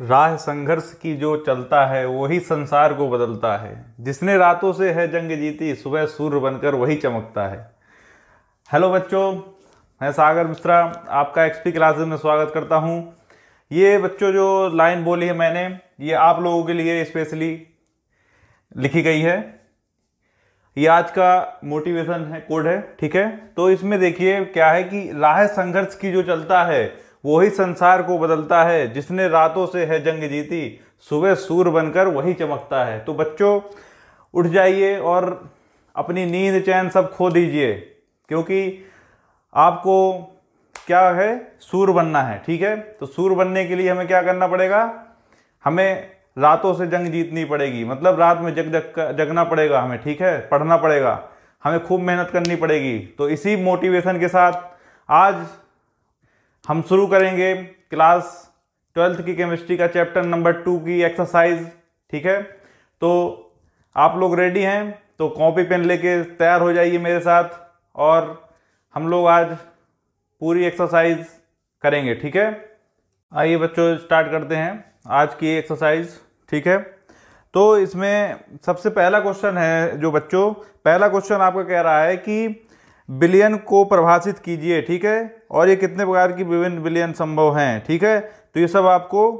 राह संघर्ष की जो चलता है वही संसार को बदलता है जिसने रातों से है जंग जीती सुबह सूर्य बनकर वही चमकता है हेलो बच्चों मैं सागर मिश्रा आपका एक्सपी क्लासेस में स्वागत करता हूं ये बच्चों जो लाइन बोली है मैंने ये आप लोगों के लिए स्पेशली लिखी गई है ये आज का मोटिवेशन है कोड है ठीक है तो इसमें देखिए क्या है कि राह संघर्ष की जो चलता है वही संसार को बदलता है जिसने रातों से है जंग जीती सुबह सूर बनकर वही चमकता है तो बच्चों उठ जाइए और अपनी नींद चैन सब खो दीजिए क्योंकि आपको क्या है सूर बनना है ठीक है तो सूर बनने के लिए हमें क्या करना पड़ेगा हमें रातों से जंग जीतनी पड़ेगी मतलब रात में जग जग जगना पड़ेगा हमें ठीक है पढ़ना पड़ेगा हमें खूब मेहनत करनी पड़ेगी तो इसी मोटिवेशन के साथ आज हम शुरू करेंगे क्लास ट्वेल्थ की केमिस्ट्री का चैप्टर नंबर टू की एक्सरसाइज ठीक है तो आप लोग रेडी हैं तो कॉपी पेन लेके तैयार हो जाइए मेरे साथ और हम लोग आज पूरी एक्सरसाइज करेंगे ठीक है आइए बच्चों स्टार्ट करते हैं आज की एक्सरसाइज ठीक है तो इसमें सबसे पहला क्वेश्चन है जो बच्चों पहला क्वेश्चन आपका कह रहा है कि बिलियन को परिभाषित कीजिए ठीक है और ये कितने प्रकार की विभिन्न बिलियन संभव हैं ठीक है तो ये सब आपको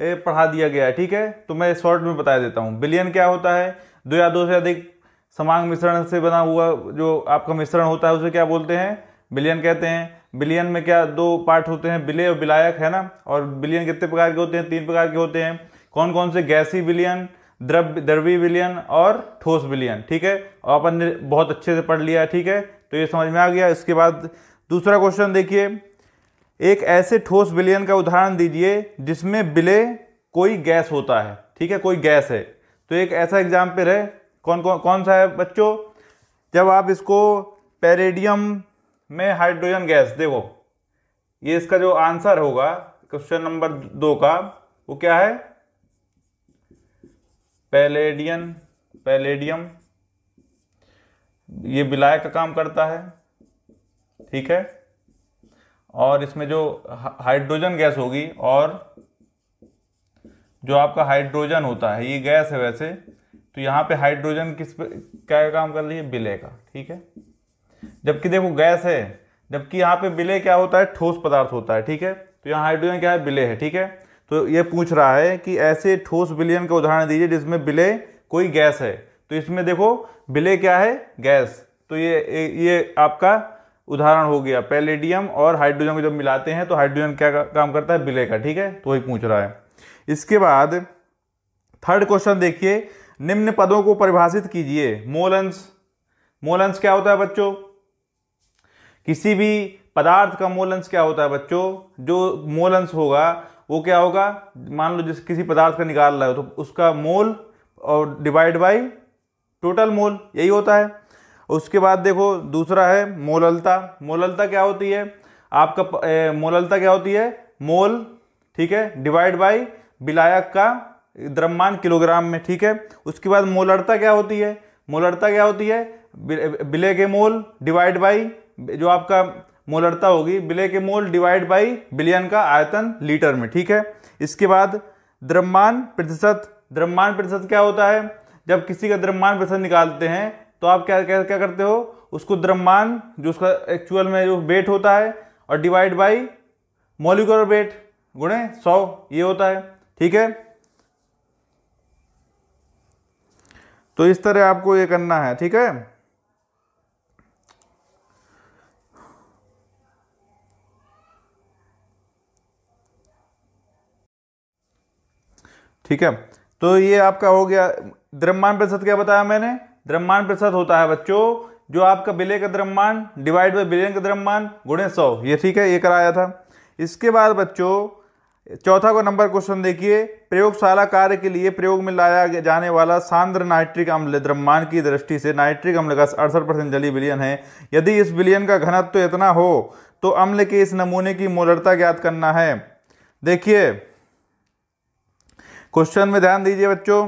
पढ़ा दिया गया है ठीक है तो मैं शॉर्ट में बता देता हूँ बिलियन क्या होता है दो या दो से अधिक समांग मिश्रण से बना हुआ जो आपका मिश्रण होता है उसे क्या बोलते हैं बिलियन कहते हैं बिलियन में क्या दो पार्ट होते हैं बिले और बिलायक है ना और बिलियन कितने प्रकार के होते हैं तीन प्रकार के होते हैं कौन कौन से गैसी बिलियन द्रव्य द्रवी बिलियन और ठोस बिलियन ठीक है और अपन ने बहुत अच्छे से पढ़ लिया है ठीक है तो ये समझ में आ गया इसके बाद दूसरा क्वेश्चन देखिए एक ऐसे ठोस विलयन का उदाहरण दीजिए जिसमें विलय कोई गैस होता है ठीक है कोई गैस है तो एक ऐसा एग्जाम्पल है कौन कौन कौन सा है बच्चों जब आप इसको पेरेडियम में हाइड्रोजन गैस देखो ये इसका जो आंसर होगा क्वेश्चन नंबर दो का वो क्या है पैलेडियन पैलेडियम ये विलाय का काम करता है ठीक है और इसमें जो हाइड्रोजन गैस होगी और जो आपका हाइड्रोजन होता है ये गैस है वैसे तो यहाँ पे हाइड्रोजन किस पे क्या काम कर रही है बिले का ठीक है जबकि देखो गैस है जबकि यहाँ पे बिले क्या होता है ठोस पदार्थ होता है ठीक है तो यहाँ हाइड्रोजन क्या है बिले है ठीक है तो ये पूछ रहा है कि ऐसे ठोस बिलियन का उदाहरण दीजिए जिसमें बिले कोई गैस है तो इसमें देखो विलय क्या है गैस तो ये ये आपका उदाहरण हो गया पैलेडियम और हाइड्रोजन को जब मिलाते हैं तो हाइड्रोजन क्या काम करता है विलय का ठीक है तो वही पूछ रहा है इसके बाद थर्ड क्वेश्चन देखिए निम्न पदों को परिभाषित कीजिए मोलंस मोलंस क्या होता है बच्चों किसी भी पदार्थ का मोलंस क्या होता है बच्चों जो मोलंस होगा वो क्या होगा मान लो जिस किसी पदार्थ का निकाल रहा हो तो उसका मोल और डिवाइड बाई टोटल मोल यही होता है उसके बाद देखो दूसरा है मोललता मोललता क्या होती है आपका मोललता क्या होती है मोल ठीक है डिवाइड बाय विलायक का द्रव्यमान किलोग्राम में ठीक है उसके बाद मोलड़ता क्या होती है मोलड़ता क्या होती है बिले के मोल डिवाइड बाई जो आपका मोलड़ता होगी बिले के मोल डिवाइड बाई बिलियन का आयतन लीटर में ठीक है इसके बाद द्रव्यमान प्रतिशत द्रव्यमान प्रतिशत क्या होता है जब किसी का द्रव्यमान प्रतिशत निकालते हैं तो आप क्या क्या क्या करते हो उसको द्रव्यमान जो उसका एक्चुअल में जो वेट होता है और डिवाइड बाई मोलिकुलर वेट गुणे सौ ये होता है ठीक है तो इस तरह आपको ये करना है ठीक है ठीक है तो ये आपका हो गया द्रव्यमान प्रतिशत क्या बताया मैंने द्रव्यमान प्रतिशत होता है बच्चों जो आपका बिले का द्रव्यमान डिवाइड बाई बिलियन का द्रव्यमान गुणे सौ ये ठीक है ये कराया था इसके बाद बच्चों चौथा का नंबर क्वेश्चन देखिए प्रयोगशाला कार्य के लिए प्रयोग में लाया जाने वाला सांद्र नाइट्रिक अम्ल द्रव्यमान की दृष्टि से नाइट्रिक अम्ल का अड़सठ परसेंट जली बिलियन है यदि इस बिलियन का घनत्व तो इतना हो तो अम्ल के इस नमूने की मोलरता ज्ञात करना है देखिए क्वेश्चन में ध्यान दीजिए बच्चों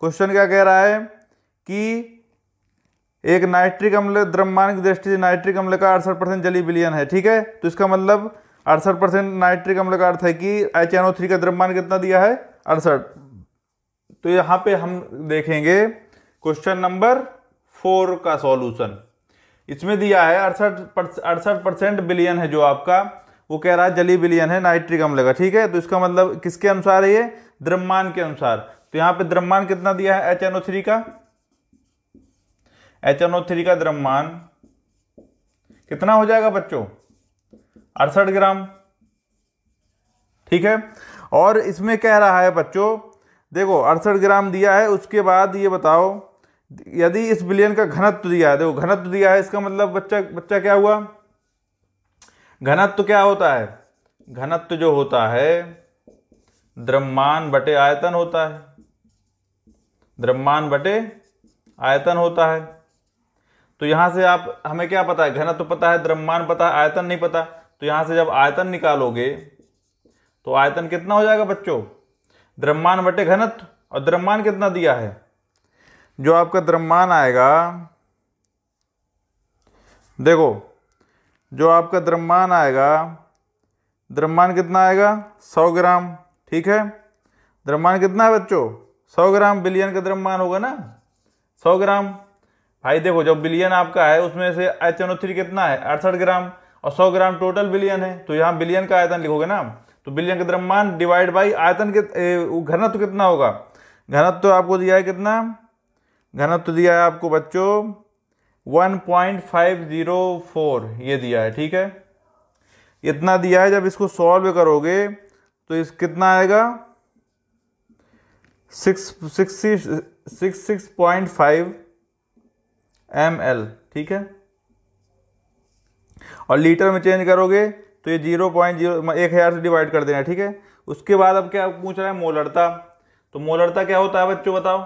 क्वेश्चन क्या कह रहा है कि एक नाइट्रिक अम्ल द्रव्यमान की दृष्टि से नाइट्रिक अम्ल का अड़सठ परसेंट जली विलियन है ठीक है तो इसका मतलब अड़सठ परसेंट नाइट्रिक अम्ल का अर्थ है कि एच एन ओ थ्री का द्रव्यमान कितना दिया है अड़सठ तो यहाँ पे हम देखेंगे क्वेश्चन नंबर फोर का सॉल्यूशन इसमें दिया है अड़सठ अड़सठ परसेंट बिलियन है जो आपका वो कह रहा है जली बिलियन है नाइट्रिक अम्ल का ठीक है तो इसका मतलब किसके अनुसार है ये द्रव्यमान के अनुसार तो यहां पे द्रव्यमान कितना दिया है एच थ्री का एच थ्री का द्रव्यमान कितना हो जाएगा बच्चों अड़सठ ग्राम ठीक है और इसमें कह रहा है बच्चों देखो अड़सठ ग्राम दिया है उसके बाद ये बताओ यदि इस विलयन का घनत्व दिया है देखो घनत्व दिया है इसका मतलब बच्चा बच्चा क्या हुआ घनत्व क्या होता है घनत्व जो होता है द्रव्यमान बटे आयतन होता है द्रव्यमान बटे आयतन होता है तो यहाँ से आप हमें क्या पता है घनत्व तो पता है द्रव्यमान पता है आयतन नहीं पता तो यहाँ से जब आयतन निकालोगे तो आयतन कितना हो जाएगा बच्चों द्रव्यमान बटे घनत्व और द्रव्यमान कितना दिया है जो आपका द्रव्यमान आएगा देखो जो आपका द्रव्यमान आएगा द्रव्यमान कितना आएगा सौ ग्राम ठीक है द्रव्यमान कितना है बच्चों सौ ग्राम बिलियन का द्रव्यमान होगा ना सौ ग्राम भाई देखो जब बिलियन आपका है उसमें से आयतन थ्री कितना है अड़सठ ग्राम और सौ ग्राम टोटल बिलियन है तो यहाँ बिलियन का आयतन लिखोगे ना तो बिलियन का द्रव्यमान डिवाइड बाई आयतन के घनत्व तो कितना होगा घनत्व तो आपको दिया है कितना घनत्व तो दिया है आपको बच्चों 1.504 ये दिया है ठीक है इतना दिया है जब इसको सॉल्व करोगे तो इस कितना आएगा six six point five M L ठीक है और लीटर में चेंज करोगे तो ये जीरो पॉइंट जीरो एक हज़ार से डिवाइड कर देना ठीक है उसके बाद अब क्या पूछ रहा है मोलरता तो मोलरता क्या होता है बच्चों बताओ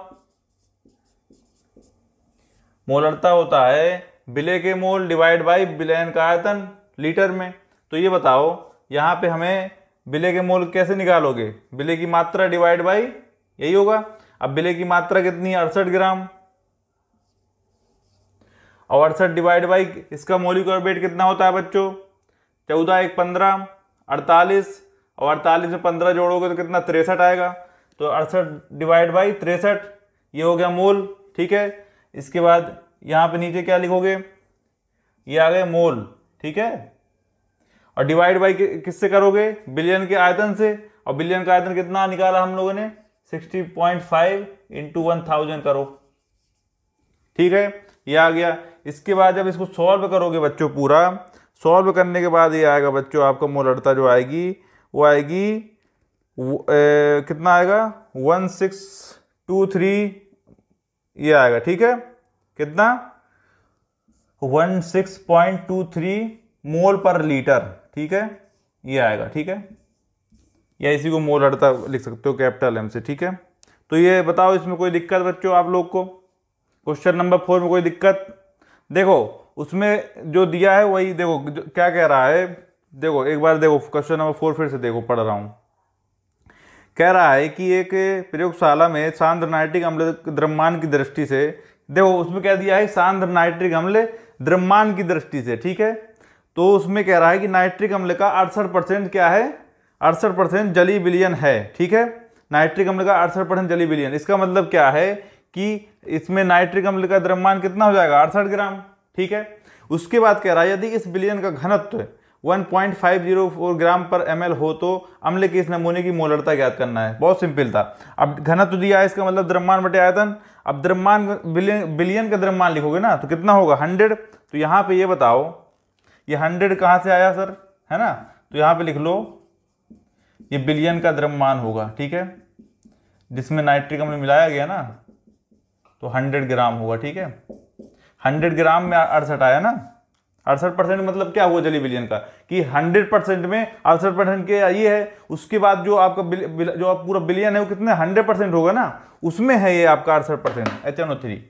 मोलरता होता है बिले के मोल डिवाइड बाई बिलेन का आयतन लीटर में तो ये बताओ यहाँ पे हमें बिले के मोल कैसे निकालोगे बिले की मात्रा डिवाइड बाई यही होगा अब बिले की मात्रा कितनी अड़सठ ग्राम और अड़सठ डिवाइड बाई इसका मोलिकुलर वेट कितना होता है बच्चों चौदह एक पंद्रह अड़तालीस और अड़तालीस में पंद्रह जोड़ोगे तो कितना तिरसठ आएगा तो अड़सठ डिवाइड बाई तिरसठ ये हो गया मोल ठीक है इसके बाद यहाँ पे नीचे क्या लिखोगे ये आ गए मोल ठीक है और डिवाइड बाई किससे करोगे बिलियन के आयतन से और बिलियन का आयतन कितना निकाला हम लोगों ने sixty point five into one thousand करो ठीक है ये आ गया इसके बाद जब इसको सॉल्व करोगे बच्चों पूरा सॉल्व करने के बाद ये आएगा बच्चों आपका मोलड़ता जो आएगी वो आएगी वो, ए, कितना आएगा वन सिक्स टू थ्री ये आएगा ठीक है कितना one six point two three mole पर लीटर ठीक है ये आएगा ठीक है या इसी को मोल अड़ता लिख सकते हो कैपिटल एम से ठीक है तो ये बताओ इसमें कोई दिक्कत बच्चों आप लोग को क्वेश्चन नंबर फोर में कोई दिक्कत देखो उसमें जो दिया है वही देखो क्या कह रहा है देखो एक बार देखो क्वेश्चन नंबर फोर फिर से देखो पढ़ रहा हूँ कह रहा है कि एक प्रयोगशाला में सांद्र नाइट्रिक अम्ल द्रव्यमान की दृष्टि से देखो उसमें क्या दिया है सांद्र नाइट्रिक अम्ल द्रव्यमान की दृष्टि से ठीक है तो उसमें कह रहा है कि नाइट्रिक अम्ल का अड़सठ परसेंट क्या है अड़सठ परसेंट जली विलियन है ठीक है नाइट्रिक अम्ल का अड़सठ परसेंट जली विलियन इसका मतलब क्या है कि इसमें नाइट्रिक अम्ल का द्रव्यमान कितना हो जाएगा अड़सठ ग्राम ठीक है उसके बाद कह रहा है यदि इस विलियन का घनत्व 1.504 ग्राम पर एम हो तो अम्ल के इस नमूने की मोलरता ज्ञात करना है बहुत सिंपल था अब घनत्व दिया है इसका मतलब द्रव्यमान बटे आयतन अब द्रव्यमान बिलियन बिलियन का द्रव्यमान लिखोगे ना तो कितना होगा हंड्रेड तो यहाँ पे ये बताओ ये हंड्रेड कहाँ से आया सर है ना तो यहाँ पे लिख लो ये बिलियन का द्रव्यमान होगा ठीक है जिसमें नाइट्रिक अम्ल मिलाया गया ना तो हंड्रेड ग्राम होगा ठीक है हंड्रेड ग्राम में अड़सठ आया ना अड़सठ परसेंट मतलब क्या हुआ जली बिलियन का कि हंड्रेड परसेंट में अड़सठ परसेंट के ये है उसके बाद जो आपका बिल, बिल, जो आप पूरा बिलियन है वो कितने हंड्रेड परसेंट होगा ना उसमें है ये आपका अड़सठ percent H N O three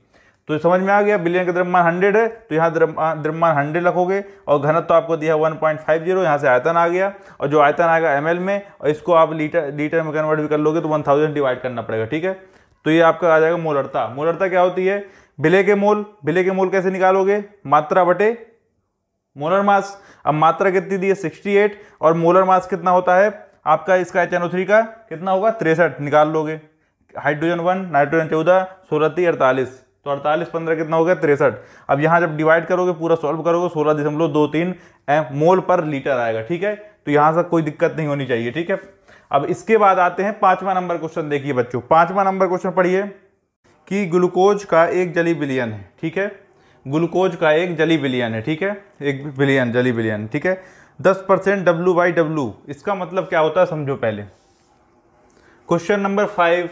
तो समझ में आ गया बिलियन का द्रव्यमान हंड्रेड है तो यहाँ द्रव्यमान हंड्रेड रखोगे और घनत्व तो आपको दिया वन पॉइंट फाइव जीरो यहाँ से आयतन आ गया और जो आयतन आएगा एम में और इसको आप लीटर लीटर में कन्वर्ट भी कर लोगे तो वन थाउजेंड डिवाइड करना पड़ेगा ठीक है तो ये आपका आ जाएगा मोलरता मोलरता क्या होती है बिले के मोल बिले के मोल कैसे निकालोगे मात्रा बटे मोलर मास अब मात्रा कितनी दी है एट और मोलर मास कितना होता है आपका इसका एच थ्री का कितना होगा तिरसठ निकाल लोगे हाइड्रोजन वन नाइट्रोजन चौदह सोलह अड़तालीस तो अड़तालीस पंद्रह कितना हो गया तिरसठ अब यहाँ जब डिवाइड करोगे पूरा सॉल्व करोगे सोलह दशमलव दो तीन मोल पर लीटर आएगा ठीक है तो यहाँ से कोई दिक्कत नहीं होनी चाहिए ठीक है अब इसके बाद आते हैं पाँचवा नंबर क्वेश्चन देखिए बच्चों पाँचवा नंबर क्वेश्चन पढ़िए कि ग्लूकोज का एक जली बिलियन है ठीक है ग्लूकोज का एक जली बिलियन है ठीक है एक बिलियन जली बिलियन ठीक है दस परसेंट डब्ल्यू बाई डब्ल्यू इसका मतलब क्या होता है समझो पहले question number five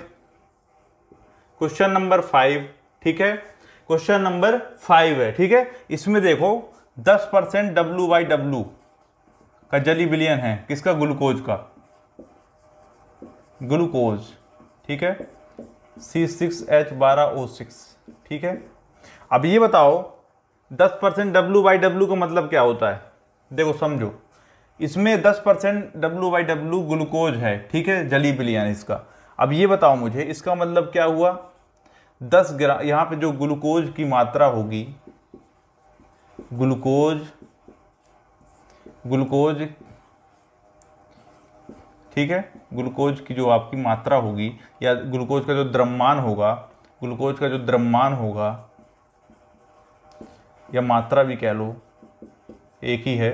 question number five ठीक है क्वेश्चन नंबर फाइव है ठीक है इसमें देखो दस परसेंट डब्ल्यू बाई डब्ल्यू का जली बिलियन है किसका ग्लूकोज का ग्लूकोज ठीक है सी सिक्स एच बारह ओ सिक्स ठीक है अब ये बताओ दस परसेंट डब्ल्यू बाई डब्ल्यू का मतलब क्या होता है देखो समझो इसमें दस percent W by W glucose है ठीक है जली बिलियन इसका अब ये बताओ मुझे इसका मतलब क्या हुआ दस ग्राम यहाँ पे जो ग्लूकोज की मात्रा होगी ग्लूकोज ग्लूकोज ठीक है ग्लूकोज की जो आपकी मात्रा होगी या ग्लूकोज का जो द्रव्यमान होगा ग्लूकोज का जो द्रव्यमान होगा या मात्रा भी कह लो एक ही है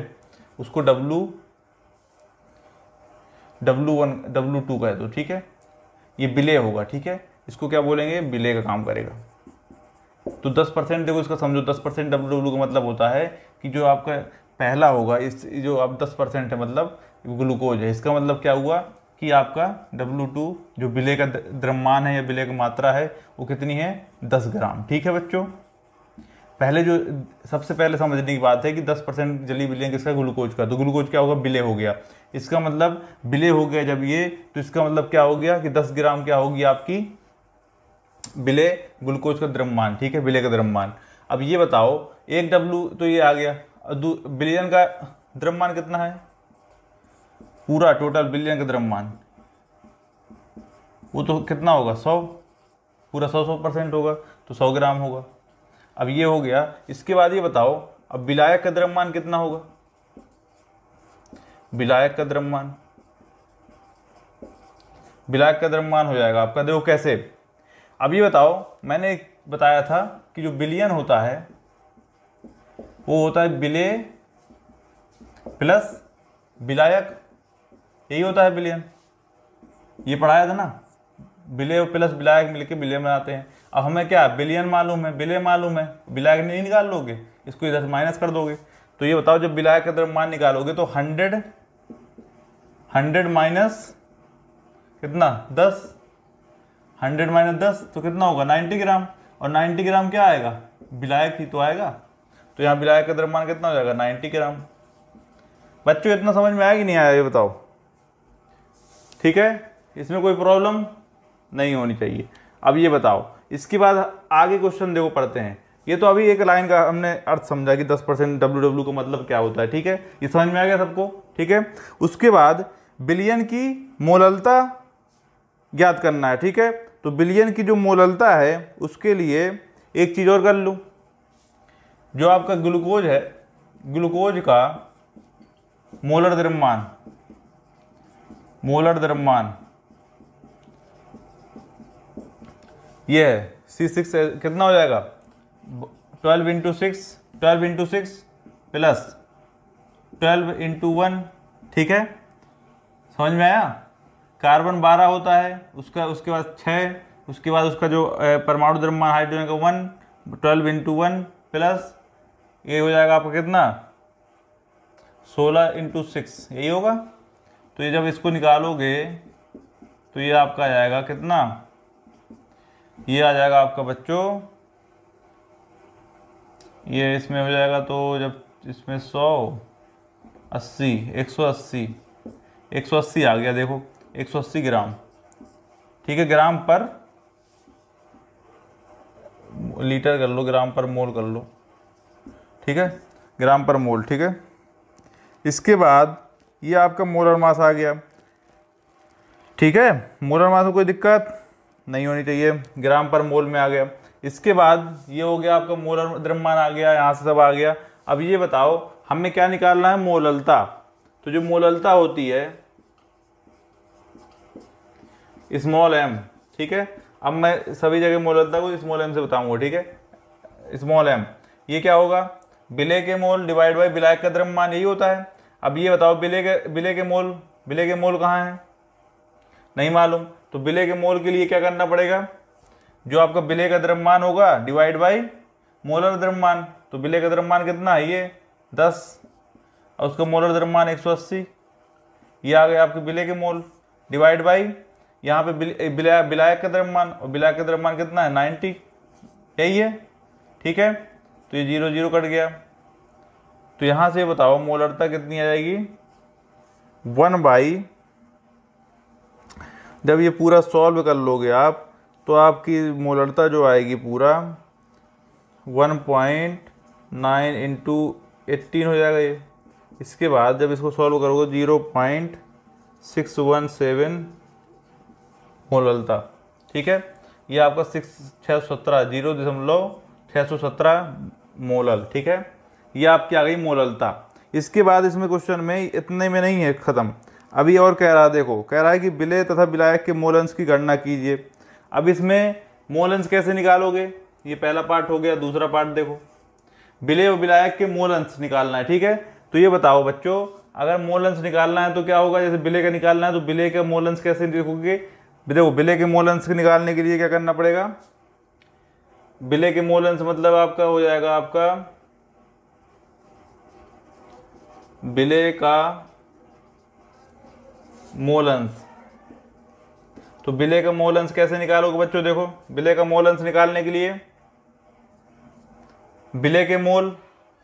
उसको W W one W two कह दो ठीक है ये बिले होगा ठीक है इसको क्या बोलेंगे विलय का काम करेगा तो दस परसेंट देखो इसका समझो दस परसेंट डब्ल्यू डब्ल्यू का मतलब होता है कि जो आपका पहला होगा इस जो अब दस परसेंट है मतलब ग्लूकोज है इसका मतलब क्या हुआ कि आपका टू जो विलय का द्रव्यमान है या विलय की मात्रा है वो कितनी है दस ग्राम ठीक है बच्चों पहले जो सबसे पहले समझने की बात है कि 10 परसेंट जली विलय किसका ग्लूकोज का तो ग्लूकोज क्या होगा विलय हो गया इसका मतलब विलय हो गया जब ये तो इसका मतलब क्या हो गया कि 10 ग्राम क्या होगी आपकी बिले ग्लूकोज का द्रव्यमान ठीक है बिले का द्रव्यमान अब ये बताओ एक डब्लू तो ये आ गया बिलियन का द्रव्यमान कितना है पूरा टोटल बिलियन का द्रव्यमान वो तो कितना होगा सौ पूरा सौ सौ परसेंट होगा तो सौ ग्राम होगा अब ये हो गया इसके बाद ये बताओ अब विलायक का द्रव्यमान कितना होगा विलायक का द्रव्यमान विलायक का द्रव्यमान हो जाएगा आपका देखो कैसे अब ये बताओ मैंने बताया था कि जो बिलियन होता है वो होता है बिले प्लस बिलायक यही होता है बिलियन ये पढ़ाया था ना बिले प्लस बिलायक मिलके बिलियन बनाते हैं अब हमें क्या बिलियन मालूम है बिले मालूम है बिलायक नहीं निकाल लोगे इसको इधर माइनस कर दोगे तो ये बताओ जब बिलायक का द्रव्यमान निकालोगे तो हंड्रेड हंड्रेड माइनस कितना दस हंड्रेड माइनस दस तो कितना होगा नाइन्टी ग्राम और नाइन्टी ग्राम क्या आएगा विलायक ही तो आएगा तो यहाँ विलायक का द्रव्यमान कितना हो जाएगा नाइन्टी ग्राम बच्चों इतना समझ में आया कि नहीं आया ये बताओ ठीक है इसमें कोई प्रॉब्लम नहीं होनी चाहिए अब ये बताओ इसके बाद आगे क्वेश्चन देखो पढ़ते हैं ये तो अभी एक लाइन का हमने अर्थ समझा कि 10 परसेंट डब्ल्यू डब्ल्यू का मतलब क्या होता है ठीक है ये समझ में आ गया सबको ठीक है उसके बाद बिलियन की मोललता ज्ञात करना है ठीक है तो बिलियन की जो मोललता है उसके लिए एक चीज़ और कर लूँ जो आपका ग्लूकोज है ग्लूकोज का मोलर द्रव्यमान मोलर द्रव्यमान ये है सी सिक्स कितना हो जाएगा twelve into six twelve into six plus twelve into one ठीक है समझ में आया कार्बन बारह होता है उसका उसके बाद छः उसके बाद उसका जो परमाणु द्रव्यमान हाइड्रोजन का one twelve into one plus ये हो जाएगा आपका कितना सोलह इंटू सिक्स यही होगा तो ये जब इसको निकालोगे तो ये आपका आ जाएगा कितना ये आ जाएगा आपका बच्चों ये इसमें हो जाएगा तो जब इसमें सौ अस्सी एक सौ अस्सी एक सौ अस्सी आ गया देखो 180 ग्राम ठीक है ग्राम पर लीटर कर लो ग्राम पर मोल कर लो ठीक है ग्राम पर मोल ठीक है इसके बाद ये आपका मोलर मास आ गया ठीक है मोलर मास में कोई दिक्कत नहीं होनी चाहिए ग्राम पर मोल में आ गया इसके बाद ये हो गया आपका मोलर द्रव्यमान आ गया यहाँ से सब आ गया अब ये बताओ हमें क्या निकालना है मोललता तो जो मोललता होती है स्मॉल एम ठीक है अब मैं सभी जगह मोल अलता को स्मॉल एम से बताऊंगा ठीक है स्मॉल एम ये क्या होगा बिले के मोल डिवाइड बाई बिलायक का द्रव्यमान यही होता है अब ये बताओ बिले के बिले के मोल बिले के मोल कहाँ हैं नहीं मालूम तो बिले के मोल के लिए क्या करना पड़ेगा जो आपका बिले का द्रव्यमान होगा डिवाइड बाई मोलर द्रव्यमान तो बिले का द्रव्यमान कितना है ये दस और उसका मोलर द्रव्यमान एक सौ अस्सी ये आ गया आपके बिले के मोल डिवाइड बाई यहाँ पे बिलाय बिलाया बिलाया का द्रव्यमान और बिलाया का द्रव्यमान कितना है नाइन्टी यही है ठीक है तो ये जीरो जीरो कट गया तो यहाँ से बताओ मोलरता कितनी आ जाएगी वन बाई जब ये पूरा सॉल्व कर लोगे आप तो आपकी मोलरता जो आएगी पूरा one point nine into eighteen हो जाएगा ये इसके बाद जब इसको सॉल्व करोगे zero point six one seven मोललता ठीक है ये आपका सिक्स छः सौ सत्रह जीरो दशमलव छः सौ सत्रह मोलल ठीक है ये आपकी आ गई मोललता इसके बाद इसमें क्वेश्चन में इतने में नहीं है ख़त्म अभी और कह रहा है देखो कह रहा है कि बिले तथा बिलायक के मोलन्स की गणना कीजिए अब इसमें मोलन्स कैसे निकालोगे ये पहला पार्ट हो गया दूसरा पार्ट देखो बिले और बिलायक के मोलन्स निकालना है ठीक है तो ये बताओ बच्चों अगर मोलन्स निकालना है तो क्या होगा जैसे बिले का निकालना है तो बिले का मोलन्स कैसे देखोगे देखो बिले के मोल अंश निकालने के लिए क्या करना पड़ेगा बिले के मोल अंश मतलब आपका हो जाएगा आपका बिले का मोल अंश तो बिले का मोल अंश कैसे निकालोगे बच्चों देखो बिले का मोल अंश निकालने के लिए बिले के मोल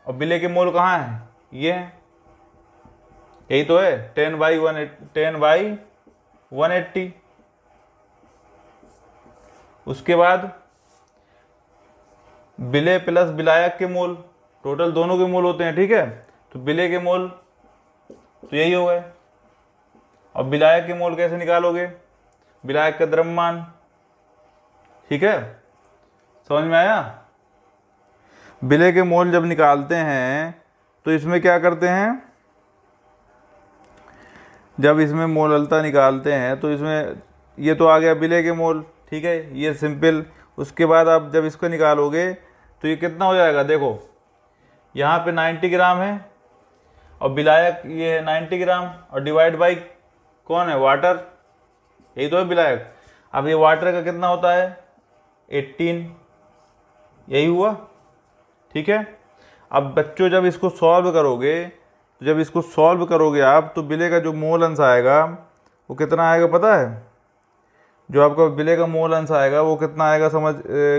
और बिले के मोल कहाँ है ये है यही तो है ten by one ten by one eighty उसके बाद बिले प्लस बिलायक के मोल टोटल दोनों के मोल होते हैं ठीक है तो बिले के मोल तो यही हो गए और बिलायक के मोल कैसे निकालोगे विलायक का द्रव्यमान ठीक है समझ में आया बिले के मोल जब निकालते हैं तो इसमें क्या करते हैं जब इसमें मोल अलता निकालते हैं तो इसमें ये तो आ गया बिले के मोल ठीक है ये सिंपल उसके बाद आप जब इसको निकालोगे तो ये कितना हो जाएगा देखो यहाँ पे 90 ग्राम है और बिलायक ये है 90 ग्राम और डिवाइड बाई कौन है वाटर यही तो है बिलायक अब ये वाटर का कितना होता है 18 यही हुआ ठीक है अब बच्चों जब इसको सॉल्व करोगे तो जब इसको सॉल्व करोगे आप तो बिले का जो मोल अंश आएगा वो कितना आएगा पता है जो आपका बिले का मोल अंश आएगा वो कितना आएगा समझ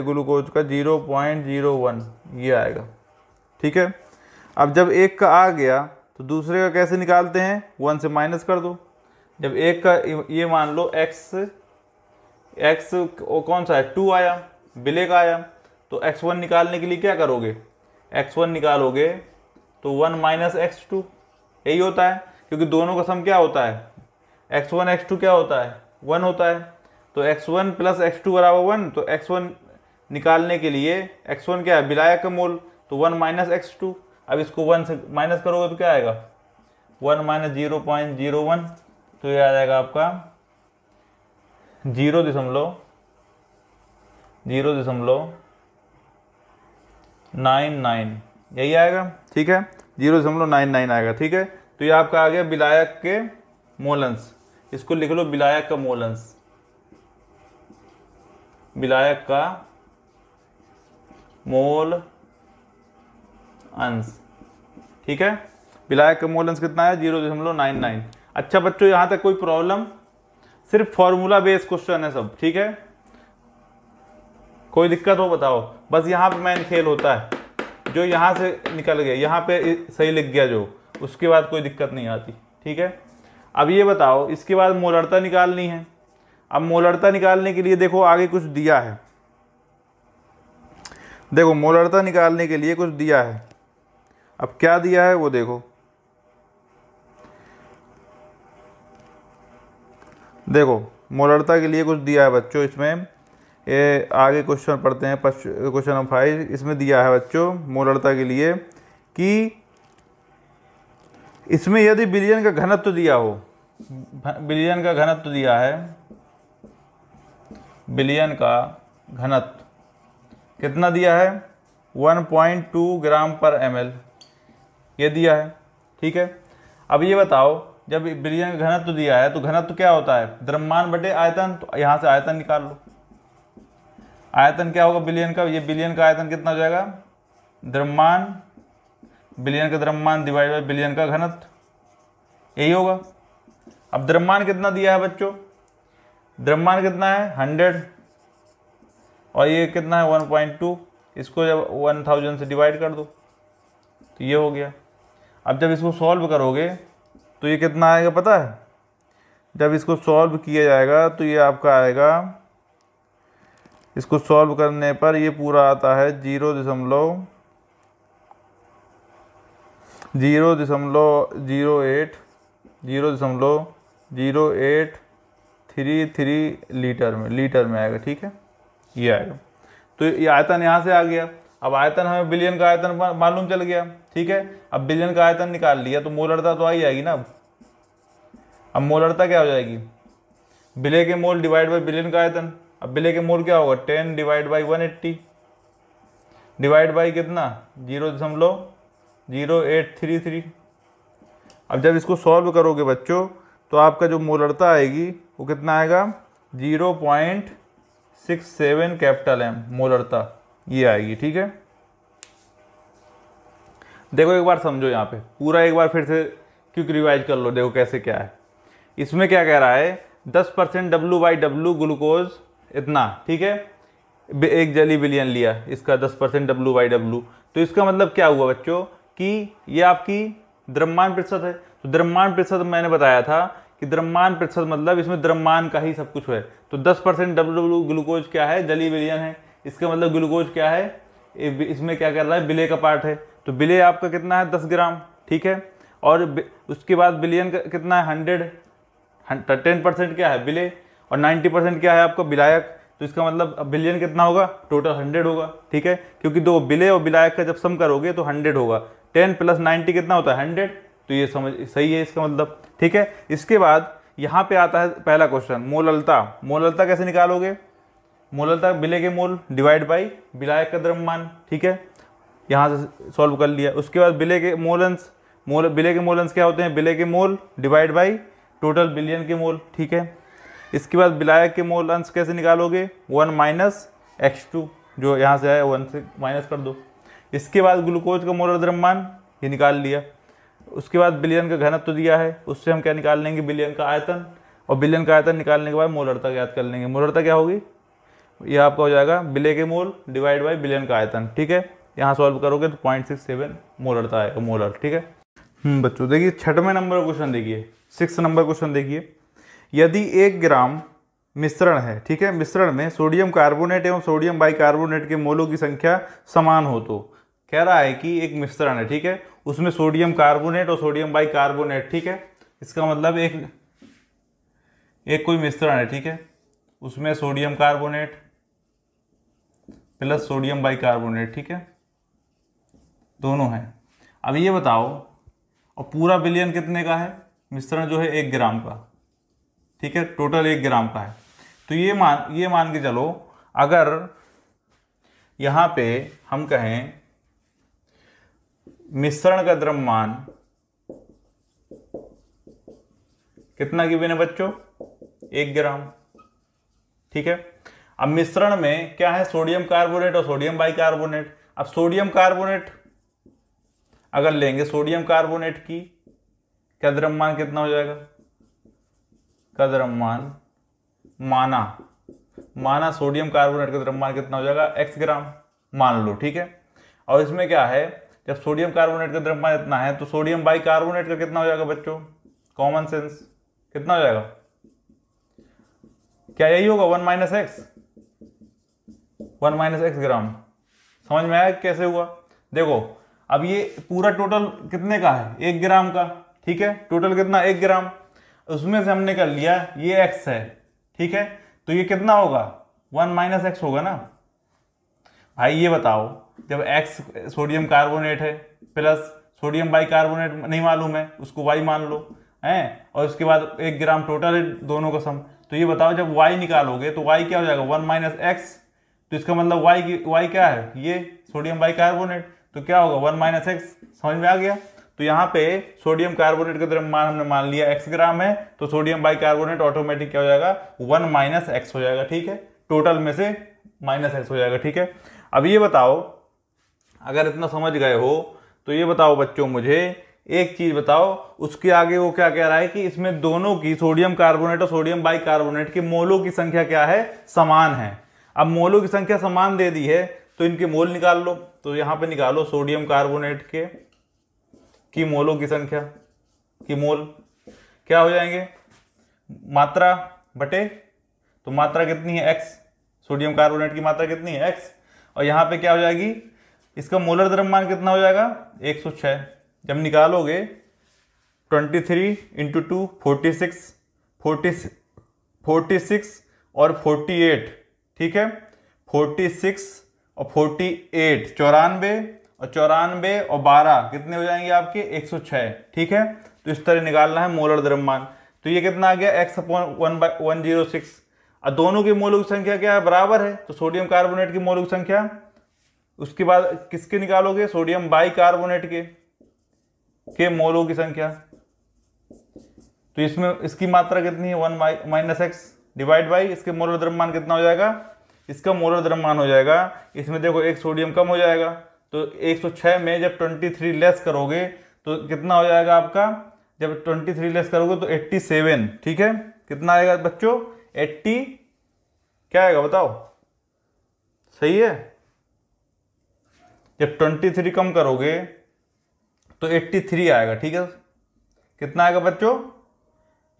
ग्लूकोज का जीरो पॉइंट जीरो वन ये आएगा ठीक है अब जब एक का आ गया तो दूसरे का कैसे निकालते हैं वन से माइनस कर दो जब एक का ये मान लो एक्स एक्स कौन सा है टू आया विले का आया तो एक्स वन निकालने के लिए क्या करोगे एक्स वन निकालोगे तो वन माइनस एक्स टू यही होता है क्योंकि दोनों का सम क्या होता है एक्स वन एक्स टू क्या होता है वन होता है तो x one plus x two बराबर वन तो एक्स वन निकालने के लिए एक्स वन क्या है विलायक का मोल तो वन माइनस एक्स टू अब इसको वन से माइनस करोगे तो क्या आएगा one minus zero point zero one तो ये आ जाएगा आपका जीरो दशमलव जीरो दशमलव नाइन नाइन यही आएगा ठीक है जीरो दशमलव नाइन नाइन आएगा ठीक है तो ये आपका आ गया बिलायक के मोलंस इसको लिख लो बिलायक का मोलंस विलायक का मोल अंश ठीक है विलायक का मोल अंश कितना है जीरो दशमलव नाइन नाइन अच्छा बच्चों यहाँ तक कोई प्रॉब्लम सिर्फ फॉर्मूला बेस्ड क्वेश्चन है सब ठीक है कोई दिक्कत हो बताओ बस यहाँ पे मैन खेल होता है जो यहाँ से निकल गया यहाँ पे सही लिख गया जो उसके बाद कोई दिक्कत नहीं आती ठीक है अब ये बताओ इसके बाद मोलरता निकालनी है अब मोलड़ता निकालने के लिए देखो आगे कुछ दिया है देखो मोलड़ता निकालने के लिए कुछ दिया है अब क्या दिया है वो देखो देखो मोलड़ता के लिए कुछ दिया है बच्चों इसमें ये आगे क्वेश्चन पढ़ते हैं क्वेश्चन नंबर फाइव इसमें दिया है बच्चों मोलड़ता के लिए कि इसमें यदि बिलियन का घनत्व दिया हो बिलियन का घनत्व दिया है बिलियन का घनत्व कितना दिया है 1.2 ग्राम पर एम ये दिया है ठीक है अब ये बताओ जब बिलियन घनत्व दिया है तो घनत्व क्या होता है द्रव्यमान बटे आयतन तो यहाँ से आयतन निकाल लो आयतन क्या होगा बिलियन का ये बिलियन का आयतन कितना हो जाएगा द्रव्यमान बिलियन का द्रव्यमान डिवाइड बाई बिलियन का घनत्व यही होगा अब द्रव्यमान कितना दिया है बच्चों द्रव्यमान कितना है हंड्रेड और ये कितना है वन पॉइंट टू इसको जब वन थाउजेंड से डिवाइड कर दो तो ये हो गया अब जब इसको सॉल्व करोगे तो ये कितना आएगा पता है जब इसको सॉल्व किया जाएगा तो ये आपका आएगा इसको सॉल्व करने पर ये पूरा आता है जीरो दशमलव जीरो दशमलव जीरो एट जीरो दशमलव zero eight three three litre में लीटर में आएगा ठीक है ये आएगा तो ये आयतन यहाँ से आ गया अब आयतन हमें बिलियन का आयतन मालूम चल गया ठीक है अब बिलियन का आयतन निकाल लिया तो मोलरता तो आई आएगी ना अब अब मोलरता क्या हो जाएगी बिले के मोल डिवाइड बाई बिलियन का आयतन अब बिले के मोल क्या होगा ten divide by one eighty divide by कितना जीरो दशमलव जीरो एट थ्री थ्री अब जब इसको सॉल्व करोगे बच्चों तो आपका जो मोलरता आएगी वो कितना आएगा zero point six seven capital M मोलरता ये आएगी ठीक है देखो एक बार समझो यहाँ पे पूरा एक बार फिर से क्योंकि रिवाइज कर लो देखो कैसे क्या है इसमें क्या कह रहा है दस percent W by W glucose इतना ठीक है एक जली बिलियन लिया इसका दस परसेंट डब्लू बाई डब्लू तो इसका मतलब क्या हुआ बच्चों कि ये आपकी द्रव्यमान प्रतिशत है तो द्रव्यमान प्रतिशत मैंने बताया था कि द्रम्मान प्रतिशत मतलब इसमें द्रम्मान का ही सब कुछ है तो 10 परसेंट डब्ल्यू डब्ल्यू ग्लूकोज क्या है जली विलियन है इसका मतलब ग्लूकोज क्या है इसमें क्या कर रहा है बिले का पार्ट है तो बिले आपका कितना है दस ग्राम ठीक है और उसके बाद बिलियन का कितना है हंड्रेड तो टेन परसेंट क्या है बिले और नाइन्टी परसेंट क्या है आपका बिलायक तो इसका मतलब बिलियन कितना होगा टोटल हंड्रेड होगा ठीक है क्योंकि दो बिले और बिलायक का जब सम करोगे तो हंड्रेड होगा टेन प्लस नाइन्टी कितना होता है हंड्रेड तो ये समझ सही है इसका मतलब ठीक है इसके बाद यहाँ पे आता है पहला क्वेश्चन मोललता मोललता कैसे निकालोगे मोललता बिले के मोल डिवाइड बाई बिलायक का द्रव्यमान ठीक है यहाँ से सॉल्व कर लिया उसके बाद बिले के मोलंस मोल बिले के मोलंस क्या होते हैं बिले के मोल डिवाइड बाई टोटल बिलियन के मोल ठीक है इसके बाद बिलायक के मोल अंश कैसे निकालोगे वन माइनस एक्स टू जो यहाँ से आया वन से माइनस कर दो इसके बाद ग्लूकोज का मोलर द्रव्यमान ये निकाल लिया उसके बाद बिलियन का घनत्व तो दिया है उससे हम क्या निकाल लेंगे बिलियन का आयतन और बिलियन का आयतन निकालने के बाद मोलरता ज्ञात कर लेंगे मोलरता क्या होगी ये आपका हो जाएगा बिले के मोल डिवाइड बाई बिलियन का आयतन ठीक है यहाँ सॉल्व करोगे तो पॉइंट सिक्स सेवन मोलरता आएगा मोलर ठीक है हम्म, बच्चों देखिए छठवें नंबर क्वेश्चन देखिए सिक्स नंबर क्वेश्चन देखिए यदि एक ग्राम मिश्रण है ठीक है मिश्रण में सोडियम कार्बोनेट एवं सोडियम बाइकार्बोनेट के मोलों की संख्या समान हो तो कह रहा है कि एक मिश्रण है ठीक है उसमें सोडियम कार्बोनेट और सोडियम बाई कार्बोनेट ठीक है इसका मतलब एक एक कोई मिश्रण है ठीक है उसमें sodium carbonate plus sodium bicarbonate ठीक है दोनों हैं अब ये बताओ और पूरा बिलियन कितने का है मिश्रण जो है एक ग्राम का ठीक है टोटल एक ग्राम का है तो ये मान ये मान के चलो अगर यहाँ पे हम कहें मिश्रण का द्रव्यमान कितना गिवन है बच्चों एक ग्राम ठीक है अब मिश्रण में क्या है सोडियम कार्बोनेट और सोडियम बाइकार्बोनेट अब सोडियम कार्बोनेट अगर लेंगे सोडियम कार्बोनेट की क्या द्रव्यमान कितना हो जाएगा का द्रव्यमान माना माना सोडियम कार्बोनेट का द्रव्यमान कितना हो जाएगा एक्स ग्राम मान लो ठीक है और इसमें क्या है जब सोडियम कार्बोनेट का द्रव्यमान इतना है तो सोडियम बाई कार्बोनेट का कितना हो जाएगा बच्चों कॉमन सेंस कितना हो जाएगा क्या यही होगा one minus x one minus x gram समझ में आया कैसे हुआ देखो अब ये पूरा टोटल कितने का है एक ग्राम का ठीक है टोटल कितना एक ग्राम उसमें से हमने कर लिया ये एक्स है ठीक है तो ये कितना होगा वन माइनस एक्स होगा ना भाई ये बताओ जब एक्स सोडियम कार्बोनेट है प्लस सोडियम बाई कार्बोनेट नहीं मालूम है उसको वाई मान लो हैं और उसके बाद एक ग्राम टोटल है दोनों का सम तो ये बताओ जब वाई निकालोगे तो वाई क्या हो जाएगा वन माइनस एक्स तो इसका मतलब वाई की वाई क्या है ये सोडियम बाई कार्बोनेट तो क्या होगा वन माइनस एक्स समझ में आ गया तो यहाँ पे सोडियम कार्बोनेट का द्रव्यमान हमने मान लिया एक्स ग्राम है तो सोडियम बाई कार्बोनेट ऑटोमेटिक क्या हो जाएगा वन माइनस एक्स हो जाएगा ठीक है टोटल में से माइनस एक्स हो जाएगा ठीक है अब ये बताओ अगर इतना समझ गए हो तो ये बताओ बच्चों मुझे एक चीज़ बताओ उसके आगे वो क्या कह रहा है कि इसमें दोनों की सोडियम कार्बोनेट और सोडियम बाइकार्बोनेट के मोलों की संख्या क्या है समान है अब मोलों की संख्या समान दे दी है तो इनके मोल निकाल लो तो यहाँ पे निकालो सोडियम कार्बोनेट के की मोलों की संख्या की मोल क्या हो जाएंगे मात्रा बटे तो मात्रा कितनी है एक्स सोडियम कार्बोनेट की मात्रा कितनी है एक्स और यहाँ पर क्या हो जाएगी इसका मोलर द्रव्यमान कितना हो जाएगा 106 जब निकालोगे 23 three into two forty six forty forty six और 48 ठीक है 46 और 48 चौरानवे और चौरानवे और 12 कितने हो जाएंगे आपके 106 ठीक है तो इस तरह निकालना है मोलर द्रव्यमान तो ये कितना आ गया x upon one by one zero six और दोनों के मोलों की संख्या क्या है बराबर है तो सोडियम कार्बोनेट की मोलों की संख्या उसके बाद किसके निकालोगे सोडियम बाइकार्बोनेट के के मोलों की संख्या तो इसमें इसकी मात्रा कितनी है one minus x divide by इसके मोलर द्रव्यमान कितना हो जाएगा इसका मोलर द्रव्यमान हो जाएगा इसमें देखो एक सोडियम कम हो जाएगा तो 106 में जब 23 लेस करोगे तो कितना हो जाएगा आपका जब 23 लेस करोगे तो 87 ठीक है कितना आएगा बच्चों 80 क्या आएगा बताओ सही है जब ट्वेंटी थ्री कम करोगे तो एट्टी थ्री आएगा ठीक है कितना आएगा बच्चों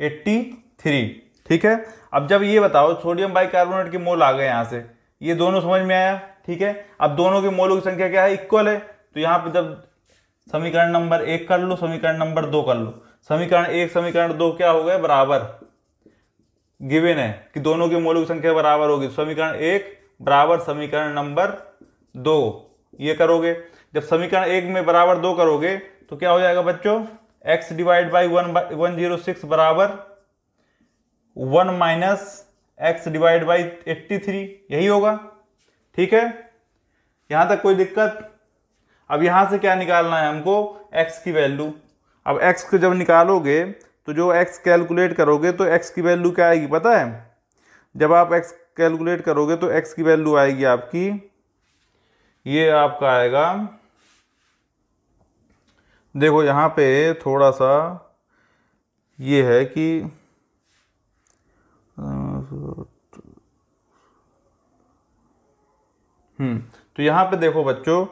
एट्टी थ्री ठीक है अब जब ये बताओ सोडियम बाइकार्बोनेट के मोल आ गए यहाँ से ये दोनों समझ में आया ठीक है अब दोनों के मोलों की संख्या क्या है इक्वल है तो यहाँ पर जब समीकरण नंबर एक कर लो समीकरण नंबर दो कर लो समीकरण एक समीकरण दो क्या हो गए बराबर गिवेन है कि दोनों के मोलों की संख्या बराबर होगी समीकरण एक बराबर समीकरण नंबर दो ये करोगे जब समीकरण एक में बराबर दो करोगे तो क्या हो जाएगा बच्चों x divide by one one zero six बराबर one minus x divide by eighty three यही होगा ठीक है यहां तक कोई दिक्कत अब यहां से क्या निकालना है हमको एक्स की वैल्यू अब एक्स को जब निकालोगे तो जो एक्स कैलकुलेट करोगे तो एक्स की वैल्यू क्या आएगी पता है जब आप एक्स कैलकुलेट करोगे तो एक्स की वैल्यू आएगी आपकी ये आपका आएगा देखो यहाँ पे थोड़ा सा ये है कि हम्म तो यहाँ पे देखो बच्चों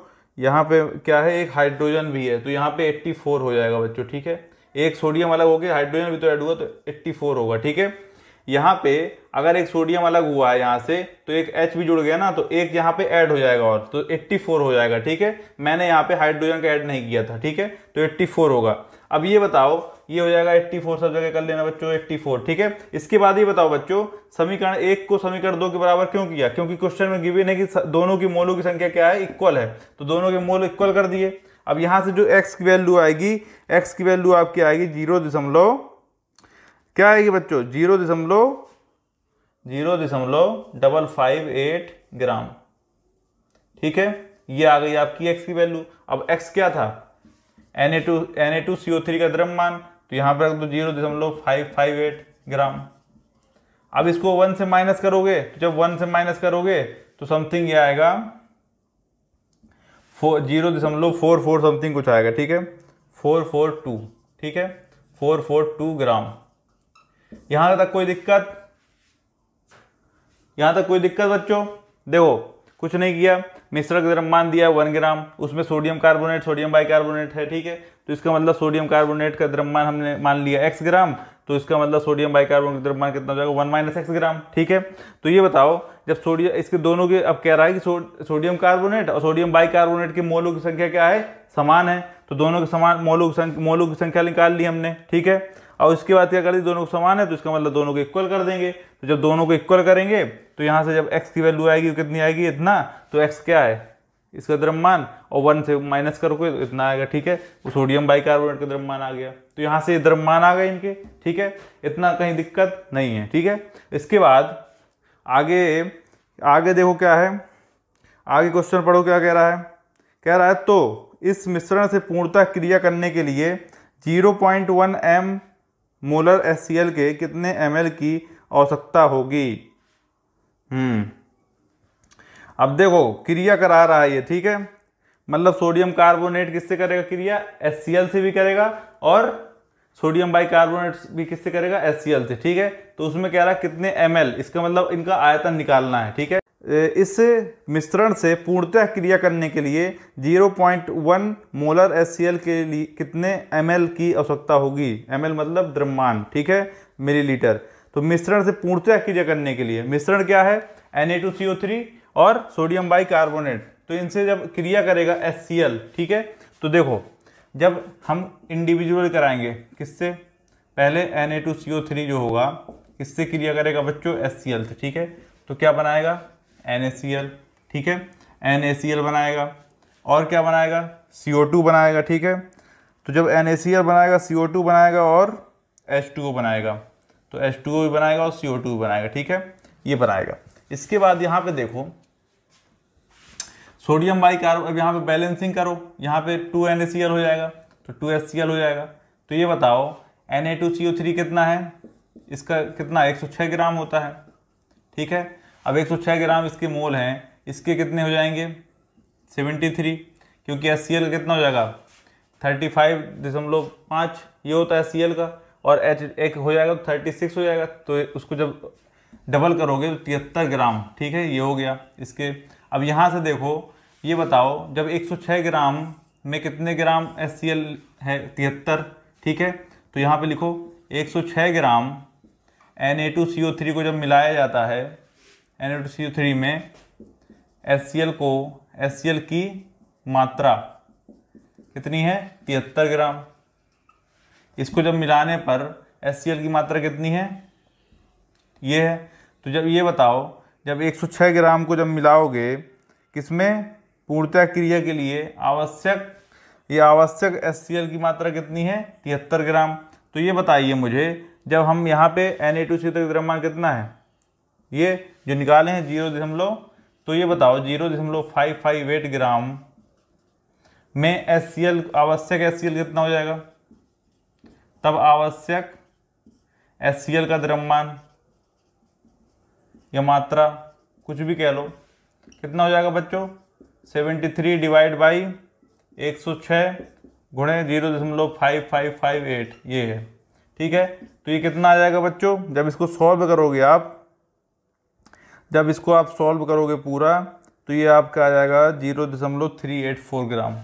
यहाँ पे क्या है एक हाइड्रोजन भी है तो यहाँ पे 84 हो जाएगा बच्चों ठीक है एक सोडियम अलग हो गया हाइड्रोजन भी तो ऐड हुआ तो 84 होगा ठीक है यहाँ पे अगर एक सोडियम अलग हुआ है यहाँ से तो एक एच भी जुड़ गया ना तो एक यहाँ पे ऐड हो जाएगा और तो 84 हो जाएगा ठीक है मैंने यहाँ पे हाइड्रोजन का ऐड नहीं किया था ठीक है तो 84 होगा अब ये बताओ ये हो जाएगा 84 सब जगह कर लेना बच्चों 84 ठीक है इसके बाद ये बताओ बच्चों समीकरण एक को समीकरण दो के बराबर क्यों किया क्योंकि क्वेश्चन में गिवन है कि दोनों की मोलों की संख्या क्या है इक्वल है तो दोनों के मोल इक्वल कर दिए अब यहाँ से जो एक्स की वैल्यू आएगी एक्स की वैल्यू आपकी आएगी जीरो दशमलव क्या आएगी बच्चों जीरो दशमलव जीरो दशमलव डबल फाइव एट ग्राम ठीक है ये आ गई आपकी एक्स की वैल्यू अब एक्स क्या था N A two N A two C O three का द्रव्यमान तो यहाँ पर रख दो जीरो दशमलव फाइव फाइव एट ग्राम अब इसको वन से माइनस करोगे तो जब वन से माइनस करोगे तो समथिंग ये आएगा फोर जीरो दशमलव फोर फोर समथिंग कुछ आएगा ठीक है फोर फोर टू ठीक है फोर फोर टू ग्राम यहां तक कोई दिक्कत यहां तक कोई दिक्कत बच्चों देखो कुछ नहीं किया मिश्रक द्रव्यमान दिया वन ग्राम उसमें सोडियम कार्बोनेट सोडियम बाइकार्बोनेट है ठीक है तो इसका मतलब सोडियम कार्बोनेट का द्रव्यमान हमने मान लिया एक्स ग्राम तो इसका मतलब सोडियम बाइकार्बोनेट का द्रव्यमान कितना हो जाएगा वन माइनस एक्स ग्राम ठीक है तो ये बताओ जब सोडियम इसके दोनों के अब कह रहा है कि सोडियम कार्बोनेट और सोडियम बाइकार्बोनेट के मोलों की संख्या क्या है समान है तो दोनों के समान मोलों की मोलों की संख्या निकाल ली हमने ठीक है और उसके बाद क्या कर दी दोनों को समान है तो इसका मतलब दोनों को इक्वल कर देंगे तो जब दोनों को इक्वल करेंगे तो यहाँ से जब एक्स की वैल्यू आएगी तो कितनी आएगी इतना तो एक्स क्या है इसका द्रव्यमान और वन से माइनस करोगे तो इतना आएगा ठीक है वो सोडियम बाइकार्बोनेट का द्रव्यमान आ गया तो यहाँ से ये द्रव्यमान आ गए इनके ठीक है इतना कहीं दिक्कत नहीं है ठीक है इसके बाद आगे आगे देखो क्या है आगे क्वेश्चन पढ़ो क्या कह रहा है कह रहा है तो इस मिश्रण से पूर्णतः क्रिया करने के लिए 0.1 पॉइंट एम मोलर एस के कितने एम की आवश्यकता होगी हम्म अब देखो क्रिया करा रहा है ये ठीक है मतलब सोडियम कार्बोनेट किससे करेगा क्रिया एस से भी करेगा और सोडियम बाइकार्बोनेट भी किससे करेगा एस से ठीक है तो उसमें कह रहा है कितने एम इसका मतलब इनका आयतन निकालना है ठीक है इस मिश्रण से पूर्णतः क्रिया करने के लिए 0.1 मोलर एस के लिए कितने एम की आवश्यकता होगी एम मतलब द्रव्यमान ठीक है मिलीलीटर तो मिश्रण से पूर्णतः क्रिया करने के लिए मिश्रण क्या है Na2CO3 और सोडियम बाइकार्बोनेट तो इनसे जब क्रिया करेगा एस ठीक है तो देखो जब हम इंडिविजुअल कराएंगे किससे पहले Na2CO3 जो होगा किससे क्रिया करेगा बच्चों एस से ठीक है तो क्या बनाएगा एन ठीक है एन बनाएगा और क्या बनाएगा CO2 बनाएगा ठीक है तो जब एन बनाएगा CO2 बनाएगा और H2O बनाएगा तो H2O भी बनाएगा और CO2 भी बनाएगा ठीक है ये बनाएगा इसके बाद यहाँ पे देखो सोडियम बाई कार्बो अब यहाँ पे बैलेंसिंग करो यहाँ पे टू एन हो जाएगा तो टू एस हो जाएगा तो ये बताओ एन कितना है इसका कितना 106 ग्राम होता है ठीक है अब 106 ग्राम इसके मोल हैं इसके कितने हो जाएंगे 73 क्योंकि एस कितना हो जाएगा पाँच ये होता है सी का और एच एक हो जाएगा तो सिक्स हो जाएगा तो उसको जब डबल करोगे तो तिहत्तर ग्राम ठीक है ये हो गया इसके अब यहाँ से देखो ये बताओ जब 106 ग्राम में कितने ग्राम एस है तिहत्तर ठीक है तो यहाँ पे लिखो 106 ग्राम एन को जब मिलाया जाता है एन सी थ्री में एस को एस की मात्रा कितनी है तिहत्तर ग्राम इसको जब मिलाने पर एस की मात्रा कितनी है ये है तो जब ये बताओ जब 106 ग्राम को जब मिलाओगे किसमें पूर्णता क्रिया के लिए आवश्यक ये आवश्यक एस की मात्रा कितनी है तिहत्तर ग्राम तो ये बताइए मुझे जब हम यहाँ पे एन ए टू सी तक द्रव्यमान कितना है ये जो निकाले हैं जीरो दशमलव तो ये बताओ जीरो दशमलव फाइव फाइव एट ग्राम में एस सी एल आवश्यक एस सी एल कितना हो जाएगा तब आवश्यक एस सी एल का द्रव्यमान या मात्रा कुछ भी कह लो कितना हो जाएगा बच्चों सेवेंटी थ्री डिवाइड बाई एक सौ छः गुणे जीरो दशमलव फाइव फाइव फाइव एट ये है ठीक है तो ये कितना आ जाएगा बच्चों जब इसको सॉल्व करोगे आप जब इसको आप सॉल्व करोगे पूरा तो ये आपका आ जाएगा जीरो दशमलव three eight four gram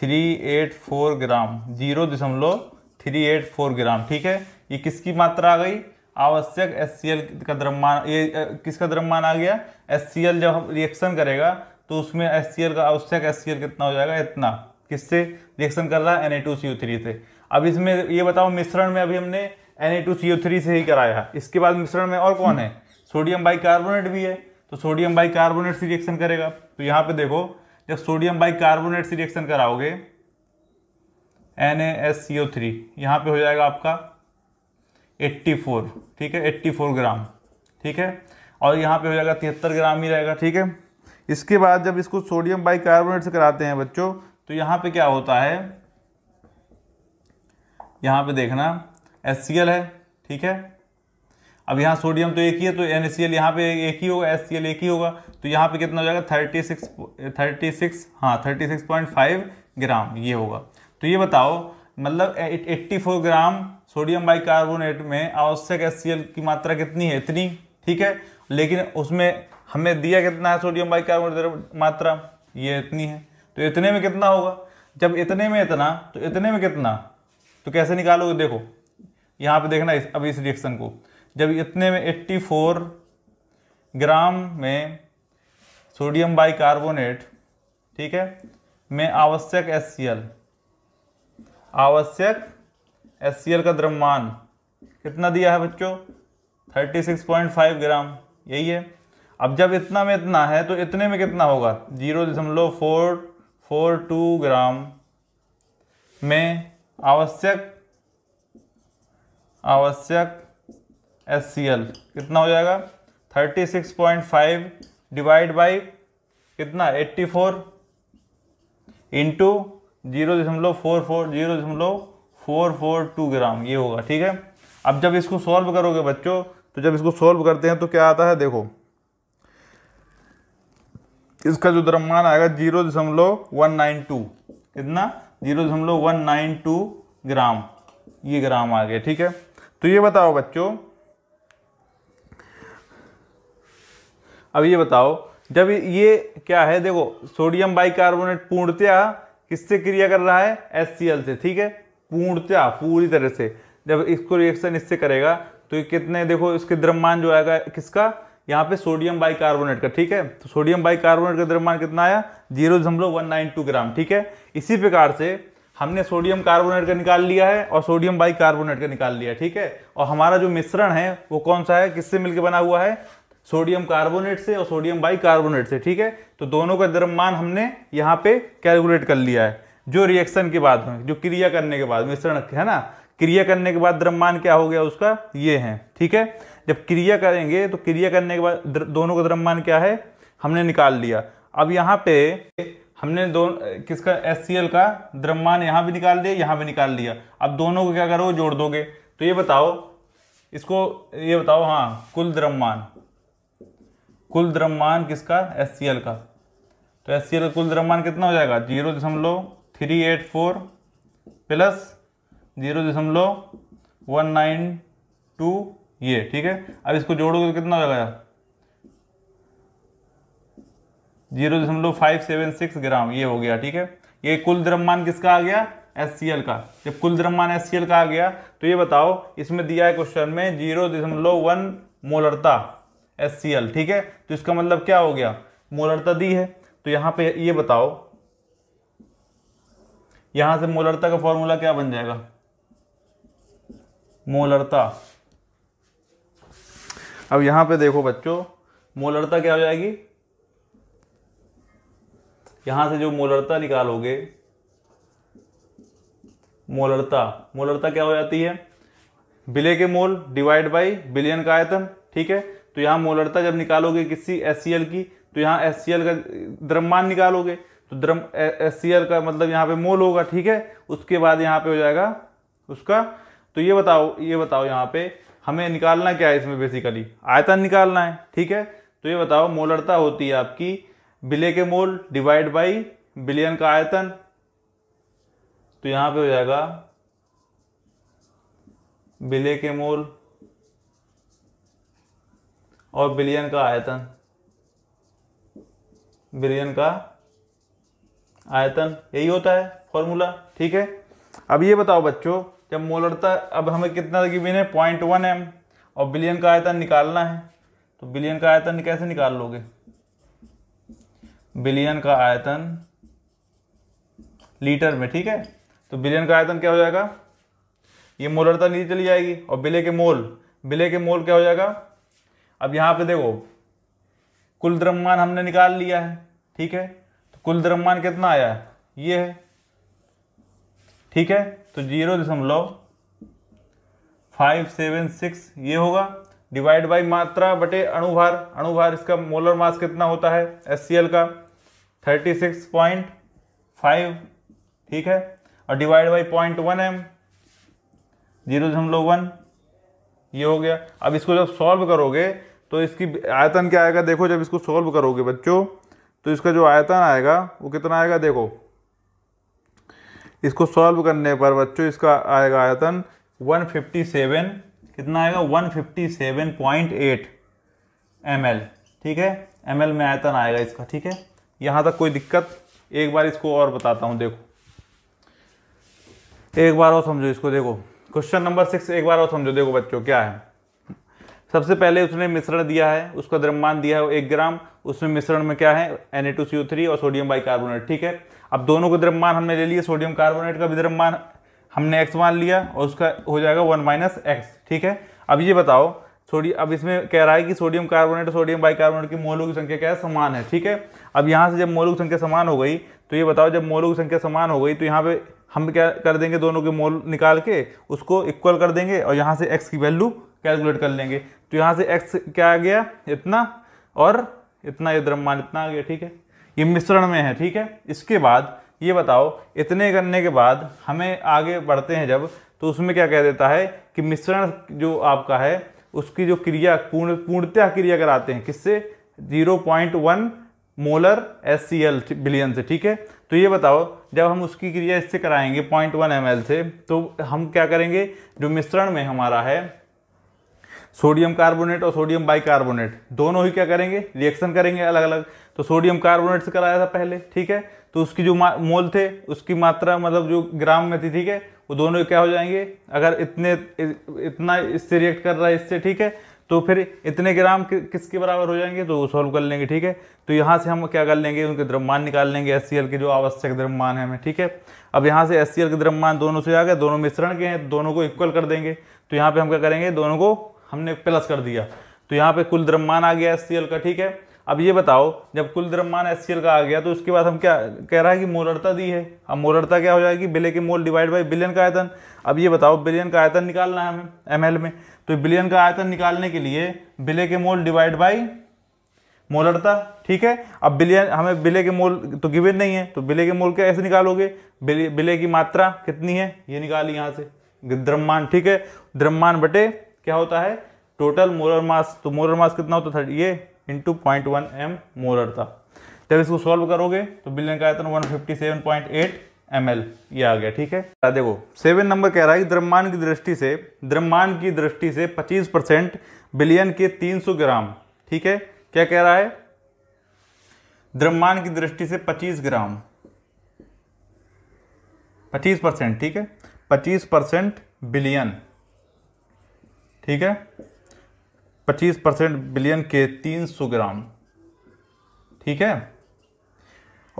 three eight four gram zero दशमलव थ्री एट फोर ग्राम ठीक है ये किसकी मात्रा आ गई आवश्यक एस सी एल का द्रव्यमान ये किसका द्रव्यमान आ गया एस सी एल जब हम रिएक्शन करेगा तो उसमें एस सी एल का आवश्यक एस सी एल कितना हो जाएगा इतना किससे रिएक्शन कर रहा है N A two C three से अब इसमें ये बताओ मिश्रण में अभी हमने N A two C three से ही कराया इसके बाद मिश्रण में और कौन है सोडियम बाइकार्बोनेट भी है तो सोडियम बाइकार्बोनेट से रिएक्शन करेगा तो यहाँ पे देखो जब सोडियम बाइकार्बोनेट से रिएक्शन कराओगे N A S C O three यहाँ पर हो जाएगा आपका 84 ठीक है 84 ग्राम ठीक है और यहाँ पे हो जाएगा तिहत्तर ग्राम ही रहेगा ठीक है इसके बाद जब इसको सोडियम बाइकार्बोनेट से कराते हैं बच्चों तो यहाँ पे क्या होता है यहाँ पे देखना एस है ठीक है अब यहाँ सोडियम तो एक ही है तो एन सी एल यहाँ पे एक ही होगा एस सी एल एक ही होगा तो यहाँ पे कितना हो जाएगा थर्टी सिक्स थर्टी सिक्स हाँ thirty six point five gram ये होगा तो ये बताओ मतलब eighty four gram sodium bicarbonate में आवश्यक एस सी एल की मात्रा कितनी है इतनी ठीक है लेकिन उसमें हमें दिया कितना है सोडियम बाइकार्बोनेट मात्रा ये इतनी है तो इतने में कितना होगा जब इतने में इतना तो इतने में कितना तो कैसे निकालोगे देखो यहाँ पे देखना इस, अब इस रिएक्शन को जब इतने में 84 ग्राम में सोडियम बाइकार्बोनेट ठीक है में आवश्यक एस आवश्यक एस का द्रव्यमान कितना दिया है बच्चों 36.5 ग्राम यही है अब जब इतना में इतना है तो इतने में कितना होगा जीरो दशमलव फोर फोर टू ग्राम में आवश्यक आवश्यक एस सी एल कितना हो जाएगा thirty six point five divide by कितना एट्टी फोर इंटू जीरो दशमलव फोर फोर जीरो दशमलव फोर फोर टू ग्राम ये होगा ठीक है अब जब इसको सॉल्व करोगे बच्चों तो जब इसको सॉल्व करते हैं तो क्या आता है देखो इसका जो द्रव्यमान आएगा जीरो दशमलव वन नाइन टू कितना जीरो दशमलव वन नाइन टू ग्राम ये ग्राम आ गया ठीक है तो ये बताओ बच्चों अब ये बताओ जब ये क्या है देखो सोडियम बाइकार्बोनेट पूर्णतया किससे क्रिया कर रहा है एस से ठीक है पूर्णतया पूरी तरह से जब इसको रिएक्शन इससे करेगा तो कितने देखो इसके द्रव्यमान जो आएगा किसका यहाँ पे सोडियम बाइकार्बोनेट का ठीक है तो सोडियम बाइकार्बोनेट का द्रव्यमान कितना आया जीरो दशमलव वन नाइन टू ग्राम ठीक है इसी प्रकार से हमने सोडियम कार्बोनेट का निकाल लिया है और सोडियम बाइकार्बोनेट का निकाल लिया ठीक है और हमारा जो मिश्रण है वो कौन सा है किससे मिलकर बना हुआ है सोडियम कार्बोनेट से और सोडियम बाइकार्बोनेट से ठीक है तो दोनों का द्रव्यमान हमने यहाँ पे कैलकुलेट कर लिया है जो रिएक्शन के बाद में जो क्रिया करने के बाद मिश्रण है ना क्रिया करने के बाद द्रव्यमान क्या हो गया उसका ये है ठीक है जब क्रिया करेंगे तो क्रिया करने के बाद दोनों का द्रव्यमान क्या है हमने निकाल लिया अब यहाँ पे हमने दो किसका एस का द्रव्यमान यहाँ भी निकाल दिया यहाँ भी निकाल लिया अब दोनों को क्या करो जोड़ दोगे तो ये बताओ इसको ये बताओ हाँ कुल द्रव्यमान कुल द्रव्यमान किसका एस का तो एस का कुल द्रव्यमान कितना हो जाएगा जीरो दशमलव three eight four plus zero दशमलव वन नाइन टू ये ठीक है अब इसको जोड़ोगे तो कितना हो जाएगा जीरो दशमलव फाइव सेवन सिक्स ग्राम ये हो गया ठीक है ये कुल द्रव्यमान किसका आ गया एस का जब कुल द्रव्यमान एस का आ गया तो ये बताओ इसमें दिया है क्वेश्चन में जीरो दशमलव वन मोलरता एस ठीक है तो इसका मतलब क्या हो गया मोलरता दी है तो यहाँ पे ये बताओ यहां से मोलरता का फॉर्मूला क्या बन जाएगा मोलरता अब यहां पे देखो बच्चों मोलरता क्या हो जाएगी यहां से जो मोलरता निकालोगे मोलरता मोलरता क्या हो जाती है बिले के मोल डिवाइड बाई बिलियन का आयतन ठीक है तो यहाँ मोलरता जब निकालोगे किसी एस की तो यहाँ एस का द्रमान निकालोगे तो द्रम एस का मतलब यहाँ पे मोल होगा ठीक है उसके बाद यहाँ पे हो जाएगा उसका तो ये बताओ ये बताओ यहाँ पे हमें निकालना क्या है इसमें बेसिकली आयतन निकालना है ठीक है तो ये बताओ मोलरता होती है आपकी बिले के मोल डिवाइड बाई बिलियन का आयतन तो यहाँ पे हो जाएगा बिले के मोल और बिलियन का आयतन बिलियन का आयतन यही होता है फॉर्मूला ठीक है अब ये बताओ बच्चों जब मोलड़ता अब हमें कितना गिवन है पॉइंट वन एम और बिलियन का आयतन निकालना है तो बिलियन का आयतन कैसे निकाल लोगे बिलियन का आयतन लीटर में ठीक है तो बिलियन का आयतन क्या हो जाएगा ये मोलड़ता नीचे चली जाएगी और बिले के मोल बिले के मोल क्या हो जाएगा अब यहाँ पे देखो कुल द्रव्यमान हमने निकाल लिया है ठीक है तो कुल द्रव्यमान कितना आया है ये है ठीक है तो जीरो दशमलव फाइव सेवन सिक्स ये होगा डिवाइड बाई मात्रा बटे अणुभार अणुभार इसका मोलर मास कितना होता है एस का थर्टी सिक्स पॉइंट फाइव ठीक है और divide by point one M zero दशमलव वन ये हो गया अब इसको जब सॉल्व करोगे तो इसकी आयतन क्या आएगा देखो जब इसको सॉल्व करोगे बच्चों तो इसका जो आयतन आएगा वो कितना आएगा देखो इसको सॉल्व करने पर बच्चों इसका आएगा आयतन 157 कितना आएगा 157.8 ml ठीक है ml में आयतन आएगा इसका ठीक है यहाँ तक कोई दिक्कत एक बार इसको और बताता हूँ देखो एक बार और समझो इसको देखो क्वेश्चन नंबर सिक्स एक बार और समझो देखो बच्चों क्या है सबसे पहले उसने मिश्रण दिया है उसका द्रव्यमान दिया है एक ग्राम उसमें मिश्रण में क्या है एन और सोडियम बाई ठीक है अब दोनों को द्रव्यमान हमने ले लिया सोडियम कार्बोनेट का भी द्रव्यमान हमने एक्स मान लिया और उसका हो जाएगा वन माइनस एक्स ठीक है अब ये बताओ सोडियम अब इसमें कह रहा है कि सोडियम कार्बोनेट और सोडियम बाइकार्बोनेट की मोलों की संख्या क्या है समान है ठीक है अब यहाँ से जब मोलों की संख्या समान हो गई तो ये बताओ जब मोलों की संख्या समान हो गई तो यहाँ पे हम क्या कर देंगे दोनों के मोल निकाल के उसको इक्वल कर देंगे और यहाँ से एक्स की वैल्यू कैलकुलेट कर लेंगे तो यहाँ से एक्स क्या आ गया इतना और इतना ये द्रव्यमान इतना आ गया ठीक है ये मिश्रण में है ठीक है इसके बाद ये बताओ इतने करने के बाद हमें आगे बढ़ते हैं जब तो उसमें क्या कह देता है कि मिश्रण जो आपका है उसकी जो क्रिया पूर्ण पूर्णतया क्रिया कराते हैं किससे 0.1 मोलर एस सी बिलियन से ठीक है तो ये बताओ जब हम उसकी क्रिया इससे कराएंगे पॉइंट वन एम से तो हम क्या करेंगे जो मिश्रण में हमारा है सोडियम कार्बोनेट और सोडियम बाइकार्बोनेट दोनों ही क्या करेंगे रिएक्शन करेंगे अलग अलग तो सोडियम कार्बोनेट से कराया था पहले ठीक है तो उसकी जो मोल थे उसकी मात्रा मतलब जो ग्राम में थी ठीक है वो दोनों क्या हो जाएंगे अगर इतने इतना इससे रिएक्ट कर रहा है इससे ठीक है तो फिर इतने ग्राम कि, किसके बराबर हो जाएंगे तो वो सॉल्व कर लेंगे ठीक है तो यहाँ से हम क्या कर लेंगे उनके द्रव्यमान निकाल लेंगे एस के जो आवश्यक द्रव्यमान है हमें ठीक है अब यहाँ से एस के द्रव्यमान दोनों से आ गए दोनों मिश्रण के हैं दोनों को इक्वल कर देंगे तो यहाँ पर हम क्या करेंगे दोनों को हमने प्लस कर दिया तो यहाँ पर कुल द्रव्यमान आ गया एस का ठीक है अब ये बताओ जब कुल द्रव्यमान एस का आ गया तो उसके बाद हम क्या कह रहा है कि मोलरता दी है अब मोलरता क्या हो जाएगी बिले के मोल डिवाइड बाई बिलियन का आयतन अब ये बताओ बिलियन का आयतन निकालना है हमें एम में तो बिलियन का आयतन निकालने के लिए बिले के मोल डिवाइड बाई मोलरता ठीक है अब बिलियन हमें बिले के मोल तो गिवन नहीं है तो बिले के मोल क्या ऐसे निकालोगे बिले की मात्रा कितनी है ये निकाली यहाँ से द्रम्मान ठीक है द्रम्मान बटे क्या होता है टोटल मोलर मास तो मोलर मास कितना होता है ये इंटू पॉइंट वन एम मोलरता जब इसको सॉल्व करोगे तो बिलियन का आयतन one fifty seven point eight M L ये आ गया ठीक है देखो सेवन नंबर कह रहा है कि की दृष्टि से द्रह्मांड की दृष्टि से 25 परसेंट बिलियन के 300 ग्राम ठीक है क्या कह रहा है द्रह्मांड की दृष्टि से 25 ग्राम 25 परसेंट ठीक है 25 परसेंट बिलियन ठीक है 25 परसेंट बिलियन के 300 ग्राम ठीक है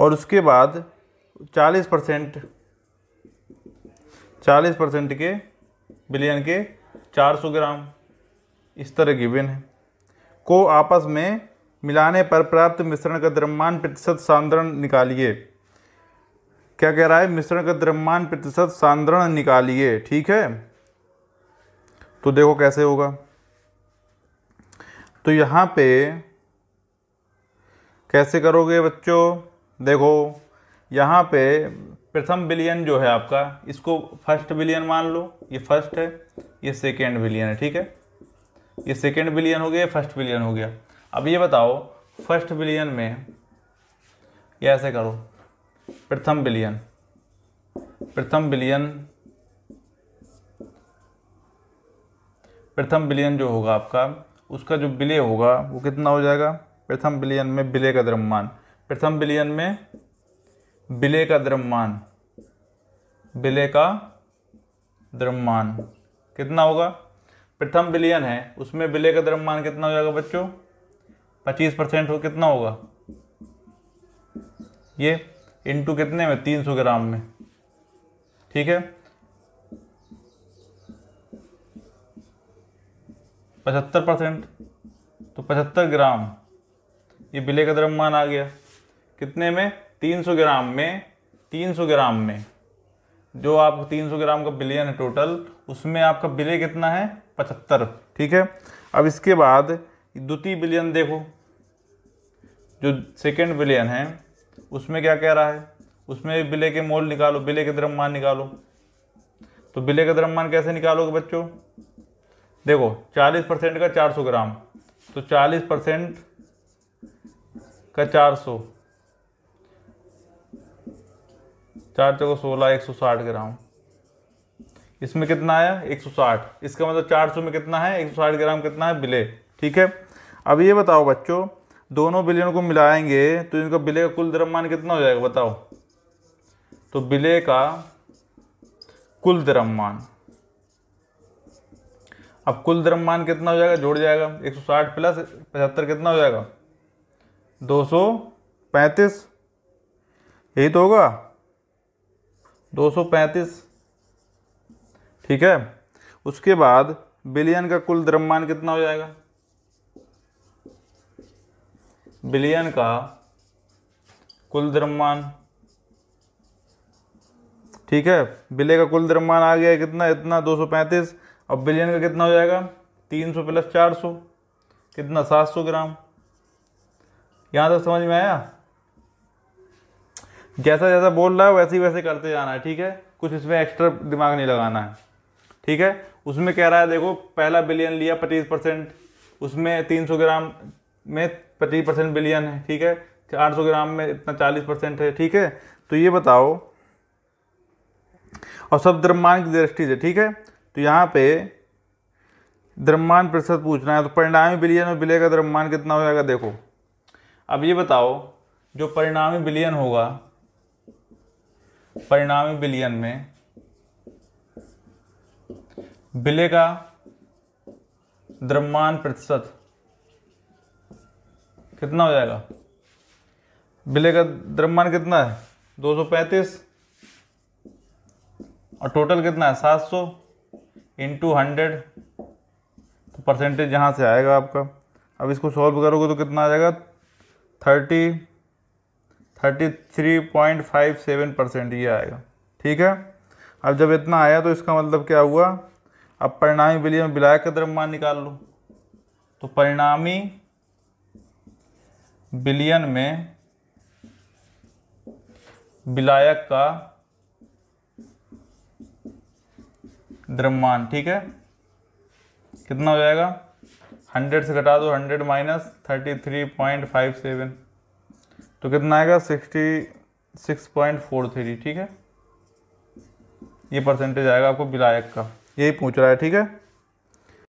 और उसके बाद चालीस परसेंट चालीस परसेंट के बिलियन के 400 ग्राम इस तरह गिवन है को आपस में मिलाने पर प्राप्त मिश्रण का द्रव्यमान प्रतिशत सांद्रण निकालिए क्या कह रहा है मिश्रण का द्रव्यमान प्रतिशत सांद्रण निकालिए ठीक है तो देखो कैसे होगा तो यहाँ पे कैसे करोगे बच्चों देखो यहाँ पे प्रथम बिलियन जो है आपका इसको फर्स्ट बिलियन मान लो ये फर्स्ट है ये सेकेंड बिलियन है ठीक है ये सेकेंड बिलियन हो गया फर्स्ट बिलियन हो गया अब ये बताओ फर्स्ट बिलियन में ये ऐसे करो प्रथम बिलियन प्रथम बिलियन प्रथम बिलियन जो होगा आपका उसका जो बिले होगा वो कितना हो जाएगा प्रथम बिलियन में बिले का द्रव्यमान प्रथम बिलियन में विलय का द्रव्यमान विलय का द्रव्यमान कितना होगा प्रथम बिलियन है उसमें विलय का द्रव्यमान कितना हो जाएगा बच्चों पच्चीस परसेंट हो कितना होगा ये इंटू कितने में तीन सौ ग्राम में ठीक है पचहत्तर परसेंट तो पचहत्तर ग्राम ये विलय का द्रव्यमान आ गया कितने में 300 ग्राम में 300 ग्राम में जो तीन 300 ग्राम का बिलियन है टोटल उसमें आपका बिले कितना है पचहत्तर ठीक है अब इसके बाद द्वितीय बिलियन देखो जो सेकेंड बिलियन है उसमें क्या कह रहा है उसमें बिले के मोल निकालो बिले के द्रव्यमान निकालो तो बिले का द्रव्यमान कैसे निकालोगे बच्चों देखो 40 परसेंट का 400 ग्राम तो 40 परसेंट का चार चौको सोलह एक सौ साठ ग्राम इसमें कितना आया एक सौ साठ इसका मतलब चार सौ में कितना है एक सौ साठ ग्राम कितना है बिले ठीक है अब ये बताओ बच्चों दोनों बिलियन को मिलाएंगे तो इनका बिले का कुल द्रव्यमान कितना हो जाएगा बताओ तो बिले का कुल द्रव्यमान अब कुल द्रव्यमान कितना हो जाएगा जोड़ जाएगा 160 प्लस 75 कितना हो जाएगा 235 यही तो होगा 235 ठीक है उसके बाद बिलियन का कुल द्रव्यमान कितना हो जाएगा बिलियन का कुल द्रव्यमान ठीक है बिले का कुल द्रव्यमान आ गया कितना इतना 235 अब बिलियन का कितना हो जाएगा 300 प्लस 400 कितना 700 ग्राम यहाँ तक समझ में आया जैसा जैसा बोल रहा है वैसे ही वैसे करते जाना है ठीक है कुछ इसमें एक्स्ट्रा दिमाग नहीं लगाना है ठीक है उसमें कह रहा है देखो पहला बिलियन लिया पच्चीस परसेंट उसमें तीन सौ ग्राम में पच्चीस परसेंट बिलियन है ठीक है चार सौ ग्राम में इतना चालीस परसेंट है ठीक है तो ये बताओ और सब द्रव्यमान की दृष्टि से ठीक है तो यहाँ पे द्रव्यमान प्रतिशत पूछना है तो परिणामी बिलियन में बिलेगा का द्रव्यमान कितना हो जाएगा देखो अब ये बताओ जो परिणामी बिलियन होगा परिणामी विलयन में विलय का द्रव्यमान प्रतिशत कितना हो जाएगा विलय का द्रव्यमान कितना है 235 और टोटल कितना है 700 सौ इंटू हंड्रेड तो परसेंटेज यहाँ से आएगा आपका अब इसको सॉल्व करोगे तो कितना आ जाएगा thirty thirty three point five seven percent ये आएगा ठीक है अब जब इतना आया तो इसका मतलब क्या हुआ अब परिणामी विलियम विलायक का द्रव्यमान निकाल लो तो परिणामी बिलियन में विलायक का द्रव्यमान ठीक है कितना हो जाएगा हंड्रेड से घटा दो hundred minus thirty three point five seven तो कितना आएगा sixty six point four three ठीक है ये परसेंटेज आएगा आपको विलायक का यही पूछ रहा है ठीक है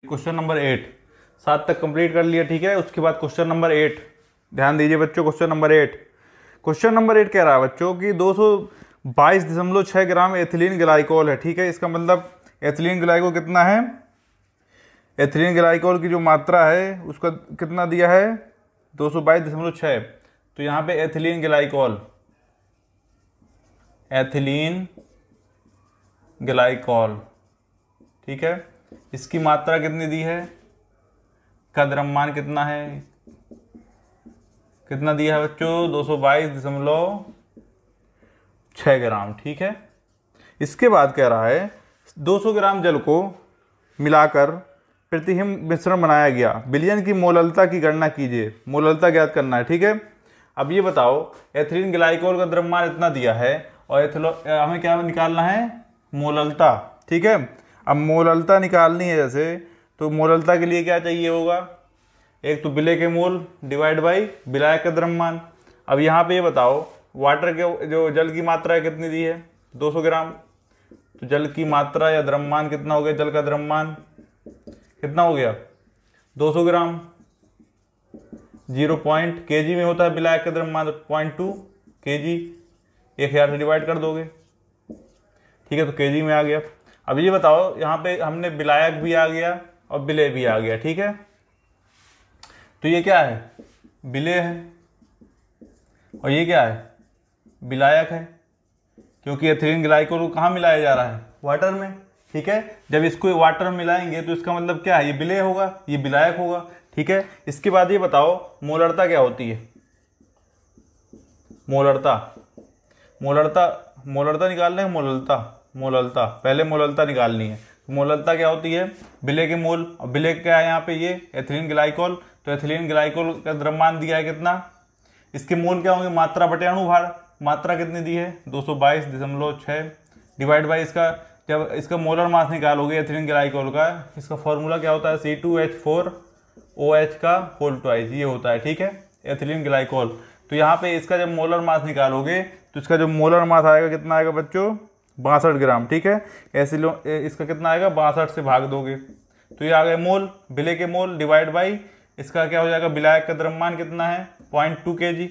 क्वेश्चन नंबर एट सात तक कंप्लीट कर लिया ठीक है उसके बाद क्वेश्चन नंबर एट ध्यान दीजिए बच्चों question number eight question number eight कह रहा है बच्चों कि दो सौ बाईस दशमलव छः ग्राम एथिलीन ग्लाइकोल है ठीक है इसका मतलब एथिलीन ग्लाइकोल कितना है एथिलीन ग्लाइकोल की जो मात्रा है उसका कितना दिया है दो सौ बाईस दशमलव छः तो यहाँ पे एथिलीन ग्लाइकॉल एथिलीन ग्लाइकॉल ठीक है इसकी मात्रा कितनी दी है का द्रव्यमान कितना है कितना दिया है बच्चों दो सौ बाईस दशमलव छः ग्राम ठीक है इसके बाद कह रहा है 200 ग्राम जल को मिलाकर प्रतिहिम मिश्रण बनाया गया बिलियन की मोललता की गणना कीजिए मोललता ज्ञात करना है ठीक है अब ये बताओ एथिलीन ग्लाइकोल का द्रव्यमान इतना दिया है और एथिलो हमें क्या निकालना है मोललता ठीक है अब मोललता निकालनी है जैसे तो मोललता के लिए क्या चाहिए होगा एक तो बिले के मोल डिवाइड बाई बिलाय का द्रव्यमान अब यहाँ पे ये बताओ वाटर के जो जल की मात्रा है कितनी दी है 200 ग्राम तो जल की मात्रा या द्रव्यमान कितना हो गया जल का द्रव्यमान कितना हो गया 200 ग्राम जीरो पॉइंट के जी में होता है ब्लैक के द्रव्य मान पॉइंट टू के जी एक हज़ार से डिवाइड कर दोगे ठीक है तो के जी में आ गया अब ये बताओ यहाँ पे हमने विलायक भी आ गया और बिले भी आ गया ठीक है तो ये क्या है बिले है और ये क्या है विलायक है क्योंकि एथिलीन ग्लाइकोल को कहाँ मिलाया जा रहा है वाटर में ठीक है जब इसको वाटर में मिलाएंगे तो इसका मतलब क्या है ये बिले होगा ये विलायक होगा ठीक है इसके बाद ये बताओ मोलड़ता क्या होती है मोलड़ता मोलड़ता मोलड़ता निकालने है मोललता मोललता पहले मोललता निकालनी है तो मोललता क्या होती है बिले के मोल बिले क्या है यहाँ पे ये एथिलीन ग्लाइकोल तो एथिलीन ग्लाइकोल का द्रव्यमान दिया है कितना इसके मोल क्या होंगे मात्रा बटे अणुभार मात्रा कितनी दी है दो सौ बाईस दशमलव छः डिवाइड बाई इसका जब इसका मोलर मास निकालोगे एथिलीन ग्लाइकोल का इसका फॉर्मूला क्या होता है C two H four O OH का होल ट्वाइस ये होता है ठीक है एथिलीन ग्लाइकोल तो यहाँ पे इसका जब मोलर मास निकालोगे तो इसका जो मोलर मास आएगा कितना आएगा बच्चों बासठ ग्राम ठीक है ऐसे इसका कितना आएगा बासठ से भाग दोगे तो ये आ गए मोल बिले के मोल डिवाइड बाई इसका क्या हो जाएगा बिलायक का द्रव्यमान कितना है पॉइंट टू के जी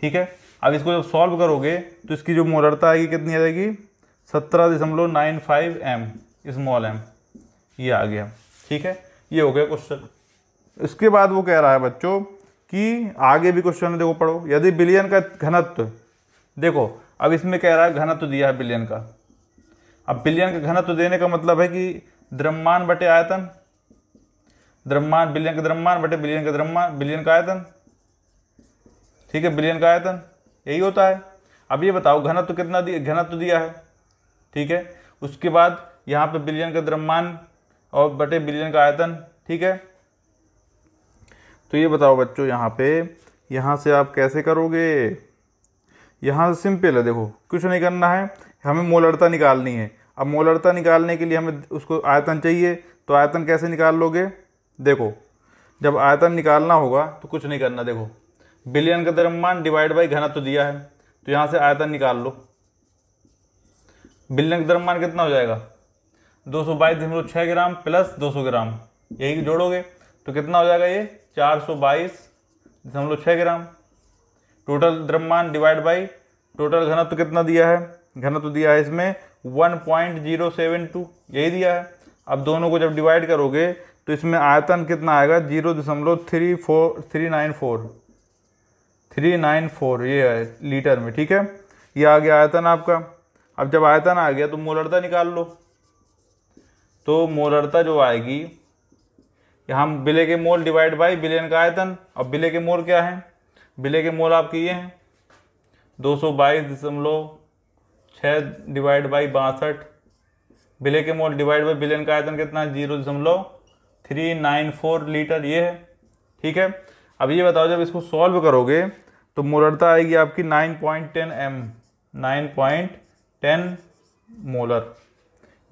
ठीक है अब इसको जब सॉल्व करोगे तो इसकी जो मोलरता आएगी कितनी आ जाएगी सत्रह दशमलव nine five M small M ये आ गया ठीक है ये हो गया क्वेश्चन इसके बाद वो कह रहा है बच्चों कि आगे भी क्वेश्चन देखो पढ़ो यदि बिलियन का घनत्व देखो अब इसमें कह रहा है घनत्व दिया है बिलियन का अब बिलियन का घनत्व देने का मतलब है कि द्रम्मान बटे आयतन द्रम्मान बिलियन का द्रम्मान बटे बिलियन का द्रम्मान बिलियन का आयतन ठीक है बिलियन का आयतन यही होता है अब ये बताओ घनत्व कितना दिया घनत्व दिया है ठीक है उसके बाद यहाँ पे बिलियन का द्रम्मान और बटे बिलियन का आयतन ठीक है तो ये बताओ बच्चों यहाँ पे यहाँ से आप कैसे करोगे यहाँ से सिंपल है देखो कुछ नहीं करना है हमें मोलड़ता निकालनी है अब मोलड़ता निकालने के लिए हमें उसको आयतन चाहिए तो आयतन कैसे निकाल लोगे देखो जब आयतन निकालना होगा तो कुछ नहीं करना देखो बिलियन का द्रव्यमान डिवाइड बाई घनत्व तो दिया है तो यहाँ से आयतन निकाल लो बिलियन का द्रव्यमान कितना हो जाएगा दो सौ बाईस दशमलव छः ग्राम प्लस दो सौ ग्राम यही जोड़ोगे तो कितना हो जाएगा ये चार सौ बाईस दशमलव छः ग्राम टोटल द्रव्यमान डिवाइड बाई टोटल घनत्व कितना दिया है घनत्व दिया है इसमें one point zero seven two यही दिया है अब दोनों को जब डिवाइड करोगे तो इसमें आयतन कितना आएगा जीरो दशमलव three four three nine four three nine four ये है लीटर में ठीक है ये आ गया आयतन आपका अब जब आयतन आ गया तो मोलरता निकाल लो तो मोलरता जो आएगी यहाँ बिले के मोल डिवाइड बाई बिलियन का आयतन और बिले के मोल क्या है बिले के मोल आपके ये हैं दो सौ बाईस दशमलव छः डिवाइड बाई बासठ बिले के मोल डिवाइड बाई बिलियन का आयतन कितना है जीरो दशमलव थ्री नाइन फोर लीटर ये है ठीक है अब ये बताओ जब इसको सॉल्व करोगे तो मोलरता आएगी आपकी nine point ten M nine point ten molar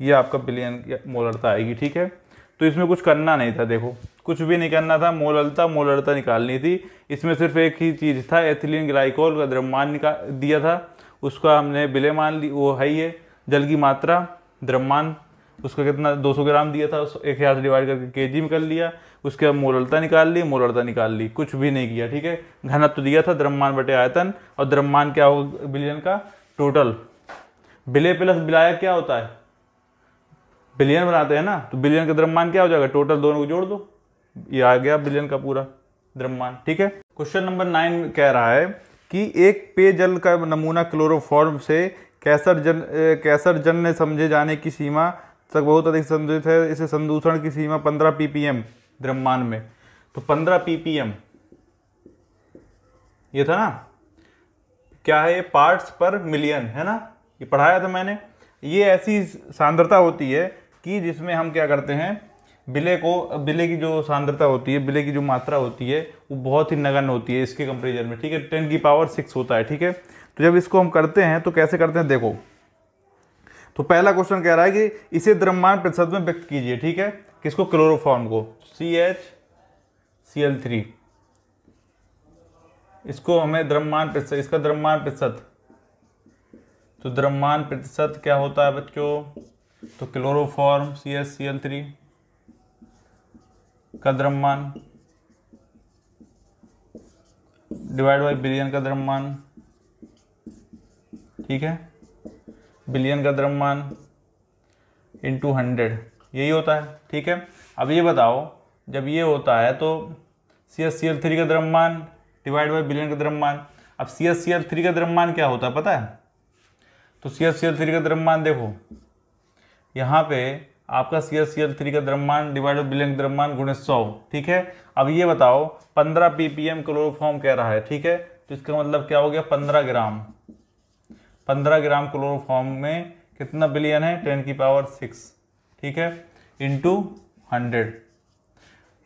ये आपका बिलियन मोलरता आएगी ठीक है तो इसमें कुछ करना नहीं था देखो कुछ भी नहीं करना था मोललता मोलरता निकालनी थी इसमें सिर्फ एक ही चीज़ था एथिलीन ग्लाइकोल का द्रव्यमान निकाल दिया था उसका हमने बिले मान ली वो है ये जल की मात्रा द्रव्यमान उसका कितना 200 ग्राम दिया था एक हज़ार से डिवाइड करके के जी में कर लिया उसके बाद मोललता निकाल ली मोलरता निकाल ली कुछ भी नहीं किया ठीक है घनत्व तो दिया था द्रव्यमान बटे आयतन और द्रव्यमान क्या होगा बिलियन का टोटल बिले प्लस बिलाया क्या होता है बिलियन बनाते हैं ना तो बिलियन का द्रव्यमान क्या हो जाएगा टोटल दोनों को जोड़ दो ये आ गया बिलियन का पूरा द्रव्यमान ठीक है क्वेश्चन नंबर नाइन कह रहा है कि एक पेयजल का नमूना क्लोरोफॉर्म से कैसर जन कैसर जन ने समझे जाने की सीमा तक बहुत अधिक संदूषित है इसे संदूषण की सीमा 15 पीपीएम द्रव्यमान में तो 15 पीपीएम ये था ना क्या है ये पार्ट्स पर मिलियन है ना ये पढ़ाया था मैंने ये ऐसी सांद्रता होती है कि जिसमें हम क्या करते हैं बिले को बिले की जो सांद्रता होती है बिले की जो मात्रा होती है वो बहुत ही नगन होती है इसके कंपेरिजन में ठीक है टेन की पावर सिक्स होता है ठीक है तो जब इसको हम करते हैं तो कैसे करते हैं देखो तो पहला क्वेश्चन कह रहा है कि इसे द्रव्यमान प्रतिशत में व्यक्त कीजिए ठीक है किसको क्लोरोफॉर्म को C H C L three इसको हमें द्रव्यमान प्रतिशत इसका द्रव्यमान प्रतिशत तो द्रव्यमान प्रतिशत क्या होता है बच्चों तो chloroform C S C L three का द्रव्यमान डिवाइड बाई बिलियन का द्रव्यमान ठीक है बिलियन का द्रव्यमान इंटू हंड्रेड यही होता है ठीक है अब ये बताओ जब ये होता है तो C S C L three का द्रव्यमान डिवाइड बाई बिलियन का द्रव्यमान अब C S C L three का द्रव्यमान क्या होता है पता है तो C S C L three का द्रव्यमान देखो यहाँ पे आपका C S C L three का द्रव्यमान डिवाइडेड बिलिंग द्रव्यमान गुणे सौ ठीक है अब ये बताओ पंद्रह पी पी एम क्लोरोफॉर्म कह रहा है ठीक है तो इसका मतलब क्या हो गया पंद्रह ग्राम पंद्रह ग्राम क्लोरोफॉर्म में कितना बिलियन है टेन की पावर सिक्स ठीक है इंटू हंड्रेड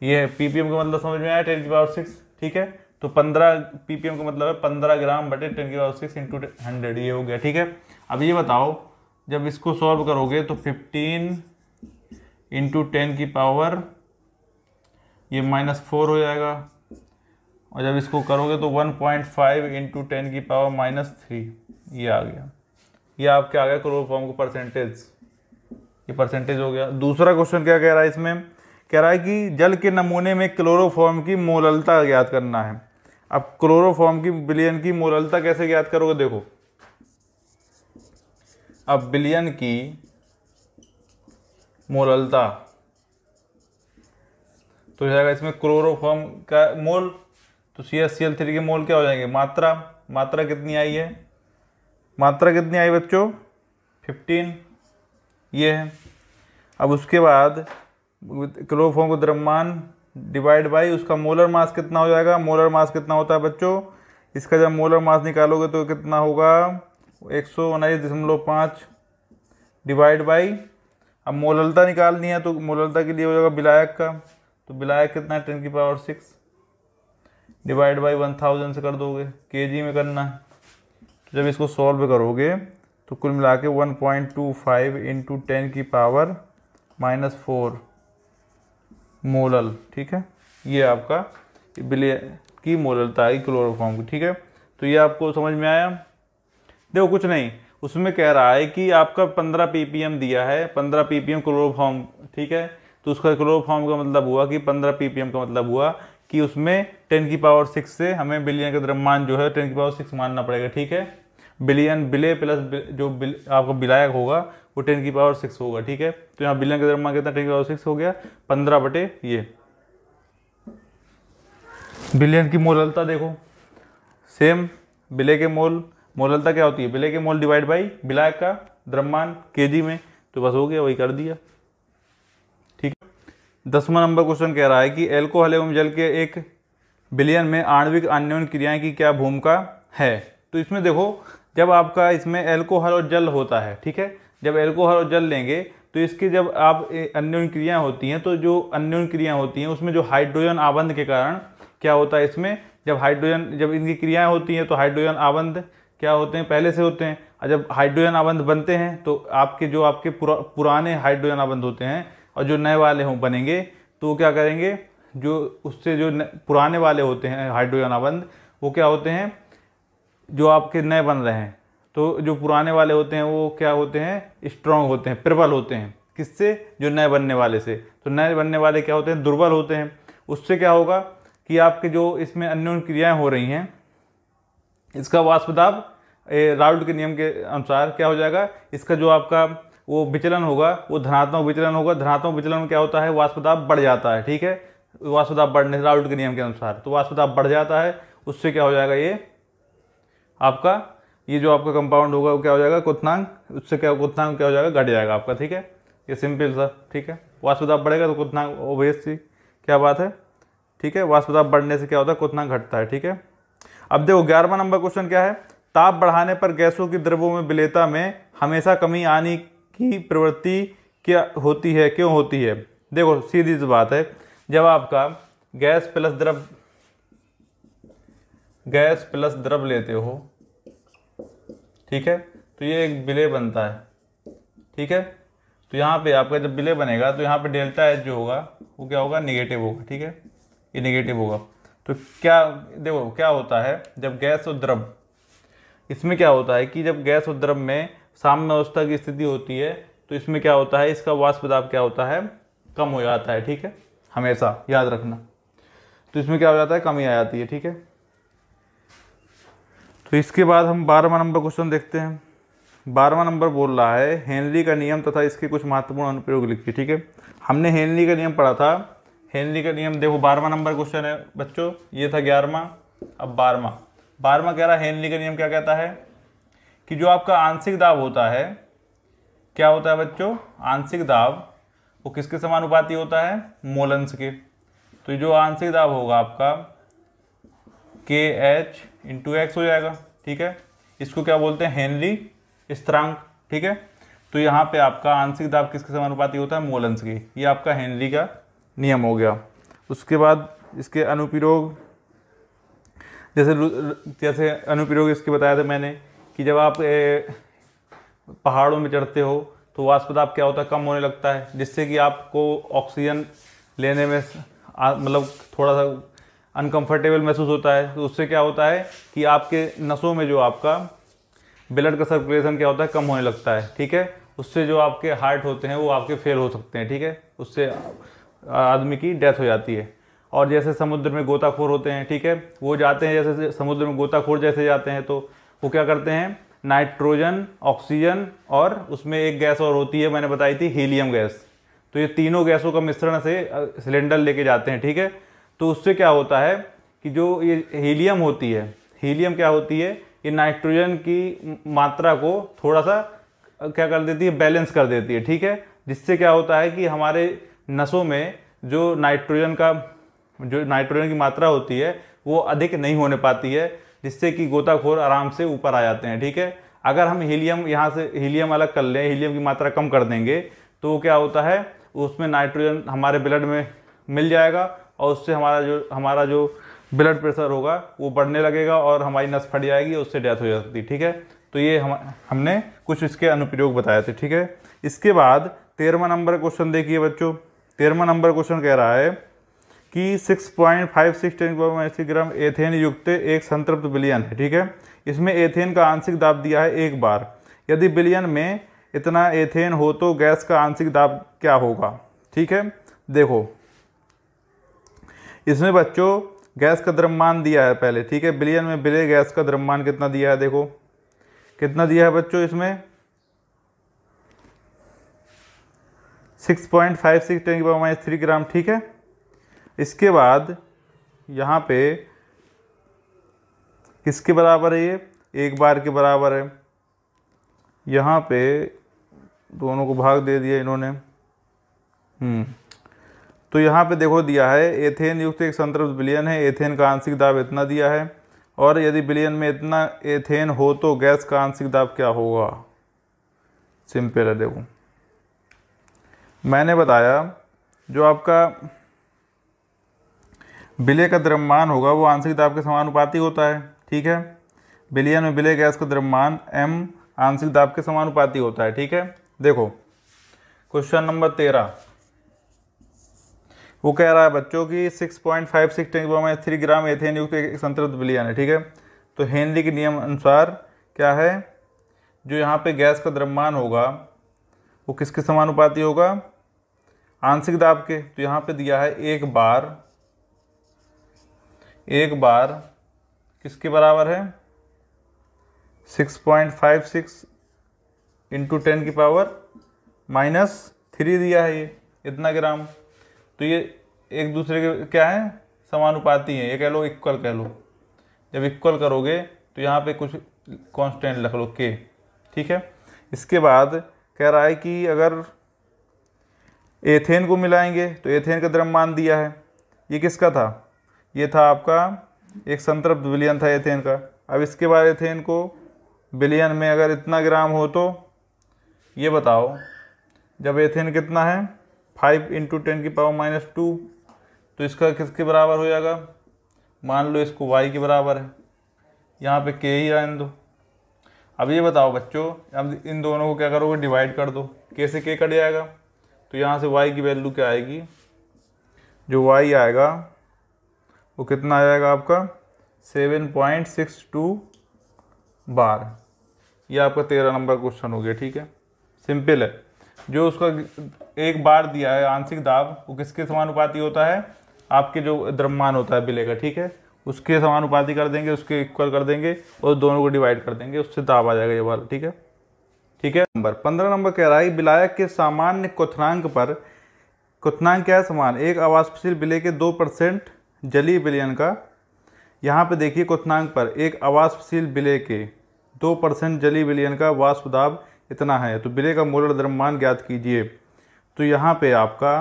ये एम का मतलब समझ में आया टेन की पावर सिक्स ठीक है तो पंद्रह एम का मतलब है पंद्रह ग्राम बटे टेन की पावर सिक्स इंटू हंड्रेड ये हो गया ठीक है अब ये बताओ जब इसको सॉल्व करोगे तो फिफ्टीन इंटू टेन की पावर ये माइनस फोर हो जाएगा और जब इसको करोगे तो one point five into ten की पावर माइनस थ्री ये आ गया ये आपके आ गया क्लोरो फॉर्म को परसेंटेज ये परसेंटेज हो गया दूसरा क्वेश्चन क्या कह रहा है इसमें कह रहा है कि जल के नमूने में क्लोरोफॉर्म की मोललता ज्ञात करना है अब क्लोरोफॉर्म की बिलियन की मोललता कैसे ज्ञात करोगे देखो अबिलियन की मोललता तो जाएगा इसमें क्लोरोफॉर्म का मोल तो C S C L three के मोल क्या हो जाएंगे मात्रा मात्रा कितनी आई है मात्रा कितनी आई बच्चों फिफ्टीन ये है अब उसके बाद क्लोरोफॉर्म को द्रव्यमान डिवाइड बाई उसका मोलर मास कितना हो जाएगा मोलर मास कितना होता है बच्चों इसका जब मोलर मास निकालोगे तो कितना होगा एक सौ दशमलव पाँच डिवाइड बाई अब मोललता निकालनी है तो मोललता के लिए हो जाएगा विलायक का तो विलायक कितना है टेन की power six divide by one thousand से कर दोगे के जी में करना है तो जब इसको सॉल्व करोगे तो कुल मिला के one point two five into ten की पावर माइनस फोर मोलल ठीक है ये आपका बिलियन की मोललता है क्लोरोफॉर्म की ठीक है तो ये आपको समझ में आया देखो कुछ नहीं उसमें कह रहा है कि आपका पंद्रह पीपीएम दिया है पंद्रह पीपीएम क्लोरोफॉर्म ठीक है तो उसका क्लोरोफॉर्म का मतलब हुआ कि पंद्रह पीपीएम का मतलब हुआ कि उसमें टेन की पावर सिक्स से हमें बिलियन का द्रव्यमान जो है टेन की पावर सिक्स मानना पड़ेगा ठीक है बिलियन बिले प्लस जो बिल, आपका बिलायक होगा वो टेन की पावर सिक्स होगा ठीक है तो यहाँ बिलियन का द्रव्यमान कितना टेन की पावर सिक्स हो गया पंद्रह बटे ये बिलियन की मोललता देखो सेम बिले के मोल मोललता क्या होती है विलय के मोल डिवाइड बाई विलायक का द्रव्यमान जी में तो बस हो गया वही कर दिया ठीक है दसवा नंबर क्वेश्चन कह रहा है कि एल्कोहल एवं जल के एक बिलियन में आणविक अन्योन क्रियाएं की क्या भूमिका है तो इसमें देखो जब आपका इसमें एल्कोहल और जल होता है ठीक है जब एल्कोहल और जल लेंगे तो इसकी जब आप अन्योन क्रियाएं होती हैं तो जो अन्योन क्रियाएं होती हैं उसमें जो हाइड्रोजन आबंध के कारण क्या होता है इसमें जब हाइड्रोजन जब इनकी क्रियाएं होती हैं तो हाइड्रोजन आबंध क्या होते हैं पहले से होते हैं और जब हाइड्रोजन आबंध बनते हैं तो आपके जो आपके पुरा, पुराने हाइड्रोजन आबंध होते हैं और जो नए वाले हों बनेंगे तो वो क्या करेंगे जो उससे जो पुराने वाले होते हैं हाइड्रोजन आबंध वो क्या होते हैं जो आपके नए बन रहे हैं तो जो पुराने वाले होते हैं वो क्या होते हैं स्ट्रांग होते हैं प्रबल होते हैं किससे जो नए बनने वाले से तो नए बनने वाले क्या होते हैं दुर्बल होते हैं उससे क्या होगा कि आपके जो इसमें अन्य क्रियाएं हो रही हैं इसका वास्पदाब राउल्ट के नियम के अनुसार क्या हो जाएगा इसका जो आपका वो विचलन होगा वो धनात्मक विचलन होगा धनात्मक विचलन में क्या होता है वास्पदाब बढ़ जाता है ठीक है वास्पदाब बढ़ने राउल्ट के नियम के अनुसार तो वास्पदाब बढ़ जाता है उससे क्या हो जाएगा ये आपका ये जो आपका कंपाउंड होगा वो क्या हो जाएगा कुत्नांग उससे क्या कुत्नांग क्या हो जाएगा घट जाएगा आपका ठीक है ये सिंपल सा ठीक है वास्पदाब बढ़ेगा तो कुत्नांग ओबियसली क्या बात है ठीक है वास्पदाब बढ़ने से क्या होता है कुत्नांग घटता है ठीक है अब देखो ग्यारहवा नंबर क्वेश्चन क्या है ताप बढ़ाने पर गैसों की द्रव्यों में विलेता में हमेशा कमी आने की प्रवृत्ति क्या होती है क्यों होती है देखो सीधी सी बात है जब आपका गैस प्लस द्रव गैस प्लस द्रव लेते हो ठीक है तो ये एक विलय बनता है ठीक है तो यहाँ पे आपका जब विलय बनेगा तो यहाँ पे डेल्टा एच जो होगा वो क्या होगा निगेटिव होगा ठीक है ये निगेटिव होगा तो क्या देखो क्या होता है जब गैस और द्रव इसमें क्या होता है कि जब गैस और द्रव में साम्य अवस्था की स्थिति होती है तो इसमें क्या होता है इसका वाष्प दाब क्या होता है कम हो जाता है ठीक है हमेशा याद रखना तो इसमें क्या हो जाता है कमी आ जाती है ठीक है तो इसके बाद हम बारहवा नंबर क्वेश्चन देखते हैं बारहवा नंबर बोल रहा है हेनरी का नियम तथा इसके कुछ महत्वपूर्ण अनुप्रयोग लिखिए ठीक है हमने हेनरी का नियम पढ़ा था हेनरी का नियम देखो बारहवा नंबर क्वेश्चन है बच्चों ये था ग्यारहवा अब बारहवा बारहवा कह रहा है हेनरी का नियम क्या कहता है कि जो आपका आंशिक दाब होता है क्या होता है बच्चों आंशिक दाब वो किसके समानुपाती होता है मोलंस के तो जो आंशिक दाब होगा आपका के एच इंटू एक्स हो जाएगा ठीक है इसको क्या बोलते हैं हेनरी स्त्रांक ठीक है तो यहाँ पे आपका आंशिक दाब किसके समानुपाती होता है मोलंस के ये आपका हेनरी का नियम हो गया उसके बाद इसके अनुप्रयोग जैसे जैसे अनुप्रयोग इसके बताया था मैंने कि जब आप ए, पहाड़ों में चढ़ते हो तो वाष्पदाप क्या होता है कम होने लगता है जिससे कि आपको ऑक्सीजन लेने में मतलब थोड़ा सा अनकंफर्टेबल महसूस होता है तो उससे क्या होता है कि आपके नसों में जो आपका ब्लड का सर्कुलेशन क्या होता है कम होने लगता है ठीक है उससे जो आपके हार्ट होते हैं वो आपके फेल हो सकते हैं ठीक है उससे आदमी की डेथ हो जाती है और जैसे समुद्र में गोताखोर होते हैं ठीक है वो जाते हैं जैसे समुद्र में गोताखोर जैसे जाते हैं तो वो क्या करते हैं नाइट्रोजन ऑक्सीजन और उसमें एक गैस और होती है मैंने बताई थी हीलियम गैस तो ये तीनों गैसों का मिश्रण से सिलेंडर लेके जाते हैं ठीक है तो उससे क्या होता है कि जो ये हीलियम होती है हीलियम क्या होती है ये नाइट्रोजन की मात्रा को थोड़ा सा क्या कर देती है बैलेंस कर देती है ठीक है जिससे क्या होता है कि हमारे नसों में जो नाइट्रोजन का जो नाइट्रोजन की मात्रा होती है वो अधिक नहीं होने पाती है जिससे कि गोताखोर आराम से ऊपर आ जाते हैं ठीक है अगर हम हीलियम यहाँ से हीलियम अलग कर लें हीलियम की मात्रा कम कर देंगे तो क्या होता है उसमें नाइट्रोजन हमारे ब्लड में मिल जाएगा और उससे हमारा जो हमारा जो ब्लड प्रेशर होगा वो बढ़ने लगेगा और हमारी नस फट जाएगी उससे डेथ हो जाती है ठीक है तो ये हम हमने कुछ इसके अनुप्रयोग बताए थे ठीक है इसके बाद तेरहवा नंबर क्वेश्चन देखिए बच्चों तेरहवा नंबर क्वेश्चन कह रहा है कि 6.56 point five six ten gram ethane युक्त एक संतृप्त बिलियन है ठीक है इसमें एथेन का आंशिक दाब दिया है एक बार यदि बिलियन में इतना एथेन हो तो गैस का आंशिक दाब क्या होगा ठीक है देखो इसमें बच्चों गैस का द्रव्यमान दिया है पहले ठीक है बिलियन में बिले गैस का द्रव्यमान कितना दिया है देखो कितना दिया है बच्चों इसमें six point five six ten की पावर माइनस थ्री ग्राम ठीक है इसके बाद यहाँ पे किसके बराबर है ये एक बार के बराबर है यहाँ पे दोनों को भाग दे दिया इन्होंने हम्म। तो यहाँ पे देखो दिया है एथेन युक्त एक संतृप्त बिलियन है एथेन का आंशिक दाब इतना दिया है और यदि बिलियन में इतना एथेन हो तो गैस का आंशिक दाब क्या होगा सिंपल है देखो मैंने बताया जो आपका विलय का द्रव्यमान होगा वो आंशिक दाब के समानुपाती होता है ठीक है विलयन में विलय गैस का द्रव्यमान एम आंशिक दाब के समानुपाती होता है ठीक है देखो क्वेश्चन नंबर तेरह वो कह रहा है बच्चों की six point five six ten three gram ethane युक्त एक संतृप्त विलयन है ठीक है तो हेनरी के नियम अनुसार क्या है जो यहाँ पे गैस का द्रव्यमान होगा वो किसके समानुपाती होगा आंशिक दाब के तो यहाँ पे दिया है एक बार एक बार किसके बराबर है 6.56 point five six into ten की पावर माइनस थ्री दिया है ये इतना ग्राम तो ये एक दूसरे के क्या है समानुपाती हैं ये कह लो इक्वल कह लो जब इक्वल करोगे तो यहाँ पे कुछ कांस्टेंट लिख लो के ठीक है इसके बाद कह रहा है कि अगर एथेन को मिलाएंगे तो एथेन का द्रव्यमान दिया है ये किसका था ये था आपका एक संतृप्त विलियन था एथेन का अब इसके बाद एथेन को बिलियन में अगर इतना ग्राम हो तो ये बताओ जब एथेन कितना है फाइव इंटू टेन की पावर माइनस टू तो इसका किसके बराबर हो जाएगा मान लो इसको वाई के बराबर है यहाँ पे के ही आए दो अब ये बताओ बच्चों अब इन दोनों को क्या करोगे डिवाइड कर दो के से के कट जाएगा तो यहाँ से वाई की वैल्यू क्या आएगी जो वाई आएगा वो कितना आ जाएगा आपका seven point six two bar ये आपका तेरह नंबर क्वेश्चन हो गया ठीक है सिंपल है जो उसका एक बार दिया है आंशिक दाब वो किसके समानुपाती होता है आपके जो द्रव्यमान होता है बिले का ठीक है उसके समानुपाती कर देंगे उसके इक्वल कर देंगे और दोनों को डिवाइड कर देंगे उससे दाब आ जाएगा ये बार ठीक है ठीक है नंबर पंद्रह नंबर कह रहा है विलायक के सामान्य क्वथनांक पर क्वथनांक क्या है समान एक आवासशील विलय के दो परसेंट जलीय विलयन का यहाँ पे देखिए क्वथनांक पर एक आवासशील विलय के दो परसेंट जलीय विलयन का वास्पदाब इतना है तो विलय का मोलर द्रव्यमान ज्ञात कीजिए तो यहाँ पे आपका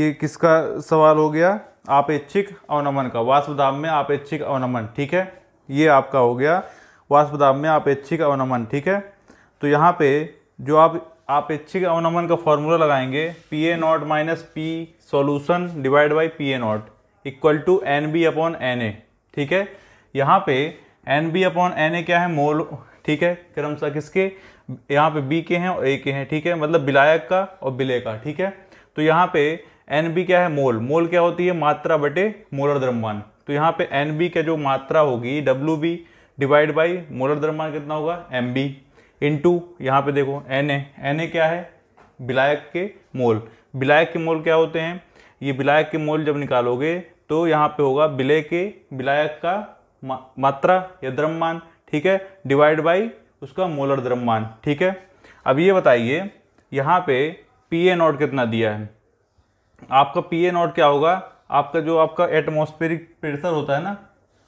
ये किसका सवाल हो गया आपेक्षिक अवनमन का वास्पदाब में में आपेक्षिक अवनमन ठीक है ये आपका हो गया वास्पदाब में में आपेक्षिक अवनमन ठीक है तो यहाँ पे जो आप आपेक्षिक अवनमन का फॉर्मूला लगाएंगे P A not minus P solution divide by P A nought equal to N B upon N A ठीक है यहाँ पे N B upon N A क्या है मोल ठीक है क्रमशः किसके यहाँ पे बी के हैं और ए के हैं ठीक है मतलब विलायक का और बिले का ठीक है तो यहाँ पे एन बी क्या है मोल मोल क्या होती है मात्रा बटे मोलर द्रव्यमान तो यहाँ पे एन बी का जो मात्रा होगी W B divide by molar द्रव्यमान कितना होगा एम बी इन टू यहाँ पर देखो एन ए एन ए क्या है विलायक के मोल विलायक के मोल क्या होते हैं ये विलायक के मोल जब निकालोगे तो यहाँ पे होगा विलय के विलायक का मा, मात्रा या द्रव्यमान ठीक है डिवाइड बाई उसका मोलर द्रव्यमान ठीक है अब ये बताइए यहाँ पे पी ए नॉट कितना दिया है आपका पी ए नॉट क्या होगा आपका जो आपका एटमोस्फेरिक प्रेशर होता है ना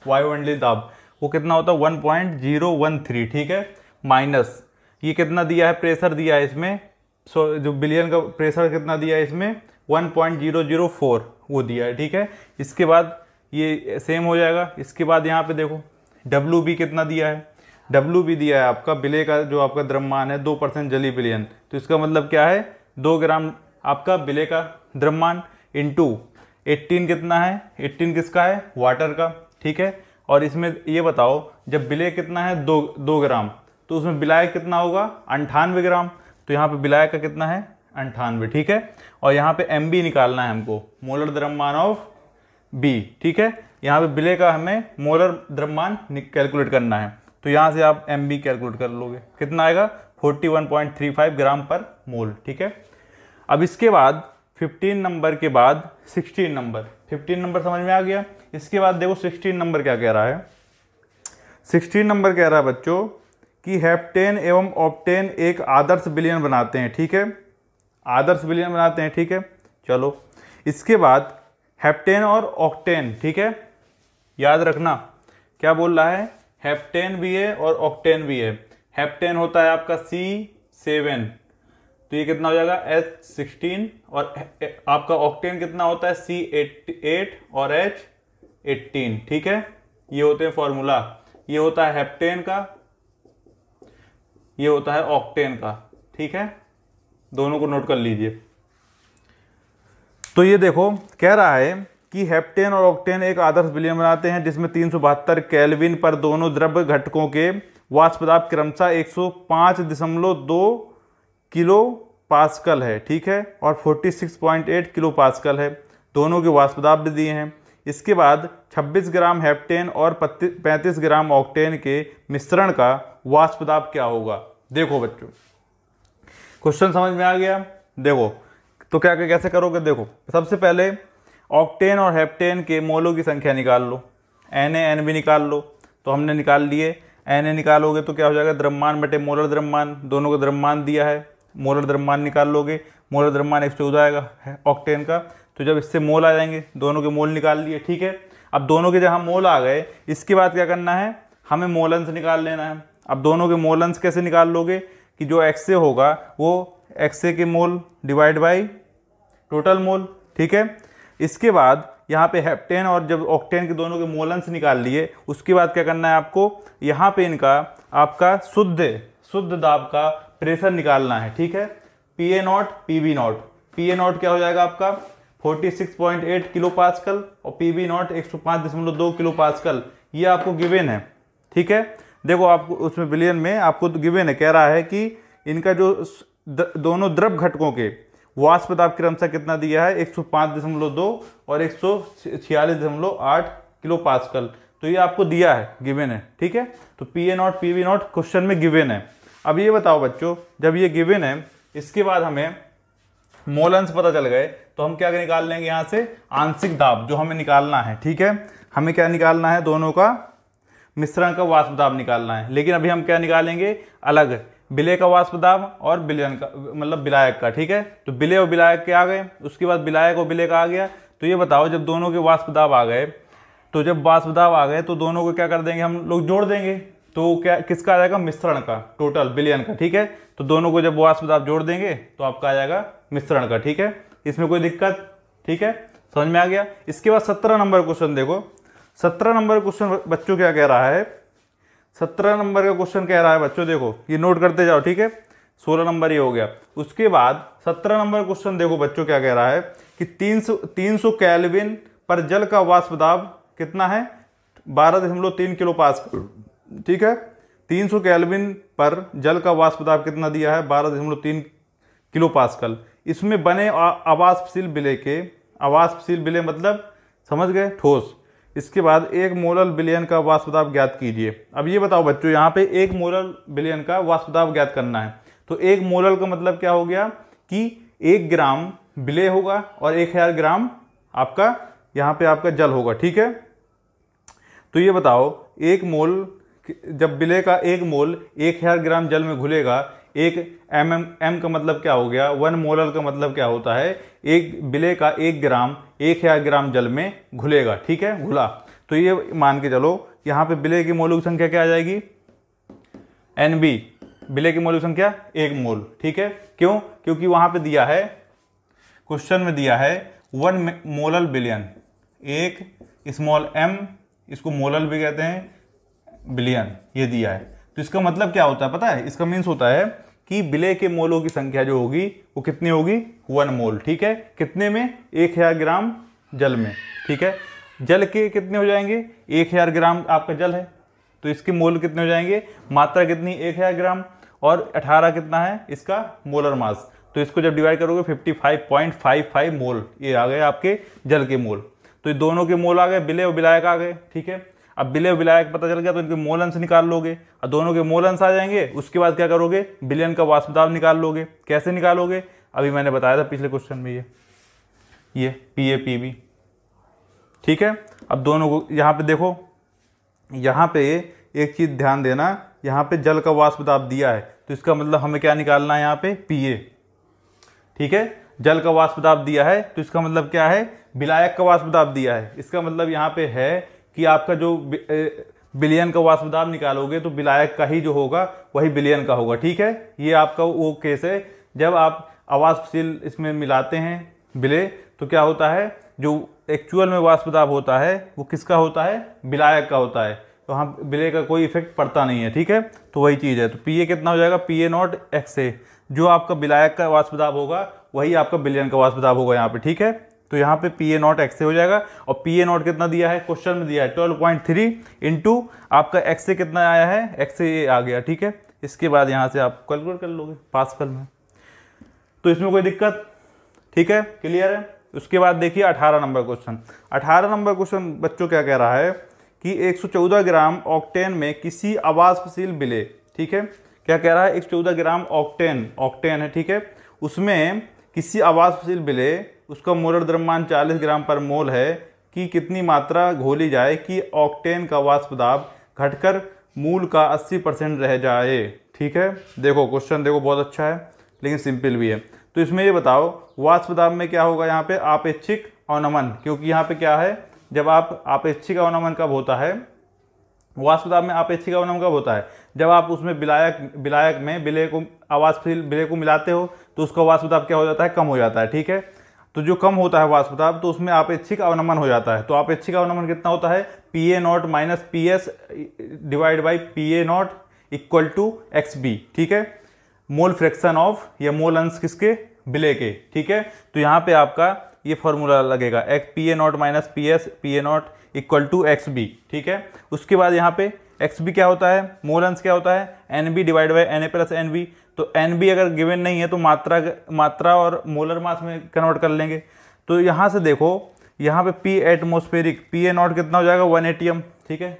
वायुमंडलीय दाब वो कितना होता है one point zero one three ठीक है माइनस ये कितना दिया है प्रेशर दिया है इसमें सो जो बिलियन का प्रेशर कितना दिया है इसमें 1.004 वो दिया है ठीक है इसके बाद ये सेम हो जाएगा इसके बाद यहाँ पे देखो डब्लू बी कितना दिया है डब्लू बी दिया है आपका बिले का जो आपका द्रव्यमान है दो परसेंट जली बिलियन तो इसका मतलब क्या है दो ग्राम आपका बिले का द्रव्यमान टू एट्टीन कितना है एट्टीन किसका है वाटर का ठीक है और इसमें ये बताओ जब बिले कितना है दो दो ग्राम तो उसमें बिलाय कितना होगा अंठानवे ग्राम तो यहाँ पे बिलाय का कितना है अंठानवे ठीक है और यहाँ पे एम निकालना है हमको मोलर द्रव्यमान ऑफ बी ठीक है यहाँ पे बिले का हमें मोलर द्रव्यमान कैलकुलेट करना है तो यहाँ से आप एम कैलकुलेट कर लोगे कितना आएगा 41.35 ग्राम पर मोल ठीक है अब इसके बाद 15 नंबर के बाद 16 नंबर 15 नंबर समझ में आ गया इसके बाद देखो 16 नंबर क्या कह रहा है 16 नंबर कह रहा है बच्चों कि हेप्टेन एवं ऑप्टेन एक आदर्श विलयन बनाते हैं ठीक है आदर्श विलयन बनाते हैं ठीक है चलो इसके बाद हेप्टेन और ऑक्टेन ठीक है याद रखना क्या बोल रहा है हेप्टेन भी है और ऑक्टेन भी है हेप्टेन होता है आपका सी सेवन तो ये कितना हो जाएगा एच सिक्सटीन और आपका ऑक्टेन कितना होता है सी एट एट और एच एट्टीन ठीक है ये होते हैं फॉर्मूला ये होता है हेप्टेन का ये होता है ऑक्टेन का ठीक है दोनों को नोट कर लीजिए तो ये देखो कह रहा है कि हेप्टेन और ऑक्टेन एक आदर्श विलियम बनाते हैं जिसमें तीन सौ बहत्तर कैलविन पर दोनों द्रव्य घटकों के वाष्पदाप क्रमशः एक सौ दशमलव दो किलो पास्कल है ठीक है और forty six point eight kilo pascal है दोनों के वाष्पदाप दिए हैं इसके बाद 26 ग्राम हेप्टेन और 35 ग्राम ऑक्टेन के मिश्रण का वाष्पदाप क्या होगा देखो बच्चों क्वेश्चन समझ में आ गया देखो तो क्या क्या कैसे करोगे देखो सबसे पहले ऑक्टेन और हेप्टेन के मोलों की संख्या निकाल लो एन एन भी निकाल लो तो हमने निकाल लिए एन ए निकालोगे तो क्या हो जाएगा द्रव्यमान बटे मोलर द्रव्यमान दोनों को द्रव्यमान दिया है मोलर द्रव्यमान निकाल लोगे मोलर द्रव्यमान एक हो जाएगा ऑक्टेन का तो जब इससे मोल आ जाएंगे दोनों के मोल निकाल लिए ठीक है अब दोनों के जहाँ मोल आ गए इसके बाद क्या करना है हमें मोलन से निकाल लेना है अब दोनों के मोलंस कैसे निकाल लोगे कि जो एक्स ए होगा वो एक्स के mole divide by total mole ठीक है इसके बाद यहाँ पे हेप्टेन और जब ऑक्टेन के दोनों के मोलंस निकाल लिए उसके बाद क्या करना है आपको यहाँ पे इनका आपका शुद्ध शुद्ध दाब का प्रेशर निकालना है ठीक है P A nought P B nought P A nought क्या हो जाएगा आपका 46.8 किलो पास्कल और पी बी नॉट एक किलो पास्कल ये आपको गिवेन है ठीक है देखो आपको उसमें विलियन में आपको गिवेन तो है कह रहा है कि इनका जो द, दोनों द्रव घटकों के वाष्प दाब क्रमशः कितना दिया है दो और आठ किलो पास्कल तो ये आपको दिया है गिवेन है ठीक है तो P A nought P V nought question में गिवेन है अब ये बताओ बच्चों जब ये गिवेन है इसके बाद हमें मोलंस पता चल गए तो हम क्या निकाल लेंगे यहाँ से आंशिक दाब जो हमें निकालना है ठीक है हमें क्या निकालना है दोनों का मिश्रण का वाष्प दाब निकालना है लेकिन अभी हम क्या निकालेंगे अलग बिले का वाष्प दाब और बिलियन का मतलब बिलायक का ठीक है तो बिले और बिलायक के आ गए उसके बाद बिलायक और बिले का आ गया तो ये बताओ जब दोनों के वाष्प दाब आ गए तो जब वाष्प दाब आ गए तो दोनों को क्या कर देंगे हम लोग जोड़ देंगे तो क्या किसका आ जाएगा मिश्रण का टोटल बिलियन का ठीक है तो दोनों को जब वाष्प दाब जोड़ देंगे तो आपका आ जाएगा मिश्रण का ठीक है इसमें कोई दिक्कत ठीक है समझ में आ गया इसके बाद सत्रह नंबर क्वेश्चन देखो सत्रह नंबर क्वेश्चन बच्चों क्या कह रहा है सत्रह नंबर का क्वेश्चन कह रहा है बच्चों देखो ये नोट करते जाओ ठीक है सोलह नंबर ये हो गया उसके बाद सत्रह नंबर क्वेश्चन देखो बच्चों क्या कह रहा है कि तीन सौ तीन सौ कैलविन पर जल का वाष्प दाब कितना है बारह दशमलव तीन किलो पास ठीक है तीन सौ कैलविन पर जल का वाष्प दाब कितना दिया है बारह दशमलव तीन किलो कल इसमें बने आवासशील विलय के आवासशील विलय मतलब समझ गए ठोस इसके बाद एक मोलल बिलियन का वाष्पदाब ज्ञात कीजिए अब ये बताओ बच्चों यहाँ पे एक मोलल बिलियन का वाष्पदाब ज्ञात करना है तो एक मोलल का मतलब क्या हो गया कि एक ग्राम बिले होगा और एक हज़ार ग्राम आपका यहाँ पे आपका जल होगा ठीक है तो ये बताओ एक मोल जब बिले का एक मोल एक हज़ार ग्राम जल में घुलेगा एक एम एम एम का मतलब क्या हो गया वन मोलर का मतलब क्या होता है एक बिले का एक ग्राम एक हजार ग्राम जल में घुलेगा ठीक है घुला तो ये मान के चलो यहाँ पे बिले की मोलू की संख्या क्या आ जाएगी एन बी बिले की मोलू की संख्या एक मोल ठीक है क्यों क्योंकि वहाँ पे दिया है क्वेश्चन में दिया है वन मोलल बिलियन एक स्मॉल एम इसको मोलल भी कहते हैं बिलियन ये दिया है तो इसका मतलब क्या होता है पता है इसका मीन्स होता है कि विलय के मोलों की संख्या जो होगी वो कितनी होगी वन मोल ठीक है कितने में एक हज़ार ग्राम जल में ठीक है जल के कितने हो जाएंगे एक हज़ार ग्राम आपका जल है तो इसके मोल कितने हो जाएंगे मात्रा कितनी एक हज़ार ग्राम और अठारह कितना है इसका मोलर मास तो इसको जब डिवाइड करोगे fifty five point five five mole ये आ गए आपके जल के मोल तो ये दोनों के मोल आ गए बिले और बिलायक आ गए ठीक है अब बिले विलायक पता चल गया तो इनके मोल अंश निकाल लोगे और दोनों के मोल अंश आ जाएंगे उसके बाद क्या करोगे बिलियन का वाष्पदाब निकाल लोगे कैसे निकालोगे अभी मैंने बताया था पिछले क्वेश्चन में ये ये पी ए पी बी ठीक है अब दोनों को यहाँ पे देखो यहाँ पे एक चीज़ ध्यान देना यहाँ पे जल का वाष्पदाब दिया है तो इसका मतलब हमें क्या निकालना है यहाँ पे पी ए ठीक है जल का वास्पताप दिया है तो इसका मतलब क्या है विलायक का वाष्पदाब दिया है इसका मतलब यहाँ पे है कि आपका जो बिलियन का वास्पदाब निकालोगे तो विलायक का ही जो होगा वही बिलियन का होगा ठीक है ये आपका वो केस है जब आप अवास्पशील इसमें मिलाते हैं बिले तो क्या होता है जो एक्चुअल में वास्पदाब होता है वो किसका होता है विलायक का होता है तो हम बिले का कोई इफेक्ट पड़ता नहीं है ठीक है तो वही चीज़ है तो पी ए कितना हो जाएगा P A not X A जो आपका विलायक का वास्पदाब होगा वही आपका बिलियन का वास्पदाब होगा यहाँ पे ठीक है तो यहाँ पे पी ए नॉट एक्स से हो जाएगा और पी ए नॉट कितना दिया है क्वेश्चन में दिया है ट्वेल्व पॉइंट थ्री इंटू आपका एक्स से कितना आया है एक्स से ये आ गया ठीक है इसके बाद यहाँ से आप कैलकुलेट कर लोगे पास कल में तो इसमें कोई दिक्कत ठीक है क्लियर है उसके बाद देखिए अठारह नंबर क्वेश्चन अठारह नंबर क्वेश्चन बच्चों क्या कह रहा है कि चौदह ग्राम ऑक्टेन में किसी फसील बिले ठीक है क्या कह रहा है चौदह ग्राम ऑक्टेन ऑक्टेन है ठीक है उसमें किसी फसील बिले उसका मोलर द्रव्यमान 40 ग्राम पर मोल है कि कितनी मात्रा घोली जाए कि ऑक्टेन का वाष्प दाब घटकर मूल का 80 परसेंट रह जाए ठीक है देखो क्वेश्चन देखो बहुत अच्छा है लेकिन सिंपल भी है तो इसमें ये बताओ वाष्प दाब में क्या होगा यहाँ पे आपेक्षिक अवनमन क्योंकि यहाँ पे क्या है जब आप आपेक्षिक अवनमन कब होता है वाष्प दाब में आपेक्षिक अवनमन कब होता है जब आप उसमें विलायक विलायक में विलय को आवासशील विलय को मिलाते हो तो उसका वाष्प दाब क्या हो जाता है कम हो जाता है ठीक है तो जो कम होता है वाष्पताप तो उसमें आपेक्षिक अवनमन हो जाता है तो आपेक्षिक अवनमन कितना होता है P A not minus P S divide by P A nought equal to X B ठीक है मोल फ्रैक्शन ऑफ या मोल अंश किसके बिले के ठीक है तो यहाँ पे आपका ये फॉर्मूला लगेगा X P A not minus P S P A nought equal to X B ठीक है उसके बाद यहाँ पे एक्स बी क्या होता है मोल अंश क्या होता है N B divide by N A plus N B तो एन बी अगर गिवन नहीं है तो मात्रा मात्रा और मोलर मास में कन्वर्ट कर लेंगे तो यहाँ से देखो यहाँ पे P atmospheric P A nought कितना हो जाएगा वन एटीएम ठीक है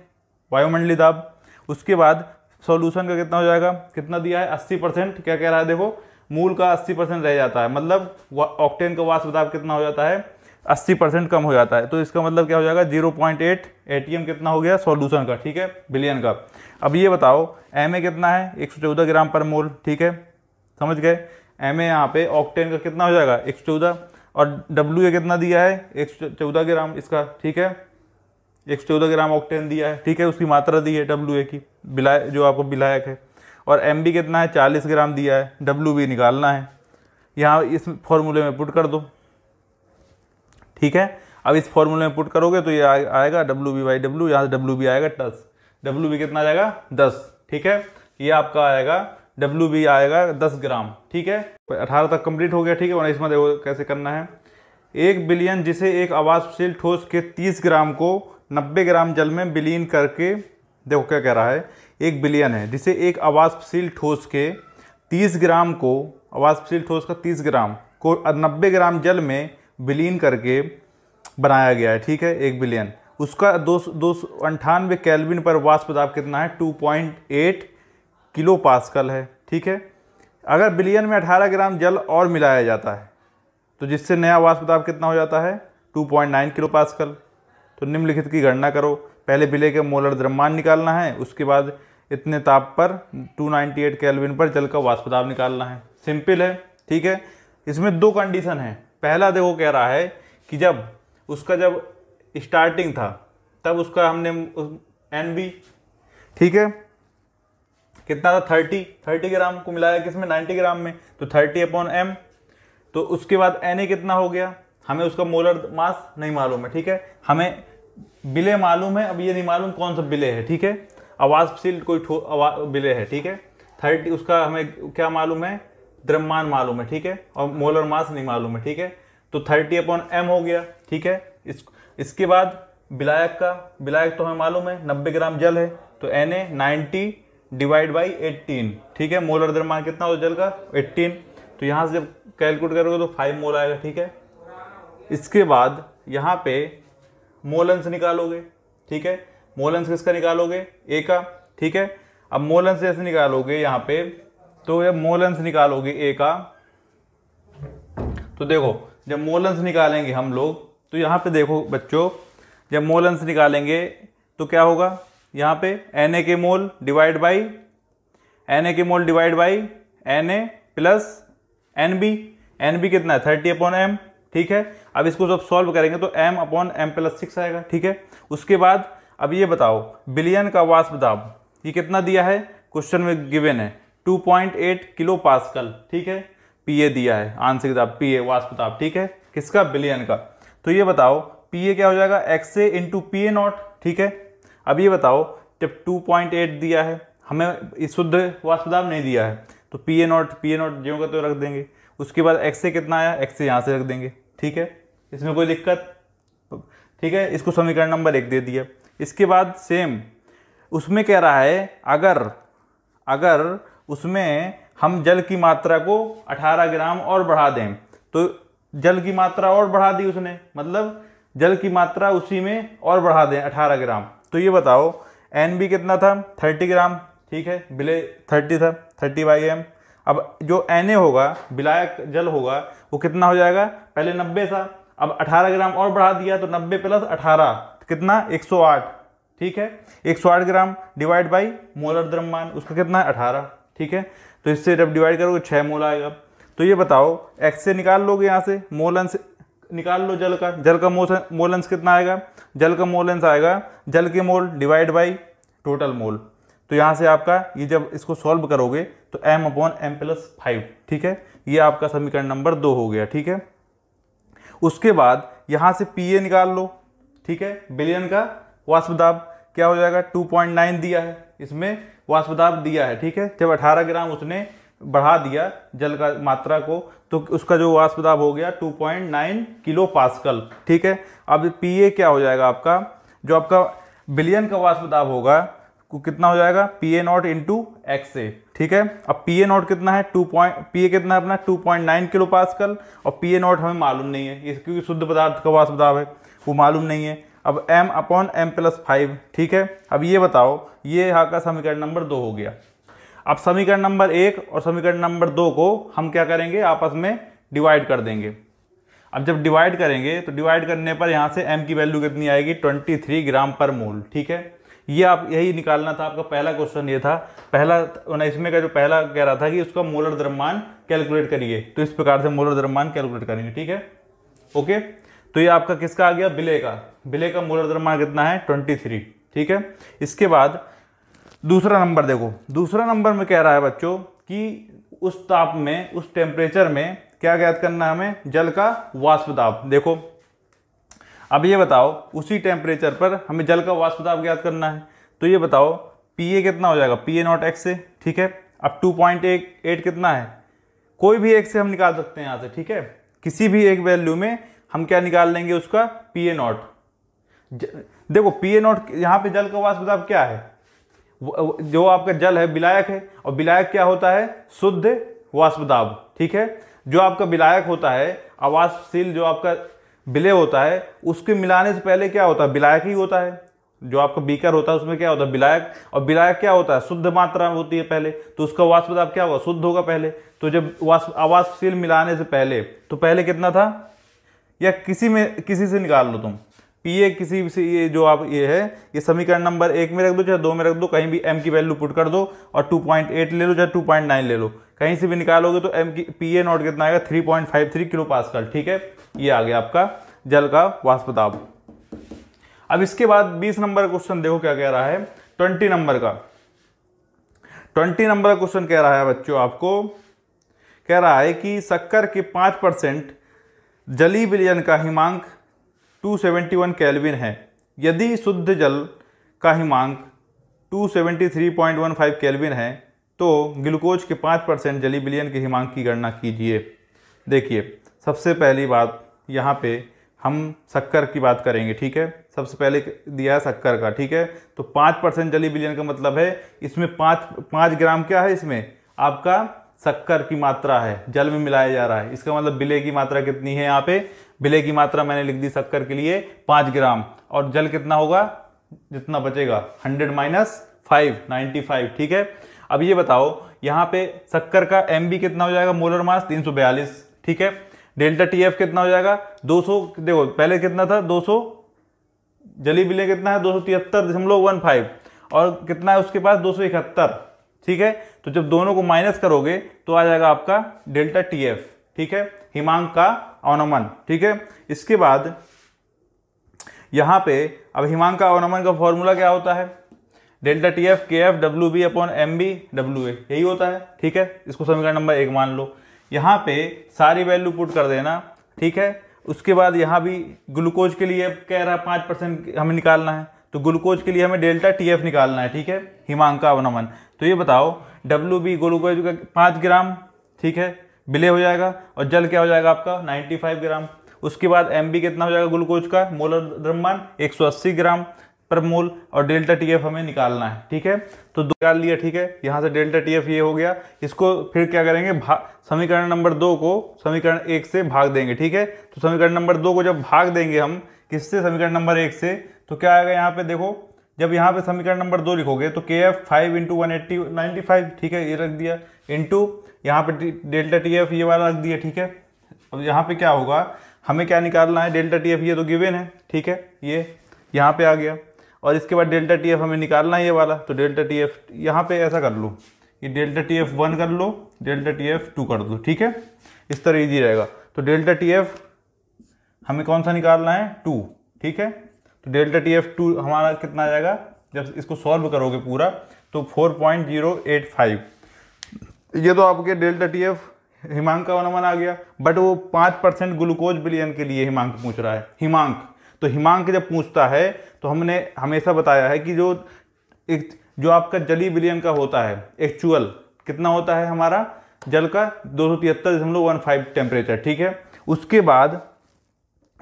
वायुमंडली दाब उसके बाद सॉल्यूशन का कितना हो जाएगा कितना दिया है अस्सी परसेंट क्या कह रहा है देखो मूल का अस्सी परसेंट रह जाता है मतलब ऑक्टेन का वाष्प दाब कितना हो जाता है अस्सी परसेंट कम हो जाता है तो इसका मतलब क्या हो जाएगा जीरो पॉइंट एट ए कितना हो गया सॉल्यूशन का ठीक है बिलियन का अब ये बताओ एम कितना है एक सौ चौदह ग्राम पर मोल ठीक है समझ गए एम ए यहाँ पे ऑक्टेन का कितना हो जाएगा एक सौ चौदह और डब्ल्यू ए कितना दिया है एक चौदह ग्राम इसका ठीक है एक सौ चौदह ग्राम ऑक्टेन दिया है ठीक है उसकी मात्रा दी है डब्ल्यू ए की बिलाय जो आपको बिलायक है और एम बी कितना है चालीस ग्राम दिया है डब्ल्यू निकालना है यहाँ इस फॉर्मूले में पुट कर दो ठीक है अब इस फॉर्मूले में पुट करोगे तो ये आ, आएगा डब्ल्यू बी वाई डब्ल्यू यहाँ से डब्ल्यू बी आएगा दस डब्ल्यू बी कितना आ जाएगा दस ठीक है ये आपका आएगा डब्ल्यू बी आएगा दस ग्राम ठीक है अठारह तक कंप्लीट हो गया ठीक है और इसमें देखो कैसे करना है एक बिलियन जिसे एक आवासशील ठोस के तीस ग्राम को नब्बे ग्राम जल में विलीन करके देखो क्या कह रहा है एक बिलियन है जिसे एक आवासशील ठोस के तीस ग्राम को आवासशील ठोस का तीस ग्राम को नब्बे ग्राम जल में बिलियन करके बनाया गया है ठीक है एक बिलियन उसका दो दो अंठानवे कैलविन पर वाष्प दाब कितना है 2.8 किलो पास्कल है ठीक है अगर बिलियन में 18 ग्राम जल और मिलाया जाता है तो जिससे नया वाष्प दाब कितना हो जाता है 2.9 किलो पास्कल तो निम्नलिखित की गणना करो पहले बिले के मोलर द्रव्यमान निकालना है उसके बाद इतने ताप पर 298 केल्विन पर जल का वाष्प दाब निकालना है सिंपल है ठीक है इसमें दो कंडीशन है पहला देखो कह रहा है कि जब उसका जब स्टार्टिंग था तब उसका हमने एन बी ठीक है कितना था थर्टी थर्टी ग्राम को मिलाया किसमें नाइन्टी ग्राम में तो थर्टी अपॉन एम तो उसके बाद एन ए कितना हो गया हमें उसका मोलर मास नहीं मालूम है ठीक है हमें बिले मालूम है अब ये नहीं मालूम कौन सा बिले है ठीक है आवाजशील कोई बिले है ठीक है थर्टी उसका हमें क्या मालूम है द्रव्यमान मालूम है ठीक है और मोलर मास नहीं मालूम है ठीक है तो थर्टी अपॉन एम हो गया ठीक है इस इसके बाद विलायक का विलायक तो हमें मालूम है नब्बे ग्राम जल है तो N A ninety divide by eighteen ठीक है मोलर द्रव्यमान कितना हो जल का एट्टीन तो यहाँ से जब कैलकुलेट करोगे तो फाइव मोल आएगा ठीक है इसके बाद यहाँ पे मोलंस निकालोगे ठीक है मोलंस किसका निकालोगे ए का ठीक है अब मोलंस जैसे निकालोगे यहाँ पे तो ये मोलेंस निकालोगे ए का तो देखो जब मोलेंस निकालेंगे हम लोग तो यहाँ पे देखो बच्चों जब मोलेंस निकालेंगे तो क्या होगा यहाँ पे एन ए के mole divide by N A के mole divide by N A plus N B N B कितना है थर्टी अपॉन एम ठीक है अब इसको जब सॉल्व करेंगे तो M upon M plus six आएगा ठीक है उसके बाद अब ये बताओ बिलियन का वास्प दाब ये कितना दिया है क्वेश्चन में गिवन है 2.8 किलो पास्कल ठीक है पीए दिया है आंसर किताब पीए वास्तुताब ठीक है किसका बिलियन का तो ये बताओ पीए क्या हो जाएगा X A into P A nought ठीक है अब ये बताओ जब 2.8 दिया है हमें शुद्ध वास्तुताब नहीं दिया है तो P A nought P A nought जो का तो रख देंगे उसके बाद एक्स कितना आया एक्स ए यहाँ से रख देंगे ठीक है इसमें कोई दिक्कत ठीक है इसको समीकरण नंबर एक दे दिया इसके बाद सेम उसमें कह रहा है अगर अगर उसमें हम जल की मात्रा को 18 ग्राम और बढ़ा दें तो जल की मात्रा और बढ़ा दी उसने मतलब जल की मात्रा उसी में और बढ़ा दें 18 ग्राम तो ये बताओ एन बी कितना था 30 ग्राम ठीक है बिले 30 था 30 बाई एम अब जो एन ए होगा बिलायक जल होगा वो कितना हो जाएगा पहले 90 था अब 18 ग्राम और बढ़ा दिया तो 90 प्लस 18 कितना 108 ठीक है 108 ग्राम डिवाइड बाई मोलर द्रव्यमान उसका कितना है अठारह ठीक है तो इससे जब डिवाइड करोगे छः मोल आएगा तो ये बताओ एक्स से निकाल लोगे यहाँ से मोलंस निकाल लो जल का जल का मोलंस कितना आएगा जल का मोलंस आएगा जल के mole divide by total mole तो यहाँ से आपका ये जब इसको सॉल्व करोगे तो m upon M plus five ठीक है ये आपका समीकरण नंबर दो हो गया ठीक है उसके बाद यहाँ से पी ए निकाल लो ठीक है बिलियन का वाष्प दाब क्या हो जाएगा 2.9 दिया है इसमें वो अस्पताल दिया है ठीक है जब अठारह ग्राम उसने बढ़ा दिया जल का मात्रा को तो उसका जो वास्पदाब हो गया 2.9 किलो पास्कल ठीक है अब ए क्या हो जाएगा आपका जो आपका बिलियन का वास्पदाब होगा कितना हो जाएगा P A nought into X A ठीक है अब पी ए नॉट कितना है टू पॉइंट पी ए कितना है अपना two point nine kilo pascal और पी ए नॉट हमें मालूम नहीं है क्योंकि शुद्ध पदार्थ का वास्पदाब है वो मालूम नहीं है अब m upon M plus five ठीक है अब ये बताओ ये यहाँ का समीकरण नंबर दो हो गया अब समीकरण नंबर एक और समीकरण नंबर दो को हम क्या करेंगे आपस में डिवाइड कर देंगे अब जब डिवाइड करेंगे तो डिवाइड करने पर यहाँ से m की वैल्यू कितनी आएगी 23 ग्राम पर मोल ठीक है ये आप यही निकालना था आपका पहला क्वेश्चन ये था पहला उन्नीसवें का जो पहला कह रहा था कि उसका मोलर द्रव्यमान कैलकुलेट करिए तो इस प्रकार से मोलर द्रव्यमान कैलकुलेट करेंगे ठीक है ओके तो ये आपका किसका आ गया बिले का बिले का मोलर द्रव्यमान कितना है ट्वेंटी थ्री ठीक है इसके बाद दूसरा नंबर देखो दूसरा नंबर में कह रहा है बच्चों कि उस ताप में उस टेम्परेचर में क्या ज्ञात करना है हमें जल का वाष्प दाब देखो अब ये बताओ उसी टेम्परेचर पर हमें जल का वाष्प दाब ज्ञात करना है तो ये बताओ पी कितना हो जाएगा पी ए नॉट एक्स से ठीक है अब टू पॉइंट एट कितना है कोई भी एक से हम निकाल सकते हैं यहाँ से ठीक है किसी भी एक वैल्यू में हम क्या निकाल लेंगे उसका पी ए नॉट देखो पी ए नॉट यहाँ पे जल का वाष्प दाब क्या है जो आपका जल है विलायक है और विलायक क्या होता है शुद्ध वाष्प दाब ठीक है जो आपका विलायक होता है अवाष्पशील जो आपका विलय होता है उसके मिलाने से पहले क्या होता है विलायक ही होता है जो आपका बीकर होता है उसमें क्या होता है विलायक और विलायक क्या होता है शुद्ध मात्रा होती है पहले तो उसका वाष्प दाब क्या होगा शुद्ध होगा पहले तो जब वाष्प अवाष्पशील मिलाने से पहले तो पहले कितना था या किसी में किसी से निकाल लो तुम पी ए किसी से ये जो आप ये है ये समीकरण नंबर एक में रख दो चाहे दो में रख दो कहीं भी एम की वैल्यू पुट कर दो और 2.8 ले लो चाहे 2.9 ले लो कहीं से भी निकालोगे तो एम की पी ए नॉट कितना आएगा 3.53 किलो पास्कल ठीक है ये आ गया आपका जल का वाष्पताप अब इसके बाद बीस नंबर क्वेश्चन देखो क्या कह रहा है ट्वेंटी नंबर का ट्वेंटी नंबर का क्वेश्चन कह रहा है बच्चों आपको कह रहा है कि शक्कर के पाँच परसेंट जली विलयन का हिमांक 271 केल्विन है यदि शुद्ध जल का हिमांक 273.15 केल्विन है तो ग्लूकोज के पाँच परसेंट जली विलयन के हिमांक की गणना कीजिए देखिए सबसे पहली बात यहाँ पे हम शक्कर की बात करेंगे ठीक है सबसे पहले दिया है शक्कर का ठीक है तो पाँच परसेंट जली विलयन का मतलब है इसमें पाँच पाँच ग्राम क्या है इसमें आपका शक्कर की मात्रा है जल में मिलाया जा रहा है इसका मतलब बिले की मात्रा कितनी है यहाँ पे बिले की मात्रा मैंने लिख दी शक्कर के लिए पाँच ग्राम और जल कितना होगा जितना बचेगा hundred minus five ninety five ठीक है अब ये बताओ यहाँ पे शक्कर का एम कितना हो जाएगा मोलर मास तीन सौ बयालीस ठीक है डेल्टा टी एफ कितना हो जाएगा सौ देखो पहले कितना था सौ जली बिले कितना है दो सौ तिहत्तर दशमलव वन फाइव और कितना है उसके पास दो सौ इकहत्तर ठीक है तो जब दोनों को माइनस करोगे तो आ जाएगा आपका डेल्टा टी एफ ठीक है हिमांक का अवनमन ठीक है इसके बाद यहाँ पे अब हिमांक का अवनमन का फॉर्मूला क्या होता है delta T F K F W B upon M B W A यही होता है ठीक है इसको समीकरण नंबर एक मान लो यहां पे सारी वैल्यू पुट कर देना ठीक है उसके बाद यहां भी ग्लूकोज के लिए कह रहा है पांच परसेंट हमें निकालना है तो ग्लूकोज के लिए हमें डेल्टा टी एफ निकालना है ठीक है हिमांक का अवनमन तो ये बताओ डब्ल्यू बी ग्लूकोज का पाँच ग्राम ठीक है बिले हो जाएगा और जल क्या हो जाएगा आपका 95 ग्राम उसके बाद एम बी कितना हो जाएगा ग्लूकोज का मोलर सौ 180 ग्राम पर मोल और डेल्टा टी एफ हमें निकालना है ठीक है तो दो निकाल लिया ठीक है यहाँ से डेल्टा टी एफ ये हो गया इसको फिर क्या करेंगे समीकरण नंबर दो को समीकरण एक से भाग देंगे ठीक है तो समीकरण नंबर दो को जब भाग देंगे हम किससे समीकरण नंबर एक से तो क्या आएगा यहाँ पे देखो जब यहाँ पे समीकरण नंबर दो लिखोगे तो K F five into one eighty ninety five ठीक है ये रख दिया इंटू यहाँ पे डेल्टा टी एफ ये वाला रख दिया ठीक है अब यहाँ पे क्या होगा हमें क्या निकालना है डेल्टा टी एफ ये तो गिवेन है ठीक है ये यहाँ पे आ गया और इसके बाद डेल्टा टी एफ हमें निकालना है ये वाला तो डेल्टा टी एफ यहाँ पे ऐसा कर लो ये डेल्टा टी एफ वन कर लो डेल्टा टी एफ टू कर दो ठीक है इस तरह ईजी रहेगा तो डेल्टा टी एफ हमें कौन सा निकालना है टू ठीक है तो डेल्टा टी एफ टू हमारा कितना आ जाएगा जब इसको सॉल्व करोगे पूरा तो four point zero eight five ये तो आपके डेल्टा टी एफ हिमांक का वनमन आ गया बट वो पाँच परसेंट ग्लूकोज बिलियन के लिए हिमांक पूछ रहा है हिमांक तो हिमांक जब पूछता है तो हमने हमेशा बताया है कि जो एक जो आपका जली बिलियन का होता है एक्चुअल कितना होता है हमारा जल का दो सौ तिहत्तर दशमलव वन फाइव टेम्परेचर ठीक है उसके बाद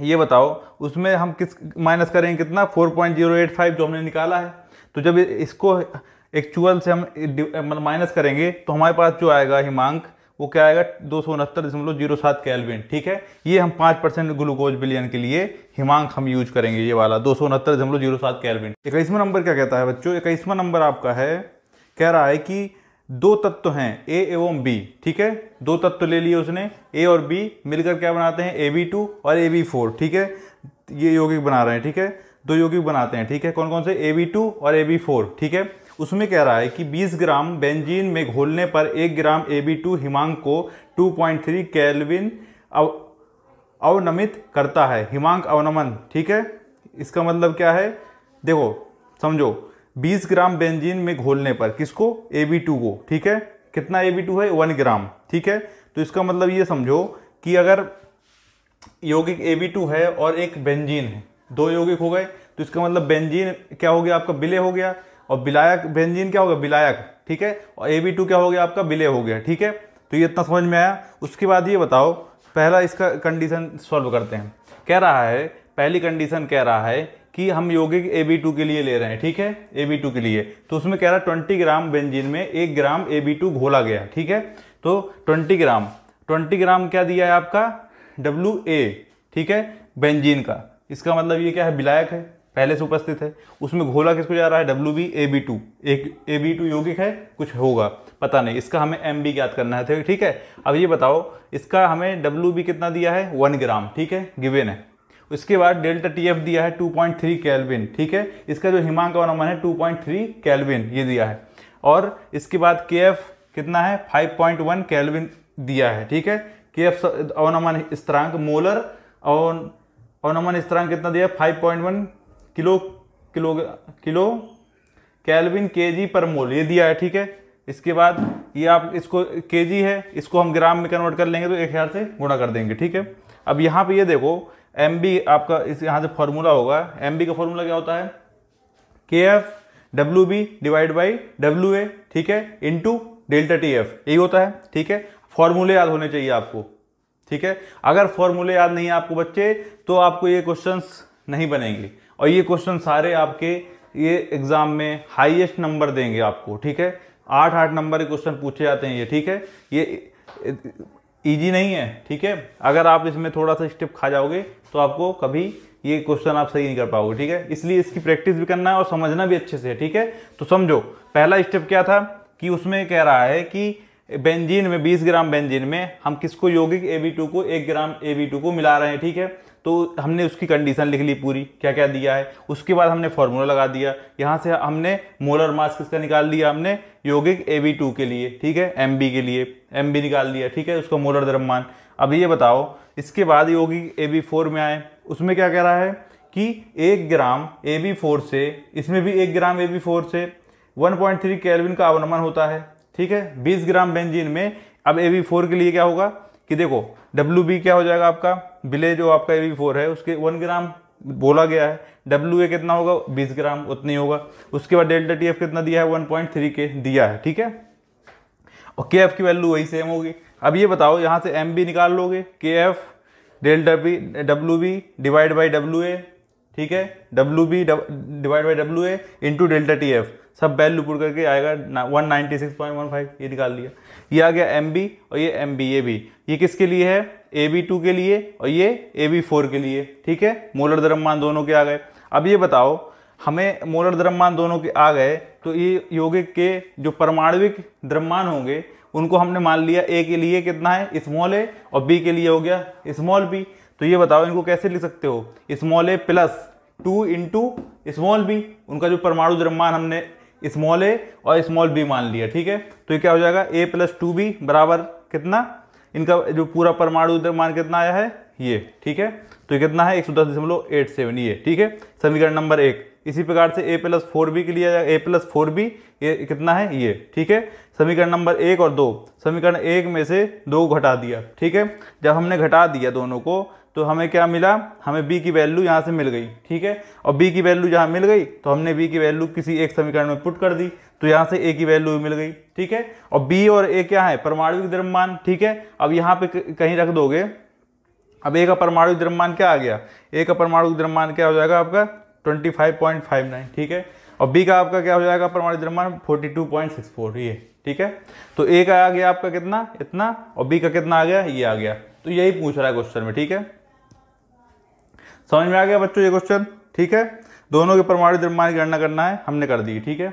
ये बताओ उसमें हम किस माइनस करेंगे कितना 4.085 जो हमने निकाला है तो जब इसको एक्चुअल से हम मतलब माइनस करेंगे तो हमारे पास जो आएगा हिमांक वो क्या आएगा दो सौ उनहत्तर दशमलव जीरो सात कैलविन ठीक है ये हम पाँच परसेंट ग्लूकोज बिलियन के लिए हिमांक हम यूज करेंगे ये वाला दो सौ उनहत्तर दशमलव जीरो सात कैलविन इक्कीसवा नंबर क्या कहता है बच्चों इक्कीसवा नंबर आपका है कह रहा है कि दो तत्व हैं ए एवं बी ठीक है दो तत्व ले लिए उसने ए और बी मिलकर क्या बनाते हैं ए बी टू और ए बी फोर ठीक है ये यौगिक बना रहे हैं ठीक है दो यौगिक बनाते हैं ठीक है कौन कौन से ए बी टू और ए बी फोर ठीक है उसमें कह रहा है कि 20 ग्राम बेंजीन में घोलने पर एक ग्राम ए बी टू हिमांक को 2.3 पॉइंट थ्री अव अवनमित करता है हिमांक अवनमन ठीक है इसका मतलब क्या है देखो समझो 20 ग्राम बेंजीन में घोलने पर किसको ए बी टू को ठीक है कितना ए बी टू है वन ग्राम ठीक है तो इसका मतलब ये समझो कि अगर यौगिक ए बी टू है और एक बेंजीन है दो यौगिक हो गए तो इसका मतलब बेंजीन क्या हो गया आपका बिले हो गया और बिलायक बेंजीन क्या हो गया बिलायक ठीक है और ए बी टू क्या हो गया आपका बिले हो गया ठीक है तो ये इतना समझ में आया उसके बाद ये बताओ पहला इसका कंडीशन सॉल्व करते हैं कह रहा है पहली कंडीशन कह रहा है कि हम योगिक ए बी टू के लिए ले रहे हैं ठीक है ए बी टू के लिए तो उसमें कह रहा है ट्वेंटी ग्राम बेंजीन में एक ग्राम ए बी टू घोला गया ठीक है तो ट्वेंटी ग्राम ट्वेंटी ग्राम क्या दिया है आपका डब्ल्यू ए ठीक है बेंजीन का इसका मतलब ये क्या है विलायक है पहले से उपस्थित है उसमें घोला किसको जा रहा है W B A B two एक ए बी टू यौगिक है कुछ होगा पता नहीं इसका हमें एम बी ज्ञात करना है ठीक है अब ये बताओ इसका हमें डब्ल्यू बी कितना दिया है वन ग्राम ठीक है गिवेन है उसके बाद डेल्टा टी एफ दिया है 2.3 कैलविन ठीक है इसका जो हिमांक अवनमन है 2.3 कैलविन ये दिया है और इसके बाद के एफ कितना है 5.1 कैलविन दिया है ठीक है के एफ अवनमन स्थिरांक मोलर और अवनमन स्थिरांक कितना दिया five point one kilo kilo kilo kelvin K G पर मोल ये दिया है ठीक है इसके बाद ये आप इसको के जी है इसको हम ग्राम में कन्वर्ट कर लेंगे तो एक हज़ार से गुणा कर देंगे ठीक है अब यहाँ पे ये देखो एम बी आपका इस यहाँ से फॉर्मूला होगा एम बी का फॉर्मूला क्या होता है K F W B divide by W A ठीक है इंटू डेल्टा टी एफ यही होता है ठीक है फॉर्मूले याद होने चाहिए आपको ठीक है अगर फॉर्मूले याद नहीं है आपको बच्चे तो आपको ये क्वेश्चन नहीं बनेंगे और ये क्वेश्चन सारे आपके ये एग्जाम में हाईएस्ट नंबर देंगे आपको ठीक है आठ आठ नंबर के क्वेश्चन पूछे जाते हैं ये ठीक है ये इजी नहीं है ठीक है अगर आप इसमें थोड़ा सा स्टेप खा जाओगे तो आपको कभी ये क्वेश्चन आप सही नहीं कर पाओगे ठीक है इसलिए इसकी प्रैक्टिस भी करना है और समझना भी अच्छे से ठीक है तो समझो पहला स्टेप क्या था कि उसमें कह रहा है कि बेंजीन में 20 ग्राम बेंजीन में हम किसको यौगिक ए को एक ग्राम ए को मिला रहे हैं ठीक है तो हमने उसकी कंडीशन लिख ली पूरी क्या क्या दिया है उसके बाद हमने फॉर्मूला लगा दिया यहाँ से हमने मोलर मास किसका निकाल दिया हमने यौगिक ए के लिए ठीक है एम के लिए एम निकाल दिया ठीक है उसका मोलर द्रव्यमान अब ये बताओ इसके बाद योगी ए बी फोर में आए उसमें क्या कह रहा है कि एक ग्राम ए बी फोर से इसमें भी एक ग्राम ए बी फोर से 1.3 पॉइंट केल्विन का अवनमन होता है ठीक है 20 ग्राम बेंजीन में अब ए बी फोर के लिए क्या होगा कि देखो डब्ल्यू बी क्या हो जाएगा आपका बिले जो आपका ए बी फोर है उसके वन ग्राम बोला गया है डब्ल्यू ए कितना होगा 20 ग्राम उतनी होगा उसके बाद डेल्टा टी एफ कितना दिया है 1.3 के दिया है ठीक है और के एफ की वैल्यू वही सेम होगी अब ये बताओ यहाँ से एम बी निकाल लोगे के एफ डेल डबी W B divide by W A ठीक है W B divide by W A into delta T F सब वैल्यू पुट करके आएगा one ninety six point one five ये निकाल लिया ये आ गया एम बी और ये एम बी ए बी ये किसके लिए है ए बी टू के लिए और ये ए बी फोर के लिए ठीक है मोलर द्रव्यमान दोनों के आ गए अब ये बताओ हमें मोलर द्रव्यमान दोनों के आ गए तो ये योगिक के जो परमाणुविक द्रव्यमान होंगे उनको हमने मान लिया ए के लिए कितना है स्मॉल ए और बी के लिए हो गया स्मॉल बी तो ये बताओ इनको कैसे लिख सकते हो small A plus two into small B उनका जो परमाणु द्रव्यमान हमने स्मॉल ए और स्मॉल बी मान लिया ठीक है तो ये क्या हो जाएगा ए प्लस टू बी बराबर कितना इनका जो पूरा परमाणु द्रव्यमान कितना आया है ये ठीक है तो ये कितना है एक सौ दस दशमलव एट सेवन ये ठीक है समीकरण नंबर एक इसी प्रकार से ए प्लस फोर बी के लिए ए प्लस फोर बी ये कितना है ये ठीक है समीकरण नंबर एक और दो समीकरण एक में से दो घटा दिया ठीक है जब हमने घटा दिया दोनों को तो हमें क्या मिला हमें बी की वैल्यू यहाँ से मिल गई ठीक है और बी की वैल्यू जहाँ मिल गई तो हमने बी की वैल्यू किसी एक समीकरण में पुट कर दी तो यहाँ से ए की वैल्यू मिल गई ठीक है और बी और ए क्या है परमाणु द्रव्यमान ठीक है अब यहाँ पे कहीं रख दोगे अब ए का परमाणु द्रव्यमान क्या आ गया ए का परमाणु द्रव्यमान क्या हो जाएगा आपका नाइन ठीक है और बी का आपका क्या हो जाएगा परमाणु द्रव्यमान 42.64 ये ठीक है तो ए का आ गया आपका कितना इतना और बी का कितना आ गया ये आ गया तो यही पूछ रहा है क्वेश्चन में ठीक है समझ में आ गया बच्चों ये क्वेश्चन ठीक है दोनों के परमाणु द्रव्यमान की गणना करना है हमने कर दी ठीक है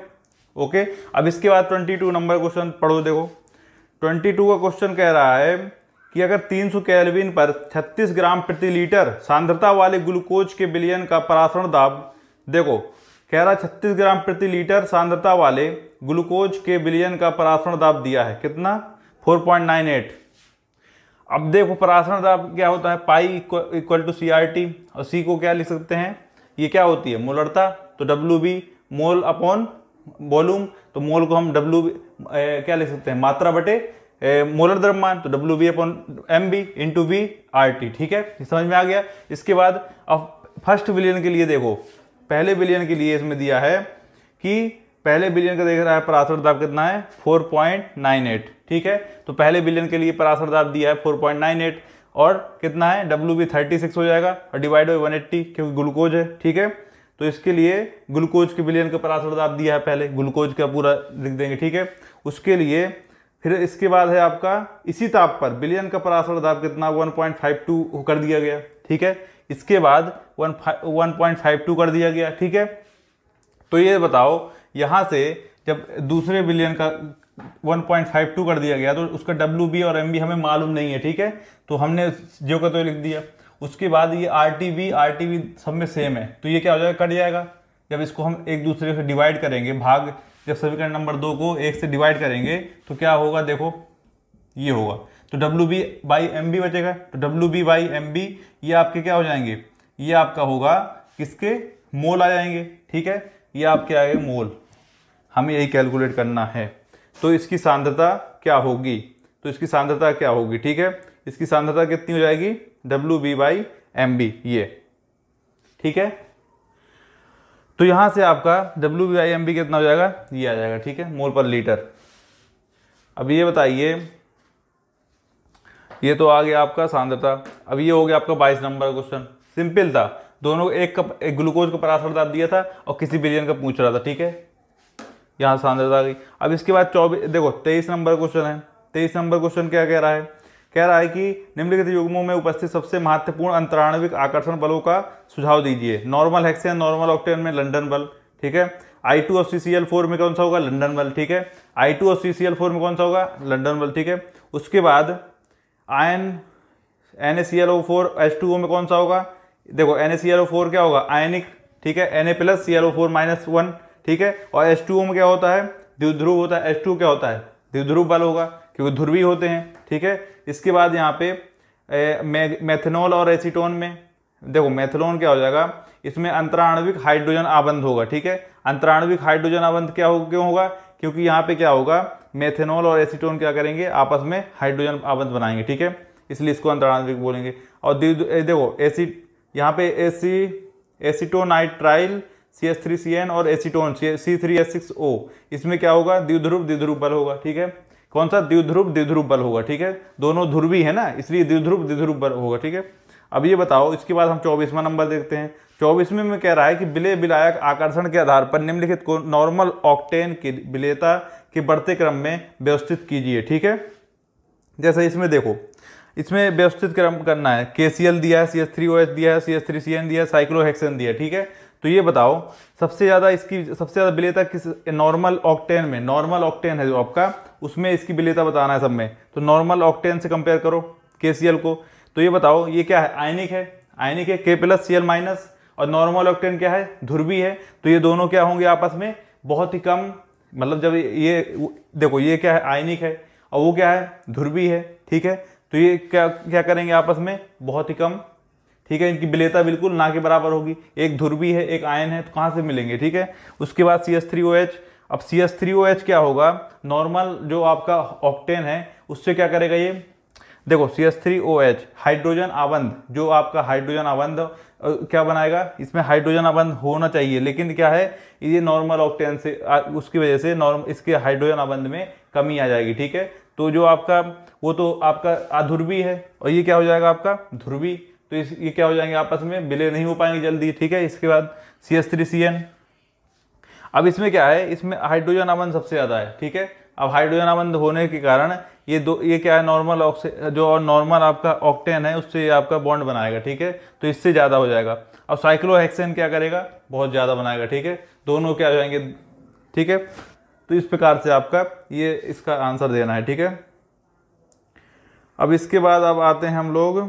ओके अब इसके बाद ट्वेंटी टू नंबर क्वेश्चन पढ़ो देखो ट्वेंटी टू का क्वेश्चन कह रहा है कि अगर 300 सौ कैलविन पर 36 ग्राम प्रति लीटर सांद्रता वाले ग्लूकोज के बिलियन का परासरण दाब देखो कह रहा छत्तीस ग्राम प्रति लीटर सांद्रता वाले ग्लूकोज के विलियन का परासरण दाब दिया है कितना 4.98 अब देखो परासरण दाब क्या होता है pi equal to C R T और सी को क्या लिख सकते हैं ये क्या होती है मोलरता तो W B mole upon volume तो मोल को हम डब्ल्यू क्या लिख सकते हैं मात्रा बटे मोलर द्रव्यमान तो W B upon M B into V R T ठीक है समझ में आ गया इसके बाद अब फर्स्ट विलियन के लिए देखो पहले बिलियन के लिए इसमें दिया है कि पहले बिलियन का देख रहा है परासर दाब कितना है 4.98 ठीक है तो पहले बिलियन के लिए परासर दाब दिया है 4.98 और कितना है डब्ल्यू बी थर्टी सिक्स हो जाएगा और डिवाइड बाई वन एट्टी क्योंकि ग्लूकोज है ठीक है तो इसके लिए ग्लूकोज के बिलियन का परासर दाब दिया है पहले ग्लूकोज का पूरा लिख देंगे ठीक है उसके लिए फिर इसके बाद है आपका इसी ताप पर बिलियन का परासर दाब कितना 1.52 कर दिया गया ठीक है इसके बाद one one point five two कर दिया गया ठीक है तो ये बताओ यहाँ से जब दूसरे बिलियन का 1.52 कर दिया गया तो उसका डब्ल्यू बी और एम बी हमें मालूम नहीं है ठीक है तो हमने जो का तो लिख दिया उसके बाद ये R T B R T B सब में सेम है तो ये क्या हो जाएगा कट जाएगा जब इसको हम एक दूसरे से डिवाइड करेंगे भाग जब समीकरण नंबर दो को एक से डिवाइड करेंगे तो क्या होगा देखो ये होगा तो W B by M B बचेगा तो W B by M B ये आपके क्या हो जाएंगे ये आपका होगा किसके मोल आ जाएंगे ठीक है ये आपके आएगा मोल हमें यही कैलकुलेट करना है तो इसकी सांद्रता क्या होगी तो इसकी सांद्रता क्या होगी ठीक है इसकी सांद्रता कितनी हो जाएगी W B by M B ये ठीक है तो यहाँ से आपका W B I M B कितना हो जाएगा ये आ जाएगा ठीक है मोल पर लीटर अब ये बताइए ये तो आ गया आपका सांद्रता अब ये हो गया आपका बाईस नंबर क्वेश्चन सिंपल था दोनों एक कप एक ग्लूकोज का परासर डाल दिया था और किसी बिलियन का पूछ रहा था ठीक है यहाँ सांद्रता आ गई अब इसके बाद चौबीस देखो तेईस नंबर क्वेश्चन है तेईस नंबर क्वेश्चन क्या कह रहा है कह रहा है कि निम्नलिखित युग्मों में उपस्थित सबसे महत्वपूर्ण अंतराणविक आकर्षण बलों का सुझाव दीजिए नॉर्मल हेक्सेन नॉर्मल ऑक्टेन में लंडन बल ठीक है आई टू और सी सी एल फोर में कौन सा होगा लंडन बल ठीक है आई टू और सी सी एल फोर में कौन सा होगा लंडन बल ठीक है उसके बाद आयन एन एस में कौन सा होगा देखो एन क्या होगा आयनिक ठीक है N A plus C L O four minus one ठीक है और एस टू में क्या होता है द्विध्रुव होता है एस टू क्या होता है द्विध्रुव बल होगा क्योंकि ध्रुवी होते हैं ठीक है इसके बाद यहाँ पे ए, मे, मेथनॉल और एसीटोन में देखो मेथनॉल क्या हो जाएगा इसमें अंतराणविक हाइड्रोजन आबंध होगा ठीक है अंतराणविक हाइड्रोजन आबंध क्या हो क्यों होगा क्योंकि यहाँ पे क्या होगा मेथेनॉल और एसीटोन क्या करेंगे आपस में हाइड्रोजन आबंध बनाएंगे ठीक है इसलिए इसको अंतराणविक बोलेंगे और देखो एसी यहाँ पे AC acetonitrile C S three C N और acetone C three S six O इसमें क्या होगा द्विध्रुव द्विध्रुव बल होगा ठीक है कौन सा द्विध्रुव द्विध्रुव बल होगा ठीक है दोनों ध्रुवी है ना इसलिए द्विध्रुव द्विध्रुव बल होगा ठीक है अब ये बताओ इसके बाद हम चौबीसवा नंबर देखते हैं चौबीसवें में कह रहा है कि बिले विलायक आकर्षण के आधार पर निम्नलिखित को नॉर्मल ऑक्टेन की बिलेता कि बढ़ते क्रम में व्यवस्थित कीजिए ठीक है जैसे इसमें देखो इसमें व्यवस्थित क्रम करना है के दिया है C S three O H दिया है C S three C N दिया है साइक्लोहेक्सन दिया ठीक है तो ये बताओ सबसे ज़्यादा इसकी सबसे ज़्यादा विलेता किस नॉर्मल ऑक्टेन में नॉर्मल ऑक्टेन है जो आपका उसमें इसकी विलेता बताना है सब में तो नॉर्मल ऑक्टेन से कंपेयर करो के को तो ये बताओ ये क्या है आयनिक है आयनिक है K plus C L minus और नॉर्मल ऑक्टेन क्या है ध्रुवी है तो ये दोनों क्या होंगे आपस में बहुत ही कम मतलब जब ये देखो ये क्या है आयनिक है और वो क्या है ध्रुवी है ठीक है तो ये क्या क्या करेंगे आपस में बहुत ही कम ठीक है इनकी विलेता बिल्कुल ना के बराबर होगी एक ध्रुवी है एक आयन है तो कहाँ से मिलेंगे ठीक है उसके बाद C S three O H अब C S three O H क्या होगा नॉर्मल जो आपका ऑक्टेन है उससे क्या करेगा ये देखो C S three O H hydrogen आबंध जो आपका हाइड्रोजन आबंध क्या बनाएगा इसमें हाइड्रोजन आबंध होना चाहिए लेकिन क्या है ये नॉर्मल ऑक्टेन से उसकी वजह से नॉर्म इसके हाइड्रोजन आबंध में कमी आ जाएगी ठीक है तो जो आपका वो तो आपका अधुर्वी है और ये क्या हो जाएगा आपका ध्रुवी तो इस ये क्या हो जाएंगे आपस में विलय नहीं हो पाएंगे जल्दी ठीक है इसके बाद C S three C N अब इसमें क्या है इसमें हाइड्रोजन आबंध सबसे ज़्यादा है ठीक है अब हाइड्रोजन आबंध होने के कारण ये दो ये क्या है नॉर्मल ऑक्सी जो नॉर्मल आपका ऑक्टेन है उससे ये आपका बॉन्ड बनाएगा ठीक है तो इससे ज़्यादा हो जाएगा अब साइक्लोहेक्सेन क्या करेगा बहुत ज़्यादा बनाएगा ठीक है दोनों क्या हो जाएंगे ठीक है तो इस प्रकार से आपका ये इसका आंसर देना है ठीक है अब इसके बाद अब आते हैं हम लोग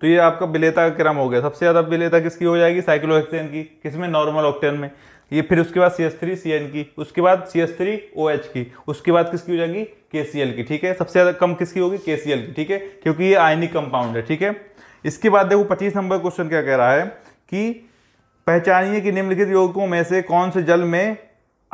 तो ये आपका बिलेता का क्रम हो गया सबसे ज़्यादा बिलेता किसकी हो जाएगी साइक्लोहेक्सेन की किसमें नॉर्मल ऑक्टेन में ये फिर उसके बाद C S three C N की उसके बाद C S three O H की उसके बाद किसकी हो जाएगी के सी एल की ठीक है सबसे ज़्यादा कम किसकी होगी के सी एल की ठीक है क्योंकि ये आयनिक कंपाउंड है ठीक है इसके बाद देखो पच्चीस नंबर क्वेश्चन क्या कह रहा है कि पहचानिए कि निम्नलिखित यौगिकों में से कौन से जल में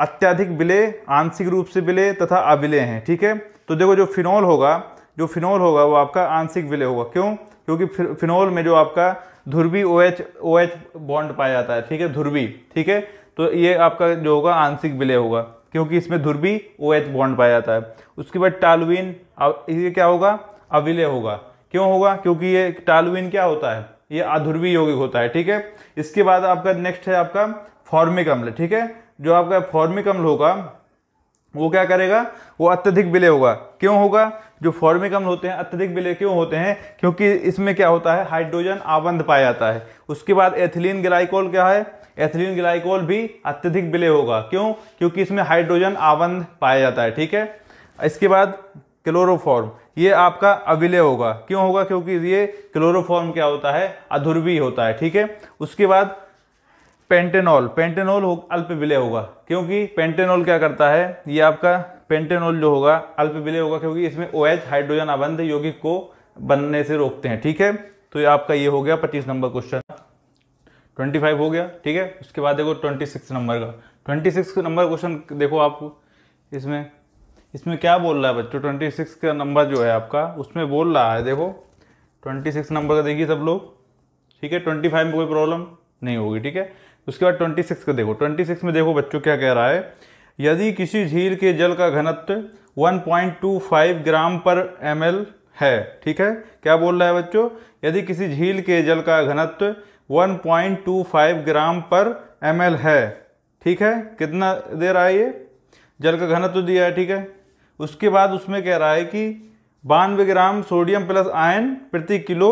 अत्याधिक विलय आंशिक रूप से विलय तथा अविलय हैं ठीक है तो देखो जो फिनॉल होगा जो फिनॉल होगा वो आपका आंशिक विलय होगा क्यों क्योंकि फिनॉल में जो आपका ध्रुवी O H O H bond पाया जाता है ठीक है ध्रुवी ठीक है तो ये आपका जो होगा आंशिक विलय होगा क्योंकि इसमें ध्रुवी ओ एच बॉन्ड पाया जाता है उसके बाद टालुविन ये क्या होगा अविलय होगा क्यों होगा क्योंकि ये टालुविन क्या होता है ये अध्रुवी यौगिक होता है ठीक है इसके बाद आपका नेक्स्ट है आपका फॉर्मिक अम्ल ठीक है जो आपका फॉर्मिक अम्ल होगा वो क्या करेगा वो अत्यधिक विलय होगा क्यों होगा जो फॉर्मिक अम्ल होते हैं अत्यधिक विलय क्यों होते हैं क्योंकि इसमें क्या होता है हाइड्रोजन आबंध पाया जाता है उसके बाद एथिलीन ग्लाइकोल क्या है एथिलीन ग्लाइकोल भी अत्यधिक विलय होगा क्यों क्योंकि इसमें हाइड्रोजन आबंध पाया जाता है ठीक है इसके बाद क्लोरोफॉर्म ये आपका अविलय होगा क्यों होगा क्योंकि ये क्लोरोफॉर्म क्या होता है अधुर्वी होता है ठीक है उसके बाद पेंटेनॉल पेंटेनॉल हो, अल्प विलय होगा क्योंकि पेंटेनॉल क्या करता है ये आपका पेंटेनॉल जो होगा अल्प विलय होगा क्योंकि इसमें ओ OH, हाइड्रोजन आबंध यौगिक को बनने से रोकते हैं ठीक है तो ये आपका ये हो गया पच्चीस नंबर क्वेश्चन ट्वेंटी फाइव हो गया ठीक है उसके बाद देखो ट्वेंटी सिक्स नंबर का ट्वेंटी सिक्स नंबर क्वेश्चन देखो आप इसमें इसमें क्या बोल रहा है बच्चों ट्वेंटी सिक्स का नंबर जो है आपका उसमें बोल रहा है देखो ट्वेंटी सिक्स नंबर का देखिए सब लोग ठीक है ट्वेंटी फाइव में कोई प्रॉब्लम नहीं होगी ठीक है उसके बाद ट्वेंटी सिक्स का देखो ट्वेंटी सिक्स में देखो बच्चों क्या कह रहा है यदि किसी झील के जल का घनत्व फाइव ग्राम पर एम है ठीक है क्या बोल रहा है बच्चों यदि किसी झील के जल का घनत्व 1.25 ग्राम पर एम है ठीक है कितना दे रहा है ये जल का घनत्व तो दिया है ठीक है उसके बाद उसमें कह रहा है कि बानवे ग्राम सोडियम प्लस आयन प्रति किलो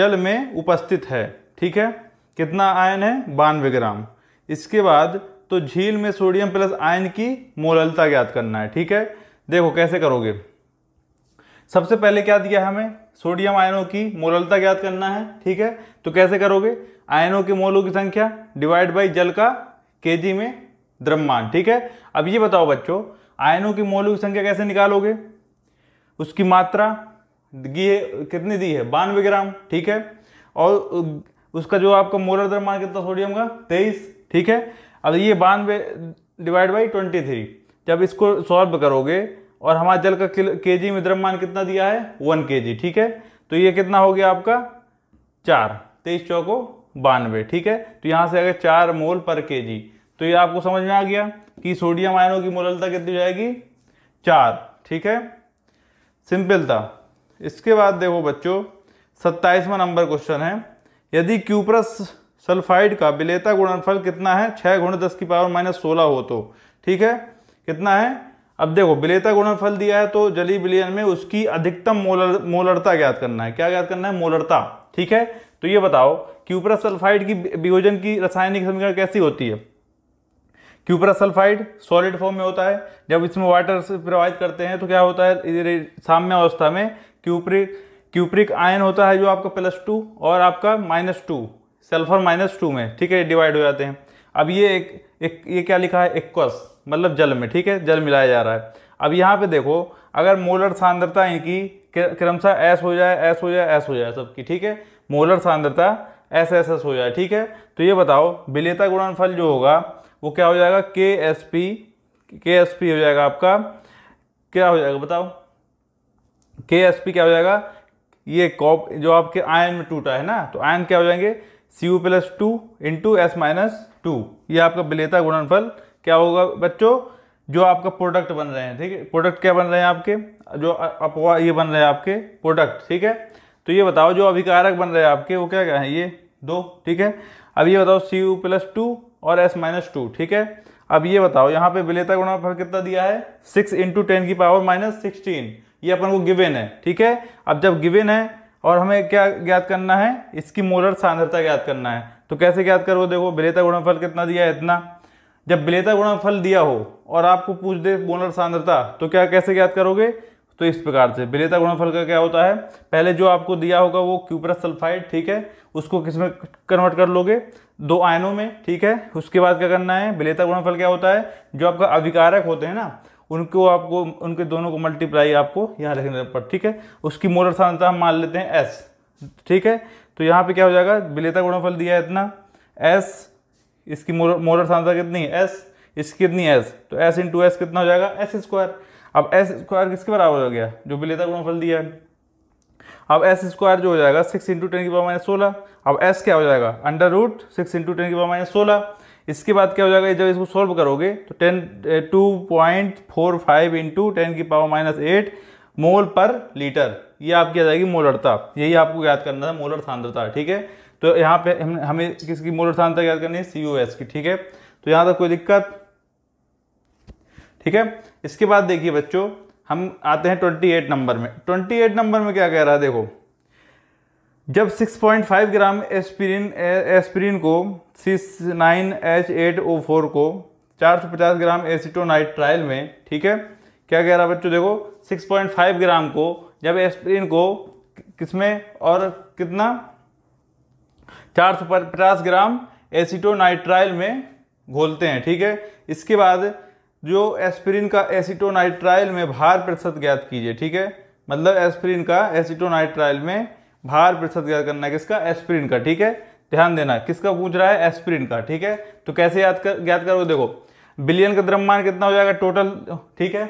जल में उपस्थित है ठीक है कितना आयन है बानवे ग्राम इसके बाद तो झील में सोडियम प्लस आयन की मोललता ज्ञात करना है ठीक है देखो कैसे करोगे सबसे पहले क्या दिया है हमें सोडियम आयनों की मोरलता ज्ञात करना है ठीक है तो कैसे करोगे आयनों के मोलों की संख्या डिवाइड बाई जल का के में द्रव्यमान ठीक है अब ये बताओ बच्चों आयनों की मोलों की संख्या कैसे निकालोगे उसकी मात्रा दी है कितनी दी है बानवे ग्राम ठीक है और उसका जो आपका मोलर द्रव्यमान कितना सोडियम का तेईस ठीक है अब ये बानवे डिवाइड बाई ट्वेंटी थ्री जब इसको सॉल्व करोगे और हमारे जल का के जी में द्रव्यमान कितना दिया है वन के जी ठीक है तो ये कितना हो गया आपका चार तेईस चौको बानवे ठीक है तो यहाँ से अगर चार मोल पर के जी तो ये आपको समझ में आ गया कि सोडियम आयनों की मोललता कितनी हो जाएगी चार ठीक है सिंपल था इसके बाद देखो बच्चों सत्ताईसवा नंबर क्वेश्चन है यदि क्यूप्रस सल्फाइड का विलेता गुणनफल कितना है छः गुण दस की पावर माइनस सोलह हो तो ठीक है कितना है अब देखो विलेयता गुणनफल दिया है तो जलीय विलयन में उसकी अधिकतम मोलर मोलरता ज्ञात करना है क्या ज्ञात करना है मोलरता ठीक है तो ये बताओ क्यूपरा सल्फाइड की वियोजन की रासायनिक समीकरण कैसी होती है क्यूपरा सल्फाइड सॉलिड फॉर्म में होता है जब इसमें वाटर से प्रवाहित करते हैं तो क्या होता है साम्य अवस्था में क्यूप्रिक क्यूप्रिक आयन होता है जो आपका प्लस टू और आपका minus two sulphur minus two में ठीक है डिवाइड हो जाते हैं अब ये एक, एक ये क्या लिखा है इक्वस मतलब जल में ठीक है जल मिलाया जा रहा है अब यहाँ पे देखो अगर मोलर सांद्रता इनकी क्रमशः एस हो जाए एस हो जाए एस हो जाए सबकी ठीक है मोलर सांद्रता एस एस एस हो जाए ठीक है तो ये बताओ विलेता गुणनफल जो होगा वो क्या हो जाएगा K S P K S P हो जाएगा आपका क्या हो जाएगा बताओ के एस पी क्या हो जाएगा ये कॉप जो आपके आयन में टूटा है ना तो आयन क्या हो जाएंगे C U plus two into S minus two ये आपका विलेता गुणनफल क्या होगा बच्चों जो आपका प्रोडक्ट बन रहे हैं ठीक है प्रोडक्ट क्या बन रहे हैं आपके जो अपवा ये बन रहे हैं आपके प्रोडक्ट ठीक है तो ये बताओ जो अभिकारक बन रहे हैं आपके वो क्या क्या है ये दो ठीक है अब ये बताओ सी यू प्लस टू और एस माइनस टू ठीक है अब ये बताओ यहाँ पे विलेता गुणाफल कितना दिया है सिक्स इंटू टेन की पावर माइनस सिक्सटीन ये अपन को गिवेन है ठीक है अब जब गिवेन है और हमें क्या ज्ञात करना है इसकी मोलर सांद्रता ज्ञात करना है तो कैसे ज्ञात करो देखो विलेता गुणाफल कितना दिया है इतना जब बिलेता गुणनफल दिया हो और आपको पूछ दे मोलर सांद्रता तो क्या कैसे ज्ञात करोगे तो इस प्रकार से बिलेता गुणनफल का क्या होता है पहले जो आपको दिया होगा वो क्यूपरस सल्फाइड ठीक है उसको किस में कन्वर्ट कर लोगे दो आयनों में ठीक है उसके बाद क्या करना है बिलेता गुणनफल क्या होता है जो आपका अविकारक होते हैं ना उनको आपको उनके दोनों को मल्टीप्लाई आपको यहाँ लिखने पर ठीक है उसकी मोलर सांद्रता हम मान लेते हैं एस ठीक है तो यहाँ पर क्या हो जाएगा बिलेता गुणनफल दिया है इतना एस इसकी मोलर सांसा कितनी है एस इसकी कितनी एस तो एस इंटू एस कितना हो जाएगा एस स्क्वायर अब एस स्क्वायर किसके बराबर हो गया जो विलेता गुणफल दिया है अब एस स्क्वायर जो हो जाएगा सिक्स इंटू टेन की पावर माइनस सोलह अब एस क्या हो जाएगा under root six into ten की पावर माइनस सोलह इसके बाद क्या हो जाएगा जब इसको सॉल्व करोगे तो ten two point four five into ten की पावर माइनस एट मोल पर लीटर ये आपकी आ जाएगी मोलरता यही आपको याद करना था मोलर सांद्रता ठीक है तो यहाँ पे हम हमें किसकी मोल सांद्रता याद करनी है सी ओ एस की ठीक है तो यहाँ तक कोई दिक्कत ठीक है इसके बाद देखिए बच्चों हम आते हैं ट्वेंटी एट नंबर में ट्वेंटी एट नंबर में क्या कह रहा है देखो जब 6.5 ग्राम एस्पिरिन एस्पिरिन को six nine H eight O four को 450 ग्राम एसिटोनाइट ट्रायल में ठीक है क्या कह रहा है बच्चों देखो 6.5 ग्राम को जब एस्पिरिन को किसमें और कितना चार सौ पचास ग्राम एसिटोनाइट्राइल में घोलते हैं ठीक है इसके बाद जो एस्पिरिन का एसिटोनाइट्राइल में भार प्रतिशत ज्ञात कीजिए ठीक है मतलब एस्पिरिन का एसिटोनाइट्राइल में भार प्रतिशत ज्ञात करना है किसका एस्पिरिन का ठीक है ध्यान देना किसका पूछ रहा है एस्पिरिन का ठीक है तो कैसे याद कर ज्ञात करोगे देखो बिलियन का द्रव्यमान कितना हो जाएगा टोटल ठीक है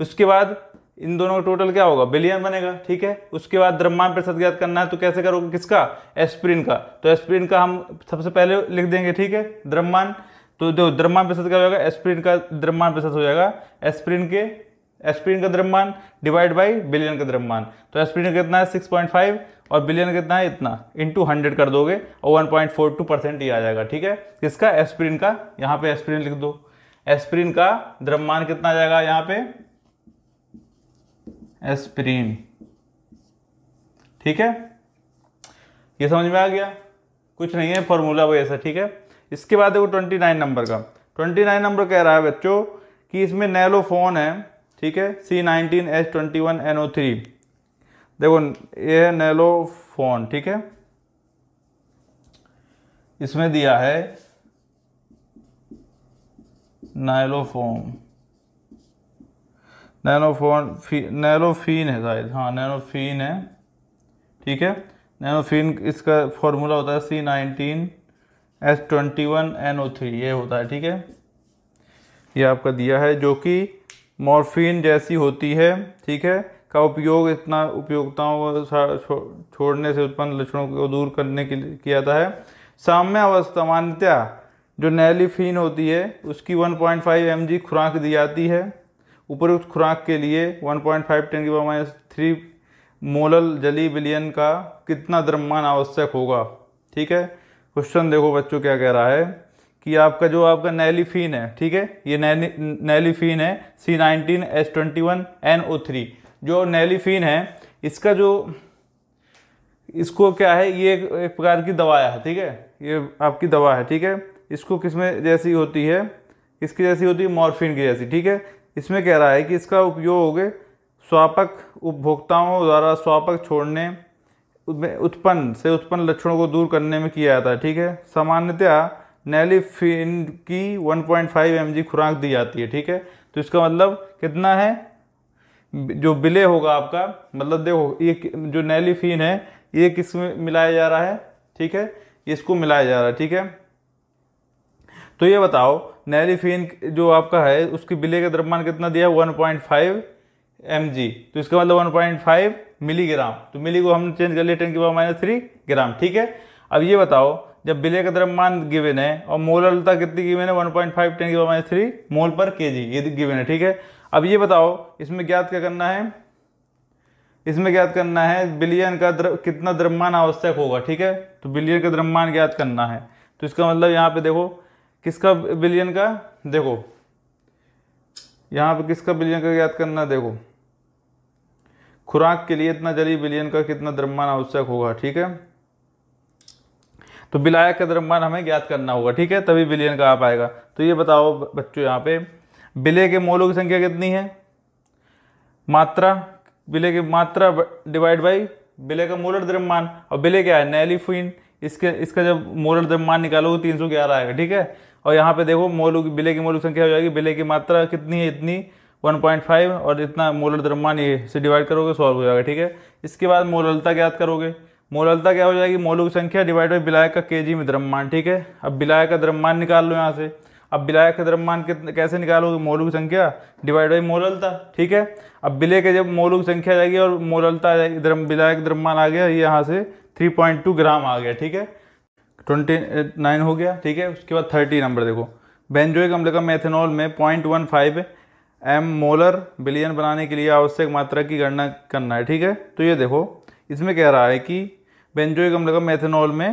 उसके बाद इन दोनों का टोटल क्या होगा बिलियन बनेगा ठीक है उसके बाद द्रव्यमान प्रतिशत ज्ञात करना है तो कैसे करोगे किसका एस्प्रिन का तो एस्प्रिन का हम सबसे पहले लिख देंगे ठीक है द्रव्यमान तो जो द्रव्यमान प्रतिशत क्या हो जाएगा एस्प्रिन का द्रव्यमान प्रतिशत हो जाएगा एस्प्रिन के एस्प्रिन का द्रव्यमान डिवाइड बाई बिलियन का द्रव्यमान तो एस्प्रिन का कितना है सिक्स पॉइंट फाइव और बिलियन कितना है इतना इंटू हंड्रेड कर दोगे और one point four two percent ये आ जाएगा ठीक है किसका एस्प्रिन का यहाँ पे एस्प्रिन लिख दो एस्प्रिन का द्रव्यमान कितना आ जाएगा यहाँ पे एस्प्रीन ठीक है ये समझ में आ गया कुछ नहीं है फॉर्मूला वो ऐसा ठीक है इसके बाद देखो ट्वेंटी नाइन नंबर का ट्वेंटी नाइन नंबर कह रहा है बच्चों कि इसमें नैलो फोन है ठीक है C nineteen H twenty one N O three देखो ये है नैलो फोन ठीक है इसमें दिया है फोन नैनोफोन फी नैरोफीन है शायद हाँ नैनोफीन है ठीक है नैनोफीन इसका फॉर्मूला होता है C nineteen S twenty one N O three ये होता है ठीक है ये आपका दिया है जो कि मॉर्फिन जैसी होती है ठीक है का उपयोग इतना उपयोगिताओं को छोड़ने से उत्पन्न लक्षणों को दूर करने के लिए किया जाता है साम्य अवस्था मान्यता जो नैलीफीन होती है उसकी 1.5 पॉइंट खुराक दी जाती है उपरोक्त खुराक के लिए 1.5 पॉइंट फाइव टेन की माइनस थ्री मोलल जली विलियन का कितना द्रव्यमान आवश्यक होगा ठीक है क्वेश्चन देखो बच्चों क्या कह रहा है कि आपका जो आपका नैलीफीन है ठीक है ये नैलीफीन है C nineteen S twenty one N O three जो नैलीफीन है इसका जो इसको क्या है ये एक प्रकार की दवा है ठीक है ये आपकी दवा है ठीक है इसको किसमें जैसी होती है किसकी जैसी होती है मॉर्फिन की जैसी ठीक है इसमें कह रहा है कि इसका उपयोग स्वापक उपभोक्ताओं द्वारा स्वापक छोड़ने उत्पन्न से उत्पन्न लक्षणों को दूर करने में किया जाता है ठीक है सामान्यतया नैलीफिन की 1.5 पॉइंट खुराक दी जाती है ठीक है तो इसका मतलब कितना है जो बिले होगा आपका मतलब देखो ये जो नैलीफिन है ये किस में मिलाया जा रहा है ठीक है इसको मिलाया जा रहा है ठीक है तो ये बताओ नैरिफिन जो आपका है उसकी बिले का द्रव्यमान कितना दिया one point five M G तो इसका मतलब वन पॉइंट फाइव मिलीग्राम तो मिली को हमने चेंज कर लिया टेन के पावर माइनस थ्री ग्राम ठीक है अब ये बताओ जब बिले का द्रव्यमान गिवेन है और मोललता कितनी गिवेन है वन पॉइंट फाइव टेन के पावर माइनस थ्री मोल पर के जी ये गिवेन है ठीक है अब ये बताओ इसमें ज्ञात क्या करना है इसमें ज्ञात करना है बिलियन का द्र, कितना द्रव्यमान आवश्यक होगा ठीक है तो बिलियन का द्रव्यमान ज्ञात करना है तो इसका मतलब यहाँ पे देखो किसका बिलियन का देखो यहाँ पे किसका बिलियन का याद करना देखो खुराक के लिए इतना जली बिलियन का कितना द्रव्यमान आवश्यक होगा ठीक है तो बिलायक का द्रव्यमान हमें ज्ञात करना होगा ठीक है तभी बिलियन का आ पाएगा तो ये बताओ बच्चों यहाँ पे बिले के मोलों की संख्या कितनी है मात्रा बिले की मात्रा डिवाइड बाई बिले का मोलर द्रव्यमान और बिले क्या है नैलीफिन इसके इसका जब मोलर द्रव्यमान निकालोगे तीन सौ ग्यारह आएगा ठीक है और यहाँ पे देखो मोलू की बिले की मोलू संख्या हो जाएगी बिले की मात्रा कितनी है इतनी 1.5 और इतना मोलर द्रव्यमान ये से डिवाइड करोगे सॉल्व हो जाएगा ठीक है इसके बाद मोललता ज्ञात करोगे मोललता क्या हो जाएगी मोलू की संख्या डिवाइड बाई बिलायक का के में द्रव्यमान ठीक है अब बिलायक का द्रव्यमान निकाल लो यहाँ से अब बिलायक का द्रव्यमान कैसे निकालोगे मोलू की संख्या डिवाइड बाई मोललता ठीक है अब बिले के जब मोलू की संख्या आ जाएगी और मोललता आ जाएगी बिलायक द्रव्यमान आ गया यहाँ से 3.2 ग्राम आ गया ठीक है ट्वेंटी नाइन हो गया ठीक है उसके बाद थर्टी नंबर देखो बेंजोइक अम्ल का मेथेनॉल में point one five M molar बिलियन बनाने के लिए आवश्यक मात्रा की गणना करना है ठीक है तो ये देखो इसमें कह रहा है कि बेंजोइक अम्ल का मेथेनॉल में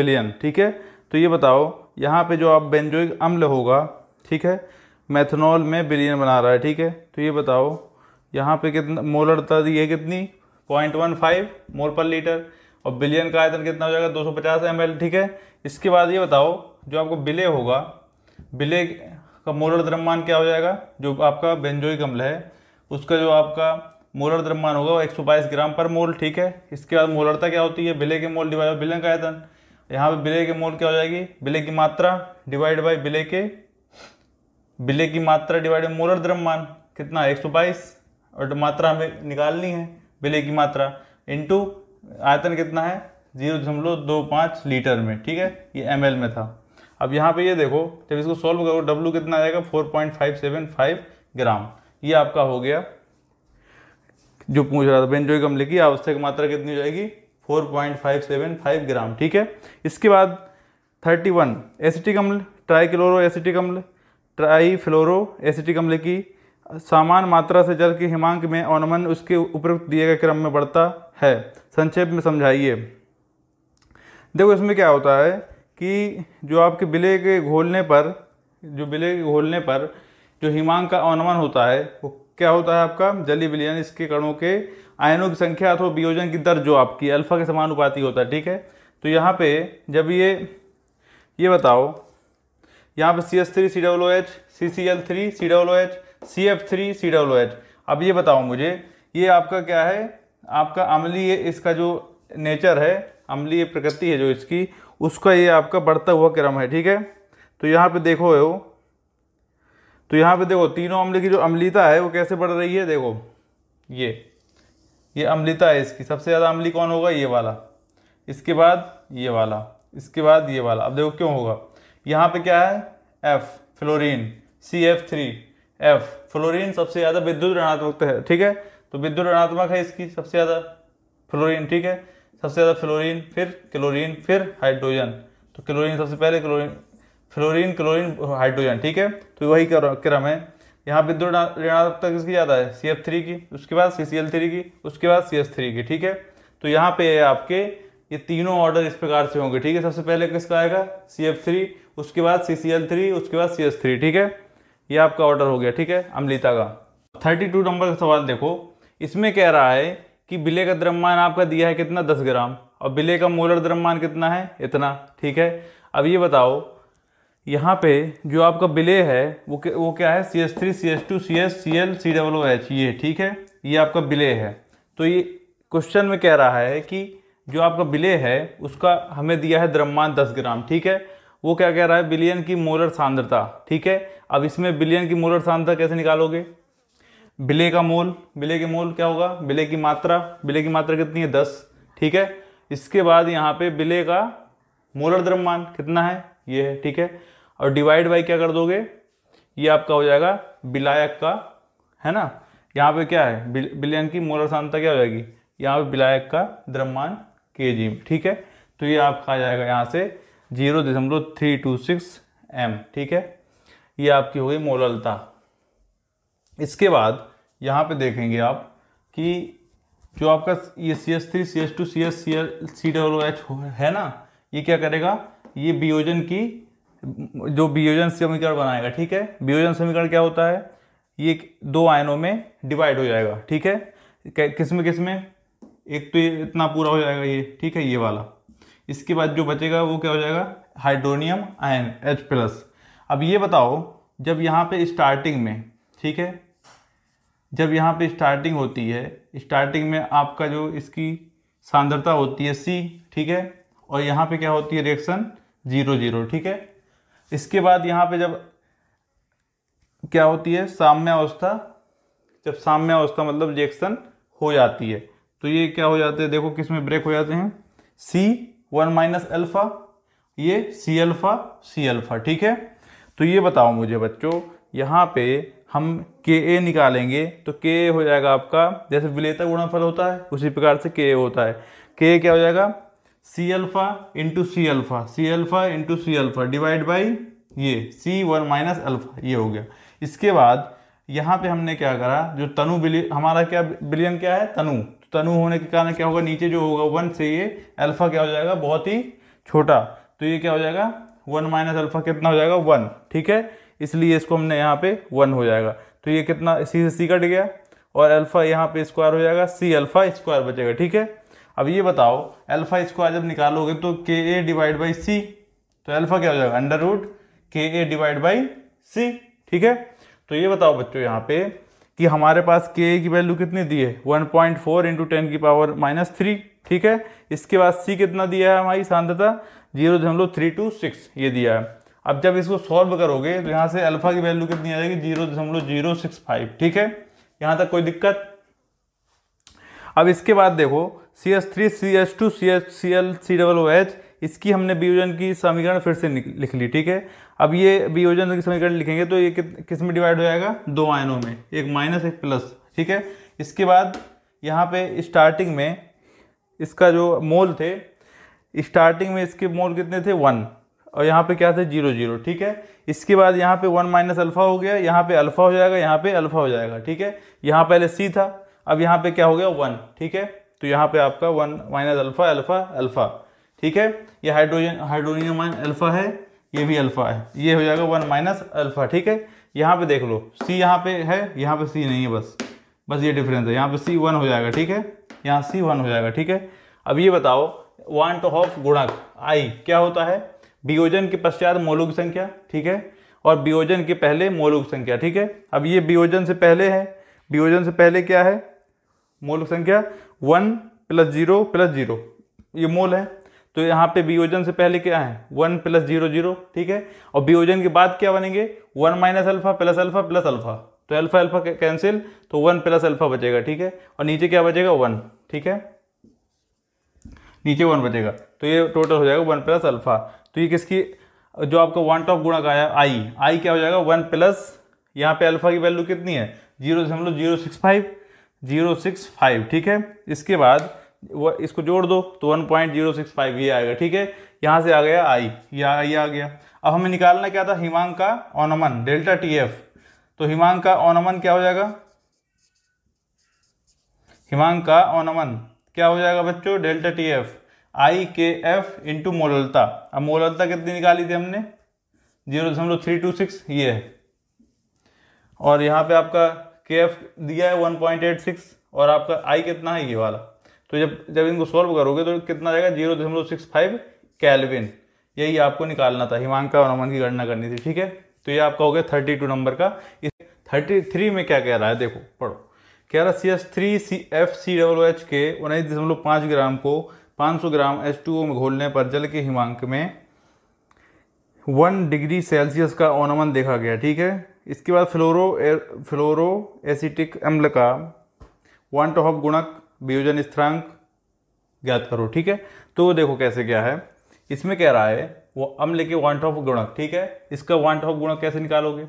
बिलियन ठीक है तो ये बताओ यहाँ पे जो आप बेंजोइक अम्ल होगा ठीक है मेथेनॉल में बिलियन बना रहा है ठीक है तो ये बताओ यहाँ पर कितना मोलर था ये कितनी पॉइंट वन फाइव मोल पर लीटर और बिलियन का आयतन कितना हो जाएगा 250 ml ठीक है इसके बाद ये बताओ जो आपको बिले होगा बिले का मोलर द्रव्यमान क्या हो जाएगा जो आपका बेंजोई कमल है उसका जो आपका मोलर द्रव्यमान होगा वो बाईस ग्राम पर मोल ठीक है इसके बाद मोलरता क्या होती है बिले के मोल डिवाइड बाई बिले का आयतन यहाँ पे बिले के मोल क्या हो जाएगी बिले की मात्रा डिवाइड बाई बिले के बिले की मात्रा डिवाइड बाई मोलर द्रव्यमान कितना बाईस और मात्रा हमें निकालनी है बिले की मात्रा इंटू आयतन कितना है जीरो दशमलव दो पाँच लीटर में ठीक है ये एम में था अब यहाँ पे ये देखो जब इसको सॉल्व करो डब्लू कितना आ जाएगा four point five seven five gram ये आपका हो गया जो पूछ रहा था बेंजोई गमले की आवश्यक मात्रा कितनी हो जाएगी four point five seven five gram ठीक है इसके बाद थर्टी वन एसिटिक अम्ल ट्राई क्लोरो एसिटिक अम्ल ट्राई फ्लोरो एसिटिक अम्ल की सामान मात्रा से जल के हिमांक में अनुमन उसके उपयुक्त दिए गए क्रम में बढ़ता है संक्षेप में समझाइए देखो इसमें क्या होता है कि जो आपके बिले के घोलने पर जो बिले के घोलने पर जो हिमांक का अनुमन होता है वो क्या होता है आपका जली विलियन इसके कणों के आयनों की संख्या अथवा वियोजन की दर जो आपकी अल्फा के समानुपाती होता है ठीक है तो यहाँ पे जब ये ये बताओ यहाँ पे C S three C double O H C C L three C double O H C F three C W H अब ये बताओ मुझे ये आपका क्या है आपका अमलीय इसका जो नेचर है अमली प्रकृति है जो इसकी उसका ये आपका बढ़ता हुआ क्रम है ठीक है तो यहाँ पे देखो हो तो यहाँ पे देखो तीनों अम्ल की जो अम्लीता है वो कैसे बढ़ रही है देखो ये ये अम्लिता है इसकी सबसे ज़्यादा अम्ली कौन होगा ये वाला इसके बाद ये वाला इसके बाद ये वाला अब देखो क्यों होगा यहाँ पे क्या है F fluorine C F three F fluorine सबसे ज़्यादा विद्युत ऋणात्मक है ठीक है तो विद्युत ऋणात्मक है इसकी सबसे ज़्यादा फ्लोरीन ठीक है सबसे ज़्यादा फ्लोरीन फिर क्लोरीन फिर हाइड्रोजन तो क्लोरीन सबसे पहले क्लोरीन फ्लोरीन क्लोरीन हाइड्रोजन ठीक है तो वही क्रम है यहाँ विद्युत ऋणात्मक किसकी ज़्यादा है सी एफ थ्री की उसके बाद सी सी एल थ्री की उसके बाद सी एस थ्री की ठीक है तो यहाँ पे आपके ये तीनों ऑर्डर इस प्रकार से होंगे ठीक है सबसे पहले किसका आएगा सी एफ थ्री उसके बाद सी सी एल थ्री उसके बाद सी एस थ्री ठीक है ये आपका ऑर्डर हो गया ठीक है अमलिता का थर्टी टू नंबर का सवाल देखो इसमें कह रहा है कि बिले का द्रव्यमान आपका दिया है कितना दस ग्राम और बिले का मोलर द्रव्यमान कितना है इतना ठीक है अब ये बताओ यहाँ पे जो आपका बिले है वो वो क्या है C S three C S two C S C L C double O H ये ठीक है ये आपका बिले है तो ये क्वेश्चन में कह रहा है कि जो आपका बिले है उसका हमें दिया है द्रव्यमान दस ग्राम ठीक है वो क्या कह रहा है बिलियन की मोलर सांद्रता ठीक है अब इसमें बिलियन की मोलर सांद्रता कैसे निकालोगे बिले का मोल बिले के मोल क्या होगा बिले की मात्रा बिले की मात्रा कितनी है दस ठीक है इसके बाद यहाँ पे बिले का मोलर द्रव्यमान कितना है ये है ठीक है और डिवाइड बाई क्या कर दोगे ये आपका हो जाएगा बिलायक का है ना यहाँ पे क्या है बिलियन की मोलर सांद्रता क्या हो जाएगी यहाँ पे बिलायक का द्रव्यमान के जी ठीक है तो ये आपका आ जाएगा यहाँ से जीरो दशमलव थ्री टू सिक्स एम ठीक है ये आपकी हो गई मोललता इसके बाद यहाँ पे देखेंगे आप कि जो आपका ये C S three C S two C S C L C W H है ना ये क्या करेगा ये बियोजन की जो बियोजन समीकरण बनाएगा ठीक है बियोजन समीकरण क्या होता है ये दो आयनों में डिवाइड हो जाएगा ठीक है किस में किस में एक तो ये इतना पूरा हो जाएगा ये ठीक है ये वाला इसके बाद जो बचेगा वो क्या हो जाएगा हाइड्रोनियम आयन एच प्लस अब ये बताओ जब यहाँ पे स्टार्टिंग में ठीक है जब यहाँ पे स्टार्टिंग होती है स्टार्टिंग में आपका जो इसकी सांद्रता होती है सी ठीक है और यहाँ पे क्या होती है रिएक्शन जीरो जीरो ठीक है इसके बाद यहाँ पे जब क्या होती है साम्य अवस्था जब साम्य अवस्था मतलब रिएक्शन हो जाती है तो ये क्या हो जाते हैं देखो किस में ब्रेक हो जाते हैं सी वन माइनस अल्फा ये सी अल्फा सी अल्फा ठीक है तो ये बताओ मुझे बच्चों यहाँ पे हम के ए निकालेंगे तो के ए हो जाएगा आपका जैसे विलेता गुणनफल होता है उसी प्रकार से के ए होता है के ए क्या हो जाएगा C alpha into C alpha C alpha into C alpha divide by ये सी वन माइनस अल्फा ये हो गया इसके बाद यहाँ पे हमने क्या करा जो तनु बिलियन हमारा क्या बिलियन क्या है तनु तनु होने के कारण क्या होगा नीचे जो होगा वन से ये अल्फा क्या हो जाएगा बहुत ही छोटा तो ये क्या हो जाएगा वन माइनस अल्फा कितना हो जाएगा वन ठीक है इसलिए इसको हमने यहाँ पे वन हो जाएगा तो ये कितना सी से सी कट गया और अल्फा यहाँ पे स्क्वायर हो जाएगा सी अल्फा स्क्वायर बचेगा ठीक है अब ये बताओ अल्फा स्क्वायर जब निकालोगे तो के ए डिवाइड बाई सी तो अल्फा क्या हो जाएगा अंडर रूट के ए डिवाइड बाई सी ठीक है तो ये बताओ बच्चों यहाँ पे कि हमारे पास के की वैल्यू कितनी दी है one point four into ten की पावर माइनस थ्री ठीक है इसके बाद सी कितना दिया है हमारी सांद्रता जीरो दशमलव थ्री टू सिक्स ये दिया है अब जब इसको सॉल्व करोगे तो यहाँ से अल्फा की वैल्यू कितनी आ जाएगी जीरो दशमलव जीरो सिक्स फाइव ठीक है यहाँ तक कोई दिक्कत अब इसके बाद देखो C S three C S two C H C L C double O H इसकी हमने वियोजन की समीकरण फिर से लिख ली ठीक है अब ये वियोजन की समीकरण लिखेंगे तो ये किस में डिवाइड हो जाएगा दो आयनों में एक माइनस एक प्लस ठीक है इसके बाद यहाँ पे स्टार्टिंग में इसका जो मोल थे स्टार्टिंग में इसके मोल कितने थे वन और यहाँ पे क्या थे जीरो जीरो ठीक है इसके बाद यहाँ पे वन माइनस अल्फा हो गया यहाँ पे अल्फा हो जाएगा यहाँ पे अल्फा हो जाएगा ठीक है यहाँ पहले सी था अब यहाँ पे क्या हो गया वन ठीक है तो यहाँ पे आपका one minus alpha alpha alpha ठीक है ये हाइड्रोजन हाइड्रोजनियम आयन अल्फा है ये भी अल्फा है ये हो जाएगा वन माइनस अल्फा ठीक है यहाँ पे देख लो सी यहाँ पे है यहाँ पे सी नहीं है बस बस ये डिफरेंस है यहाँ पे सी वन हो जाएगा ठीक है यहाँ सी वन हो जाएगा ठीक है अब ये बताओ वन टू हॉफ गुणक आई क्या होता है बियोजन के पश्चात मोलुक की संख्या ठीक है और बियोजन के पहले मोलू की संख्या ठीक है अब ये बियोजन से पहले है बियोजन से पहले क्या है मोल संख्या one plus zero plus zero ये मोल है तो यहाँ पे वियोजन से पहले क्या है वन प्लस जीरो जीरो ठीक है और वियोजन के बाद क्या बनेंगे one minus alpha plus alpha plus alpha तो अल्फा अल्फा कैंसिल तो वन प्लस अल्फा बचेगा ठीक है और नीचे क्या बचेगा वन ठीक है नीचे वन बचेगा तो ये टोटल हो जाएगा वन प्लस अल्फा तो ये किसकी जो आपका वन टॉप गुणा आया आई आई क्या हो जाएगा वन प्लस यहाँ पे अल्फा की वैल्यू कितनी है जीरो दशमलव zero six five zero six five ठीक है इसके बाद इसको जोड़ दो तो 1.065 ये आएगा ठीक है यहाँ से आ गया आई ये आई आ गया अब हमें निकालना क्या था हिमांग का ऑनमन डेल्टा टी एफ तो हिमांग का ऑनमन क्या हो जाएगा हिमांग का ऑनमन क्या हो जाएगा बच्चों डेल्टा टी एफ आई के एफ इंटू मोललता अब मोललता कितनी निकाली थी हमने जीरो दशमलव थ्री टू सिक्स ये है और यहाँ पे आपका के एफ दिया है वन पॉइंट एट सिक्स और आपका आई कितना है ये वाला तो जब जब इनको सॉल्व करोगे तो कितना आएगा जीरो दशमलव सिक्स फाइव कैलविन यही आपको निकालना था हिमांका और अमन की गणना करनी थी ठीक है तो ये आपका हो गया थर्टी टू नंबर का इस थर्टी थ्री में क्या कह रहा है देखो पढ़ो कह रहा C S three C F C W H के उन्नीस दशमलव पाँच ग्राम को पाँच सौ ग्राम एच टू ओ में घोलने पर जल के हिमांक में वन डिग्री सेल्सियस का ओनमन देखा गया ठीक है इसके बाद फ्लोरो फ्लोरो एसिटिक अम्ल का वन टू गुणक वियोजन स्थिरांक ज्ञात करो ठीक है तो वो देखो कैसे क्या है इसमें कह रहा है वो अम्ल के वांट ऑफ गुणक ठीक है इसका वांट ऑफ गुणक कैसे निकालोगे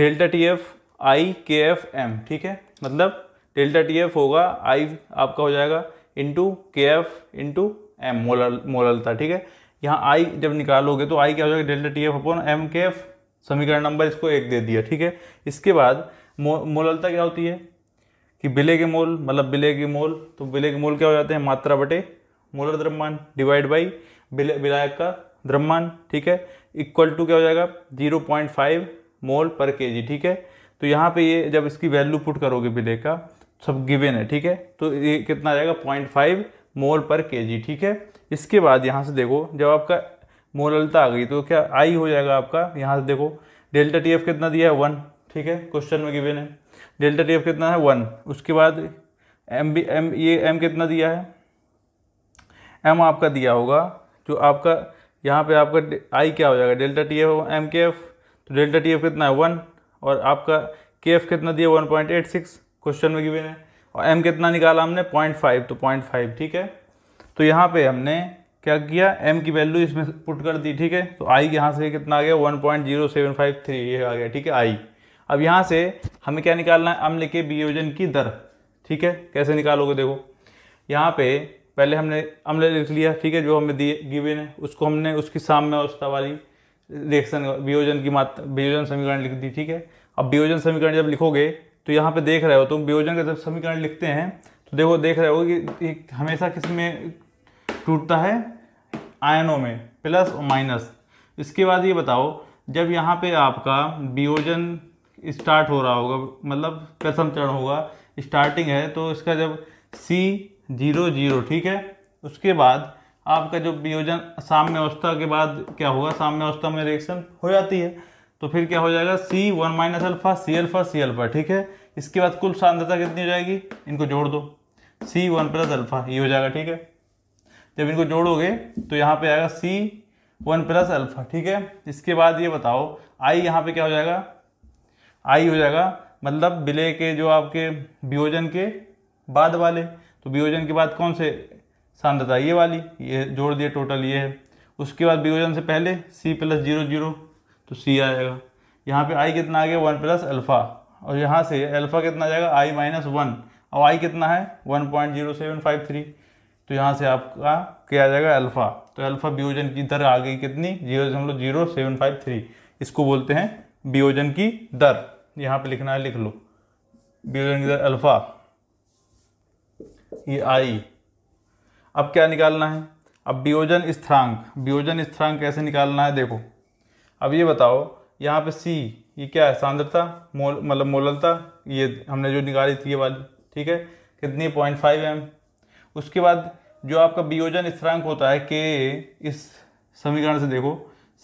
डेल्टा टी एफ आई के एफ एम ठीक है मतलब डेल्टा टी एफ होगा आई आपका हो जाएगा into K F into M molal मोललता ठीक है यहाँ आई जब निकालोगे तो आई क्या हो जाएगा delta T F upon M K F समीकरण नंबर इसको एक दे दिया ठीक है इसके बाद मो मोललता क्या होती है कि बिले के मोल मतलब बिले के मोल तो बिले के मोल क्या हो जाते हैं मात्रा बटे मोलर द्रव्यमान डिवाइड बाई विलायक का द्रव्यमान ठीक है इक्वल टू क्या हो जाएगा जीरो पॉइंट फाइव मोल पर के जी ठीक है तो यहाँ पे ये जब इसकी वैल्यू पुट करोगे बिले का सब गिवेन है ठीक है तो ये कितना आ जाएगा पॉइंट फाइव मोल पर के जी ठीक है इसके बाद यहाँ से देखो जब आपका मोललता आ गई तो क्या आई हो जाएगा आपका यहाँ से देखो डेल्टा टी एफ कितना दिया है वन ठीक है क्वेश्चन में गिवेन है डेल्टा टी एफ कितना है वन उसके बाद एम बी एम ये एम कितना दिया है एम आपका दिया होगा जो आपका यहाँ पे आपका आई क्या हो जाएगा delta T F M K F तो डेल्टा टी एफ कितना है वन और आपका के एफ कितना दिया one point eight six question में गिवेन है और एम कितना निकाला हमने पॉइंट फाइव तो पॉइंट फाइव ठीक है तो यहाँ पे हमने क्या किया एम की वैल्यू इसमें पुट कर दी ठीक है तो आई यहाँ से कितना आ गया one point zero seven five three ये आ गया ठीक है आई अब यहाँ से हमें क्या निकालना है अम्ल के वियोजन की दर ठीक है कैसे निकालोगे देखो यहाँ पे पहले हमने अम्ल लिख लिया ठीक है जो हमें दिए गिवे है उसको हमने उसकी साम्य अवस्था वाली रिएक्शन वियोजन की मात्रा वियोजन समीकरण लिख दी ठीक है अब वियोजन समीकरण जब लिखोगे तो यहाँ पे देख रहे हो तुम तो वियोजन का जब समीकरण लिखते हैं तो देखो देख रहे हो कि हमेशा किस में टूटता है आयनों में प्लस और माइनस इसके बाद ये बताओ जब यहाँ पे आपका वियोजन स्टार्ट हो रहा होगा मतलब प्रथम चरण होगा स्टार्टिंग है तो इसका जब सी जीरो जीरो ठीक है उसके बाद आपका जो वियोजन साम्य अवस्था के बाद क्या होगा साम्य अवस्था में रिएक्शन हो जाती है तो फिर क्या हो जाएगा C one minus alpha C alpha C alpha ठीक है इसके बाद कुल सांद्रता कितनी हो जाएगी इनको जोड़ दो सी वन प्लस अल्फा ये हो जाएगा ठीक है जब इनको जोड़ोगे तो यहाँ पे आएगा सी वन प्लस अल्फा ठीक है इसके बाद ये बताओ आई यहाँ पे क्या हो जाएगा आई हो जाएगा मतलब विलय के जो आपके वियोजन के बाद वाले तो वियोजन के बाद कौन से सांद्रता ये वाली ये जोड़ दिए टोटल ये है उसके बाद वियोजन से पहले सी प्लस जीरो जीरो तो सी आ जाएगा यहाँ पे आई कितना आ गया वन प्लस अल्फ़ा और यहाँ से अल्फ़ा कितना आ जाएगा आई माइनस वन और आई कितना है one point zero seven five three तो यहाँ से आपका क्या आ जाएगा अल्फ़ा तो अल्फ़ा वियोजन की दर आ गई कितनी जीरो दशमलव जीरो सेवन फाइव थ्री इसको बोलते हैं वियोजन की दर यहाँ पे लिखना है लिख लो बीवेंग अल्फ़ा ये आई अब क्या निकालना है अब बियोजन स्थिरांक वियोजन स्थिरांक कैसे निकालना है देखो अब ये बताओ यहाँ पे सी ये क्या है सांद्रता मोल मतलब मोललता ये हमने जो निकाली थी ये वाली ठीक है कितनी पॉइंट फाइव एम उसके बाद जो आपका बियोजन स्थरांक होता है के इस समीकरण से देखो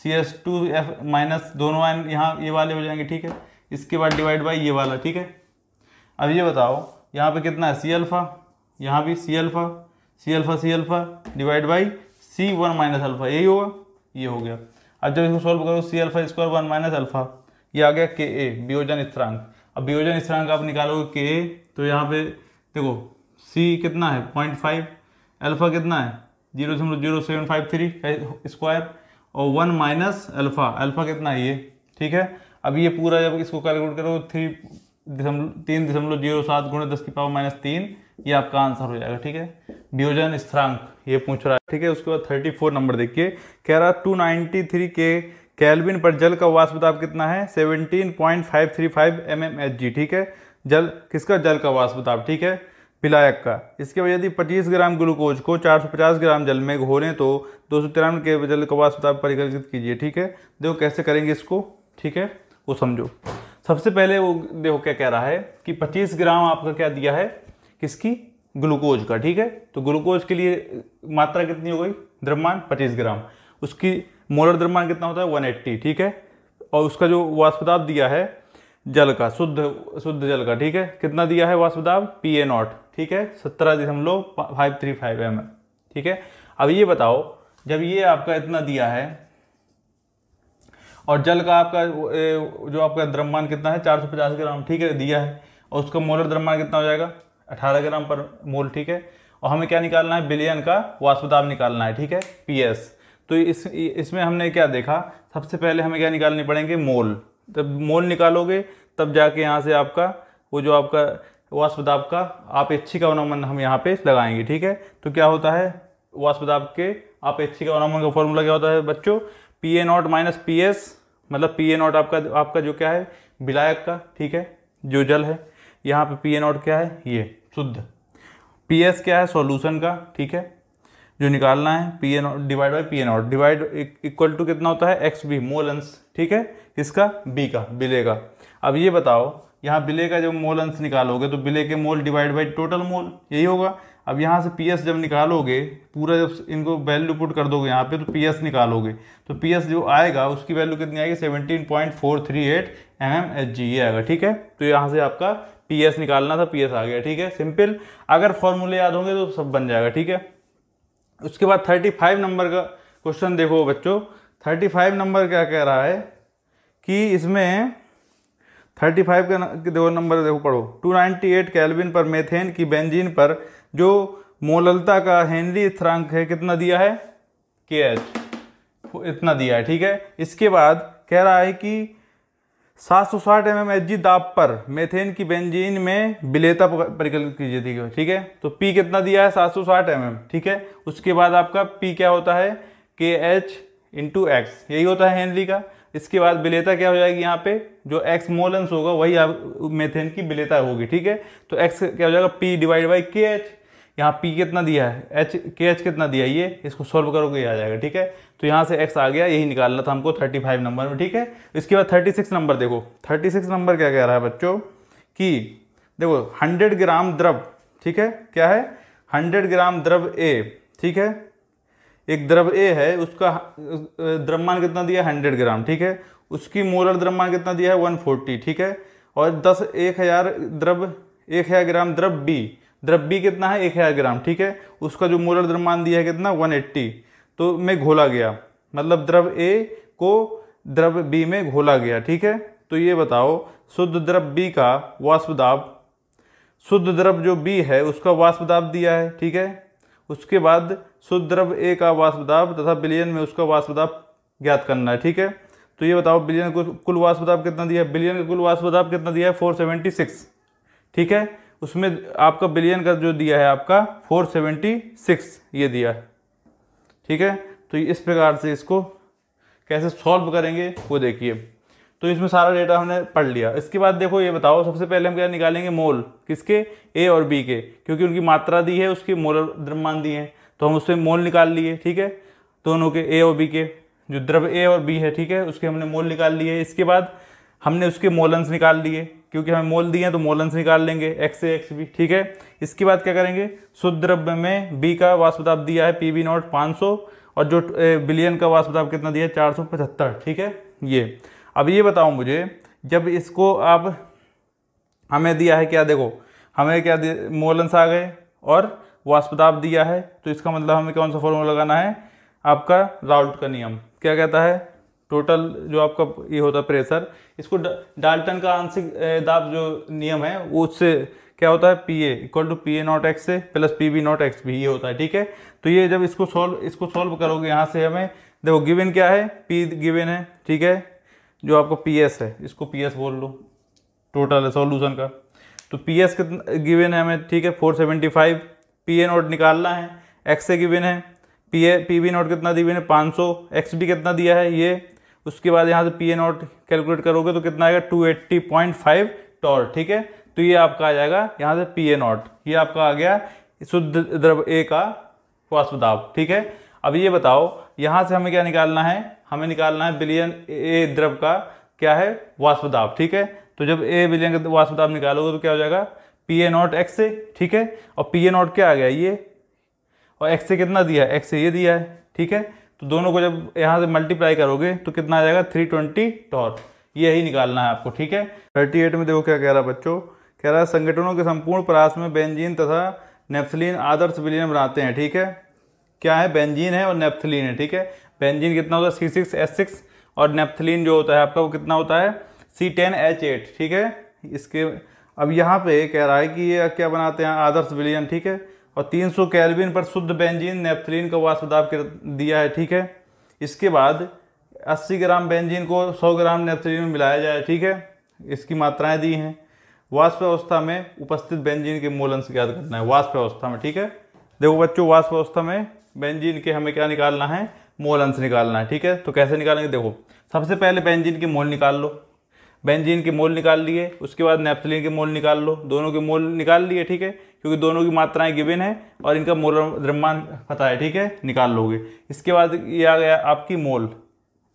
C S two F minus दोनों एम यहाँ ये वाले हो जाएंगे ठीक है इसके बाद डिवाइड बाई ये वाला ठीक है अब ये बताओ यहाँ पे कितना है सी अल्फ़ा यहाँ भी C alpha C alpha C alpha divide by C one minus alpha यही होगा ये हो गया अब जब इसको सॉल्व करो C alpha square one minus alpha ये आ गया के ए बियोजन स्थिरांक अब बियोजन स्थिरांक आप निकालोगे के ए तो यहाँ पे देखो सी कितना है पॉइंट फाइव अल्फ़ा कितना है जीरो दशमलव zero seven five three square और वन माइनस अल्फ़ा अल्फ़ा कितना है ये ठीक है अब ये पूरा जब इसको कैलकुलेट करो थ्री दशमलव तीन दशमलव जीरो सात गुणे दस की पावर माइनस तीन ये आपका आंसर हो जाएगा ठीक है वियोजन स्थिरांक ये पूछ रहा है ठीक है उसके बाद थर्टी फोर नंबर देखिए कह रहा टू नाइन्टी थ्री के कैलविन पर जल का वाष्प दाब कितना है seventeen point five three five M M H G ठीक है जल किसका जल का वाष्प दाब ठीक है विलायक का इसके बाद यदि पच्चीस ग्राम ग्लूकोज को चार सौ पचास ग्राम जल में घोलें तो दो सौ के जल का वाष्प दाब परिकल्पित कीजिए ठीक है देखो कैसे करेंगे इसको ठीक है वो समझो सबसे पहले वो देखो क्या कह रहा है कि 25 ग्राम आपका क्या दिया है किसकी ग्लूकोज का ठीक है तो ग्लूकोज के लिए मात्रा कितनी हो गई द्रव्यमान 25 ग्राम उसकी मोलर द्रव्यमान कितना होता है 180 ठीक है और उसका जो वाष्पदाब दिया है जल का शुद्ध शुद्ध जल का ठीक है कितना दिया है वाष्पदाब पी ए नॉट ठीक है सत्रह दशमलव फाइव थ्री फाइव एम ठीक है अब ये बताओ जब ये आपका इतना दिया है और जल का आपका जो आपका द्रव्यमान कितना है 450 ग्राम ठीक है दिया है और उसका मोलर द्रव्यमान कितना हो जाएगा 18 ग्राम पर मोल ठीक है और हमें क्या निकालना है बिलियन का वाष्पताप निकालना है ठीक है एस तो इस इसमें हमने क्या देखा सबसे पहले हमें क्या निकालनी पड़ेंगे मोल जब मोल निकालोगे तब जाके यहाँ से आपका वो जो आपका वाष्पदाब का आप e का अवनमन हम यहाँ पे लगाएंगे ठीक है तो क्या होता है वाष्पदाब के e का अवनमन का फॉर्मूला क्या होता है बच्चों P A not minus P S मतलब पी ए नॉट आपका आपका जो क्या है विलायक का ठीक है जो जल है यहाँ पे पी ए नॉट क्या है ये शुद्ध पी एस क्या है सॉल्यूशन का ठीक है जो निकालना है P A not divide by P A not divide equal to कितना होता है एक्स बी मोलंस ठीक है इसका बी का बिले का अब ये बताओ यहाँ बिले का जब मोल अंश निकालोगे तो बिले के mole divide by total mole यही होगा अब यहाँ से पी एस जब निकालोगे पूरा जब इनको वैल्यू पुट कर दोगे यहाँ पे तो पी एस निकालोगे तो पी एस जो आएगा उसकी वैल्यू कितनी आएगी seventeen point four three eight M M H G ये आएगा ठीक है तो यहाँ से आपका पी एस निकालना था पी एस आ गया ठीक है सिंपल अगर फॉर्मूले याद होंगे तो सब बन जाएगा ठीक है उसके बाद थर्टी फाइव नंबर का क्वेश्चन देखो बच्चों थर्टी फाइव नंबर क्या कह रहा है कि इसमें थर्टी फाइव का देखो नंबर देखो पढ़ो टू नाइन्टी एट कैलविन पर मेथेन की बेंजीन पर जो मोललता का हेनरी थ्रांक है कितना दिया है के एच इतना दिया है ठीक है इसके बाद कह रहा है कि 760 सौ एम एम एच जी दाब पर मेथेन की बेंजीन में बिलेता परिकल्पित कीजिए ठीक है ठीक है तो पी कितना दिया है 760 सौ एम ठीक है उसके बाद आपका पी क्या होता है के एच इंटू एक्स यही होता है हेनरी का इसके बाद बिलेता क्या हो जाएगी यहाँ पे जो एक्स मोलेंस होगा वही आप मेथेन की बिलेता होगी ठीक है तो एक्स क्या हो जाएगा P divide by K H यहाँ P कितना दिया है H के एच कितना दिया है ये इसको सॉल्व करोगे ये आ जाएगा ठीक है तो यहाँ से X आ गया यही निकालना था हमको 35 नंबर में ठीक है इसके बाद 36 नंबर देखो 36 नंबर क्या कह रहा है बच्चों कि देखो 100 ग्राम द्रव ठीक है क्या है 100 ग्राम द्रव ए ठीक है एक द्रव ए है उसका द्रव्यमान कितना दिया हंड्रेड ग्राम ठीक है उसकी मोलर द्रव्यमान कितना दिया है वन फोर्टी ठीक है और दस एक हज़ार द्रव एक हज़ार ग्राम द्रव बी द्रव्य कितना है एक हज़ार ग्राम ठीक है उसका जो मोलर द्रव्यमान दिया है कितना वन एट्टी तो में घोला गया मतलब द्रव ए को द्रव बी में घोला गया ठीक है तो ये बताओ शुद्ध द्रव बी का वाष्पदाब शुद्ध द्रव जो बी है उसका वाष्पदाब दिया है ठीक है उसके बाद शुद्ध द्रव ए का वाष्पदाब तथा बिलियन में उसका वाष्पदाब ज्ञात करना है ठीक है तो ये बताओ बिलियन कुल वाष्पदाब कितना दिया है बिलियन का कुल वाष्पदाब कितना दिया है फोर सेवेंटी सिक्स ठीक है उसमें आपका बिलियन का जो दिया है आपका 476 ये दिया है ठीक है तो इस प्रकार से इसको कैसे सॉल्व करेंगे वो देखिए तो इसमें सारा डेटा हमने पढ़ लिया इसके बाद देखो ये बताओ सबसे पहले हम क्या निकालेंगे मोल किसके ए और बी के क्योंकि उनकी मात्रा दी है उसके मोल द्रव्यमान दिए हैं तो हम उससे मोल निकाल लिए ठीक है दोनों के ए और बी के जो द्रव्य ए और बी है ठीक है उसके हमने मोल निकाल लिए इसके बाद हमने उसके मोलन्स निकाल लिए क्योंकि हमें मोल दिए हैं तो से निकाल लेंगे एक्स से एक्स भी ठीक है इसके बाद क्या करेंगे शुद्ध द्रव्य में बी का वास्पताप दिया है पी बी नॉट पाँच सौ और जो बिलियन का वास्पताप कितना दिया है चार सौ पचहत्तर ठीक है ये अब ये बताओ मुझे जब इसको आप हमें दिया है क्या देखो हमें क्या मोलंस आ गए और वास्पताप दिया है तो इसका मतलब हमें कौन सा फॉर्मूला लगाना है आपका राउल्ट का नियम क्या कहता है टोटल जो आपका ये होता है प्रेशर इसको डाल्टन का आंशिक दाब जो नियम है वो उससे क्या होता है P A equal to P A not X से plus P B not X भी ये होता है ठीक है तो ये जब इसको सॉल्व इसको सॉल्व करोगे यहाँ से हमें देखो गिवन क्या है पी गिवन है ठीक है जो आपको पी एस है इसको पी एस बोल लो टोटल है सॉल्यूशन का तो पी एस कितना गिवन है हमें ठीक है four seventy five P A not निकालना है एक्स से गिवन है P A P B not कितना दी है पाँच सौ एक्स भी कितना दिया है ये उसके बाद यहाँ से पी ए नॉट कैलकुलेट करोगे तो कितना आएगा two eighty point five torr ठीक है तो ये आपका आ जाएगा यहाँ से पी ए नॉट ये आपका आ गया शुद्ध द्रव ए का वाष्प दाब ठीक है अब ये बताओ यहाँ से हमें क्या निकालना है हमें निकालना है बिलियन ए द्रव का क्या है वाष्प दाब ठीक है तो जब ए बिलियन का वाष्प दाब निकालोगे तो क्या हो जाएगा पी ए नॉट एक्स से ठीक है और पी ए नॉट क्या आ गया ये और एक्स से कितना दिया है एक्स से ये दिया है ठीक है तो दोनों को जब यहाँ से मल्टीप्लाई करोगे तो कितना आ जाएगा थ्री ट्वेंटी टॉर्क यही निकालना है आपको ठीक है थर्टी एट में देखो क्या कह रहा बच्चों कह रहा है संगठनों के संपूर्ण प्रयास में बेंजीन तथा नेफ्थलीन आदर्श विलियन बनाते हैं ठीक है क्या है बेंजीन है और नेफ्थलीन है ठीक है बेंजीन कितना होता है सी सिक्स सिक्स और नेफ्थलीन जो होता है आपका वो कितना होता है सी टेन एच एट ठीक है इसके अब यहाँ पे कह रहा है कि ये क्या बनाते हैं आदर्श विलियन ठीक है और 300 कैलविन पर शुद्ध बेंजीन नेपथलीन का वाष्प दाब दिया है ठीक है इसके बाद 80 ग्राम बेंजीन को 100 ग्राम नेपथलीन में मिलाया जाए ठीक है इसकी मात्राएं दी हैं वाष्प अवस्था में उपस्थित बेंजीन के मोल अंश याद करना है वाष्प अवस्था में ठीक है देखो बच्चों वाष्प अवस्था में बेंजीन के हमें क्या निकालना है मोल अंश निकालना है ठीक है तो कैसे निकालेंगे देखो सबसे पहले बेंजीन के मोल निकाल लो बेंजीन के मोल निकाल लिए उसके बाद नेपथलिन के मोल निकाल लो दोनों के मोल निकाल लिए ठीक है क्योंकि दोनों की मात्राएं गिवन है और इनका मोल द्रव्यमान पता है ठीक है निकाल लोगे इसके बाद ये आ गया आपकी मोल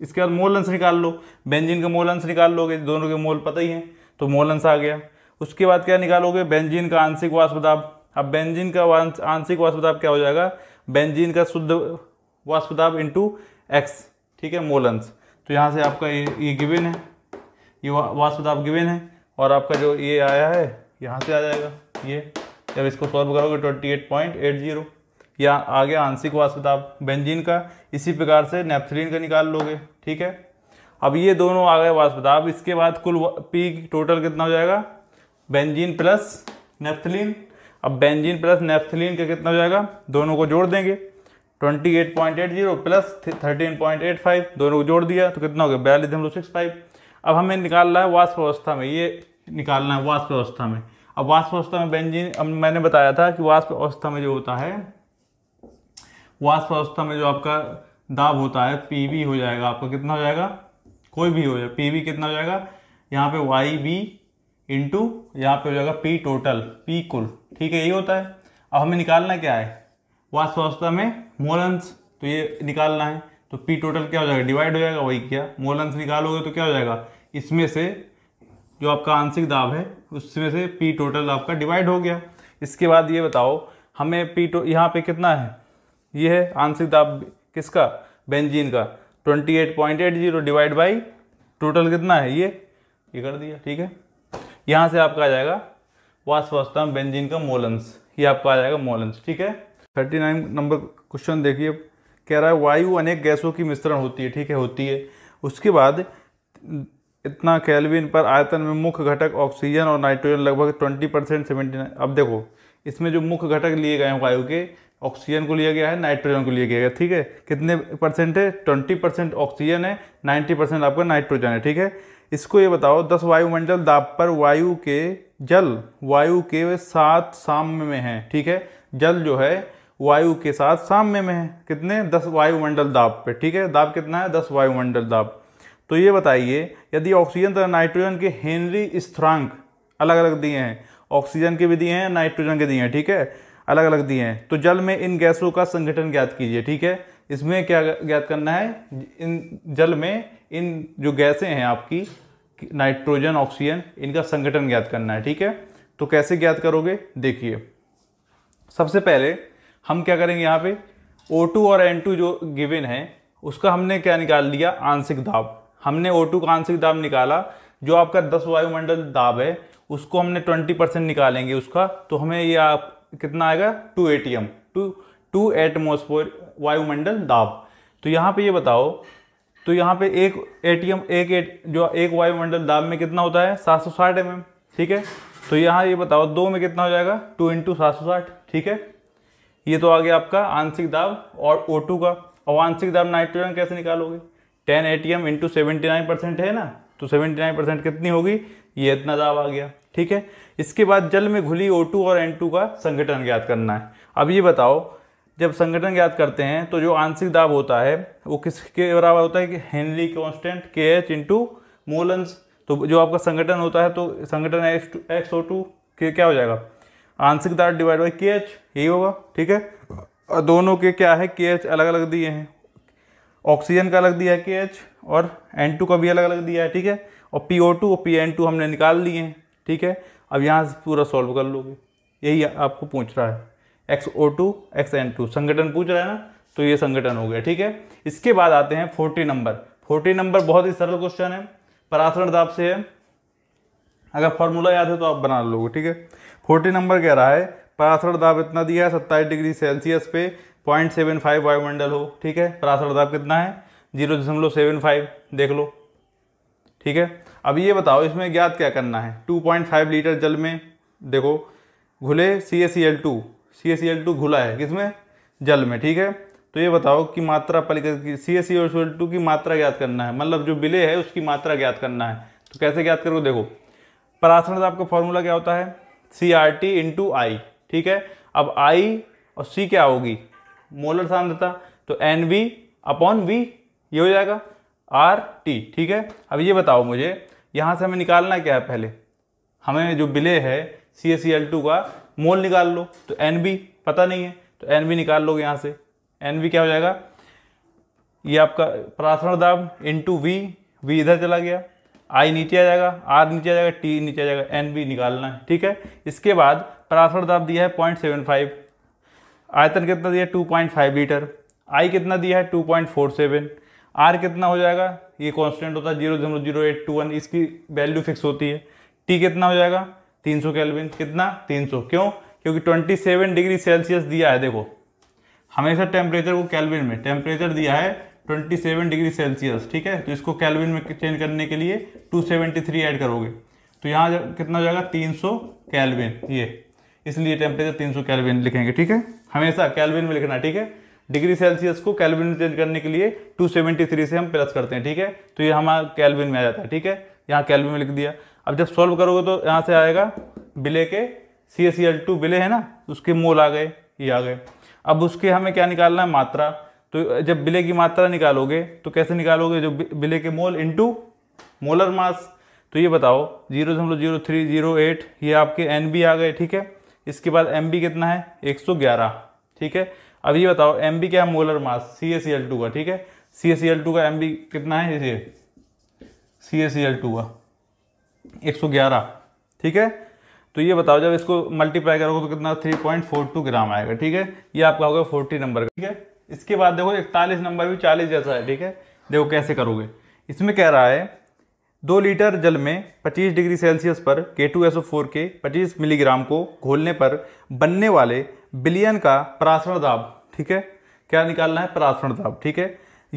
इसके बाद मोल अंश निकाल लो बेंजीन का मोल अंश निकाल लोगे दोनों के मोल पता ही है तो मोल अंश आ गया उसके बाद क्या निकालोगे बेंजीन का आंशिक वास्पदाब अब बेंजीन का आंशिक वाष्पदाब क्या हो जाएगा बेंजीन का शुद्ध वास्पदाब इंटू एक्स ठीक है मोल अंश तो यहाँ से आपका ये ये गिवन है ये वाष्पदाब गिवन है और आपका जो ये आया है यहाँ से आ जाएगा ये जब इसको सॉल्व करोगे twenty eight point eight zero या आ गया आंशिक वास्तव बेंजीन का इसी प्रकार से नेपथलीन का निकाल लोगे ठीक है अब ये दोनों आ गए वास्तविकता इसके बाद कुल पी टोटल कितना हो जाएगा बेंजीन प्लस नेपथलीन अब बेंजीन प्लस नेपथलीन का कितना हो जाएगा दोनों को जोड़ देंगे twenty eight point eight zero plus thirteen point eight five दोनों को जोड़ दिया तो कितना हो गया बयालीस दशमलव सिक्स फाइव अब हमें निकालना है वाष्प अवस्था में ये निकालना है वाष्प अवस्था में अब वाष्प अवस्था में बेंजीन मैंने बताया था कि वाष्प अवस्था में जो होता है वाष्प अवस्था में जो आपका दाब होता है पी हो जाएगा आपका कितना हो जाएगा कोई भी हो जाए पी कितना हो जाएगा यहाँ पे वाई बी इंटू यहाँ पे हो जाएगा पी टोटल पी कुल ठीक है यही होता है अब हमें निकालना क्या है वाष्प अवस्था में मोलंस तो ये निकालना है तो पी टोटल क्या हो जाएगा डिवाइड हो जाएगा वही क्या मोलंस निकालोगे तो क्या हो जाएगा इसमें से जो आपका आंशिक दाब है उसमें से पी टोटल आपका डिवाइड हो गया इसके बाद ये बताओ हमें पी टो यहाँ पे कितना है ये है आंशिक दाब किसका बेंजीन का 28.80 डिवाइड बाई टोटल कितना है ये ये कर दिया ठीक है यहाँ से आपका आ जाएगा वास्तवता में बेंजीन का मोलंस ये आपका आ जाएगा मोलंस ठीक है 39 नंबर क्वेश्चन देखिए कह रहा है वायु अनेक गैसों की मिश्रण होती है ठीक है होती है उसके बाद इतना कैलविन पर आयतन में मुख्य घटक ऑक्सीजन और नाइट्रोजन लगभग ट्वेंटी परसेंट सेवेंटी अब देखो इसमें जो मुख्य घटक लिए गए हैं वायु के ऑक्सीजन को लिया गया है नाइट्रोजन को लिया गया है ठीक है कितने परसेंट है ट्वेंटी परसेंट ऑक्सीजन है नाइन्टी परसेंट आपका नाइट्रोजन है ठीक है इसको ये बताओ दस वायुमंडल दाब पर वायु के जल वायु के साथ साम्य में है ठीक है जल जो है वायु के साथ साम्य में है कितने दस वायुमंडल दाब पे ठीक है दाब कितना है दस वायुमंडल दाब तो ये बताइए यदि ऑक्सीजन तथा नाइट्रोजन के हेनरी स्थ्रांक अलग अलग दिए हैं ऑक्सीजन के भी दिए हैं नाइट्रोजन के दिए हैं ठीक है अलग अलग दिए हैं तो जल में इन गैसों का संगठन ज्ञात कीजिए ठीक है इसमें क्या ज्ञात करना है इन जल में इन जो गैसें हैं आपकी नाइट्रोजन ऑक्सीजन इनका संगठन ज्ञात करना है ठीक है तो कैसे ज्ञात करोगे देखिए सबसे पहले हम क्या करेंगे यहाँ पे O2 और N2 जो गिवन है उसका हमने क्या निकाल लिया आंशिक दाब हमने ओ टू का आंशिक दाब निकाला जो आपका दस वायुमंडल दाब है उसको हमने ट्वेंटी परसेंट निकालेंगे उसका तो हमें ये आप कितना आएगा two A T M two two atmosphere वायुमंडल दाब तो यहाँ पे ये बताओ तो यहाँ पे एक एम एक एट जो एक वायुमंडल दाब में कितना होता है सात सौ साठ एम ठीक है तो यहाँ ये बताओ दो में कितना हो जाएगा टू इंटू सात सौ साठ ठीक है ये तो आ गया आपका आंशिक दाब और ओ टू का और आंशिक दाब नाइट्रोजन कैसे निकालोगे ten A T M into seventy nine percent है ना तो सेवेंटी नाइन परसेंट कितनी होगी ये इतना दाब आ गया ठीक है इसके बाद जल में घुली ओ टू और एन टू का संगठन ज्ञात करना है अब ये बताओ जब संगठन ज्ञात करते हैं तो जो आंशिक दाब होता है वो किसके बराबर होता है कि Henry constant K H into मोलन्स तो जो आपका संगठन होता है तो संगठन X two X O two के क्या हो जाएगा आंशिक दाब डिवाइड बाई के एच यही होगा ठीक है और दोनों के क्या है के एच अलग अलग दिए हैं ऑक्सीजन का अलग दिया है के एच और एन टू का भी अलग अलग दिया है ठीक है और पी ओ टू और पी एन टू हमने निकाल लिए हैं ठीक है अब यहाँ से पूरा सॉल्व कर लोगे यही आपको पूछ रहा है X O two X N two संगठन पूछ रहा है ना तो ये संगठन हो गया ठीक है इसके बाद आते हैं फोर्टी नंबर फोर्टी नंबर बहुत ही सरल क्वेश्चन है परासरण दाब तो से है अगर फॉर्मूला याद है तो आप बना लोगे ठीक है फोर्टी नंबर कह रहा है परासरण दाब इतना दिया है सत्ताईस डिग्री सेल्सियस पे पॉइंट सेवन फाइव वायुमंडल हो ठीक है परासर दाब कितना है जीरो दशमलव सेवन फाइव देख लो ठीक है अब ये बताओ इसमें ज्ञात क्या करना है टू पॉइंट फाइव लीटर जल में देखो घुले C S C L two C S C L two घुला है किसमें जल में ठीक है तो ये बताओ कि मात्रा पलिकत की सी ए सी एल टू की मात्रा ज्ञात करना है मतलब जो बिले है उसकी मात्रा ज्ञात करना है तो कैसे ज्ञात करो देखो परासरण दाब का फॉर्मूला क्या होता है C R T into I ठीक है अब आई और सी क्या होगी मोलर सांद्रता तो एन वी अपॉन वी ये हो जाएगा आर टी ठीक है अब ये बताओ मुझे यहाँ से हमें निकालना क्या है पहले हमें जो बिले है C S C L two का मोल निकाल लो तो एन बी पता नहीं है तो एन बी निकाल लो यहाँ से एन बी क्या हो जाएगा ये आपका प्रासरण दाब इंटू वी वी इधर चला गया आई नीचे आ जाएगा आर नीचे आ जाएगा टी नीचे आ जाएगा एन बी निकालना है ठीक है इसके बाद प्रासरण दाब दिया है पॉइंट सेवन फाइव आयतन कितना दिया 2.5 लीटर आई कितना दिया है 2.47 आर कितना हो जाएगा ये कांस्टेंट होता है zero zero zero eight two one इसकी वैल्यू फिक्स होती है टी कितना हो जाएगा 300 सौ कैलविन कितना 300 क्यों क्योंकि 27 डिग्री सेल्सियस दिया है देखो हमेशा टेम्परेचर को कैलविन में टेम्परेचर दिया है 27 डिग्री सेल्सियस ठीक है तो इसको कैलविन में चेंज करने के लिए थ्री ऐड करोगे तो यहाँ कितना हो जाएगा सौ कैलविन ये इसलिए टेम्परेचर सौ कैलविन लिखेंगे ठीक है हमेशा कैलविन में लिखना ठीक है डिग्री सेल्सियस को कैलविन में चेंज करने के लिए 273 से हम प्लस करते हैं ठीक है तो ये हमारा कैलविन में आ जाता है ठीक है यहाँ कैलविन में लिख दिया अब जब सॉल्व करोगे तो यहाँ से आएगा बिले के सी एस एल टू बिले है ना उसके मोल आ गए ये आ गए अब उसके हमें क्या निकालना है मात्रा तो जब बिले की मात्रा निकालोगे तो कैसे निकालोगे जो बिले के मोल इंटू मोलर मास तो ये बताओ जीरो दशमलव जीरो थ्री जीरो एट ये आपके एन बी आ गए ठीक है इसके बाद एम कितना है 111 ठीक है अब ये बताओ एम क्या है molar mass C S C L two का ठीक है C S C L two का एम कितना है ये C S C L two का 111 ठीक है तो ये बताओ जब इसको मल्टीप्लाई करोगे तो कितना 3.42 ग्राम आएगा ठीक है ये आपका होगा 40 नंबर का ठीक है इसके बाद देखो इकतालीस नंबर भी चालीस जैसा है ठीक है देखो कैसे करोगे इसमें कह रहा है दो लीटर जल में 25 डिग्री सेल्सियस पर K2SO4 के 25 मिलीग्राम को घोलने पर बनने वाले बिलियन का परासरण दाब ठीक है क्या निकालना है परासरण दाब ठीक है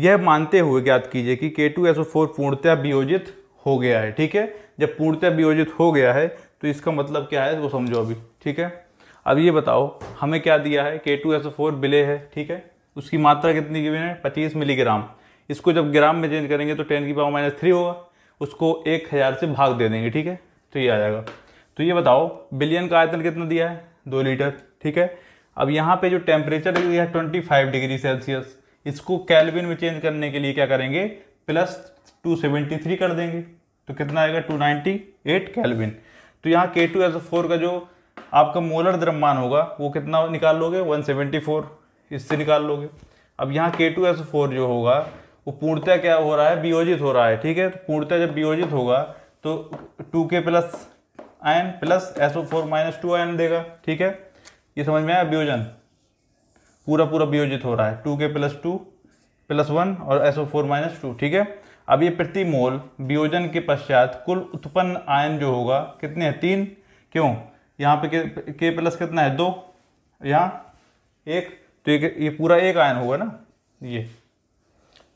यह मानते हुए ज्ञात कीजिए कि K2SO4 पूर्णतया वियोजित हो गया है ठीक है जब पूर्णतया वियोजित हो गया है तो इसका मतलब क्या है वो समझो अभी ठीक है अब ये बताओ हमें क्या दिया है फोर बिले है ठीक है उसकी मात्रा कितनी की है पच्चीस मिलीग्राम इसको जब ग्राम में चेंज करेंगे तो टेन की पावर माइनस थ्री होगा उसको एक हज़ार से भाग दे देंगे ठीक है तो ये आ जाएगा तो ये बताओ बिलियन का आयतन कितना दिया है दो लीटर ठीक है अब यहाँ पे जो टेम्परेचर दिया है ट्वेंटी फाइव डिग्री सेल्सियस इसको कैलविन में चेंज करने के लिए क्या करेंगे प्लस टू सेवेंटी थ्री कर देंगे तो कितना आएगा टू नाइन्टी एट कैलविन तो यहाँ के टू एस फोर का जो आपका मोलर द्रव्यमान होगा वो कितना निकाल लोगे वन सेवेंटी फोर इससे निकाल लोगे अब यहाँ के टू एस फोर जो होगा वो पूर्णतः क्या हो रहा है वियोजित हो रहा है ठीक है तो पूर्णतः जब वियोजित होगा तो two K plus ion plus S O four minus two ion देगा ठीक है ये समझ में आया वियोजन पूरा पूरा वियोजित हो रहा है two K plus two plus one और S O four minus two ठीक है अब ये प्रति मोल वियोजन के पश्चात कुल उत्पन्न आयन जो होगा कितने हैं तीन क्यों यहाँ पे के, के प्लस कितना है दो यहाँ एक तो ये पूरा एक आयन होगा ना ये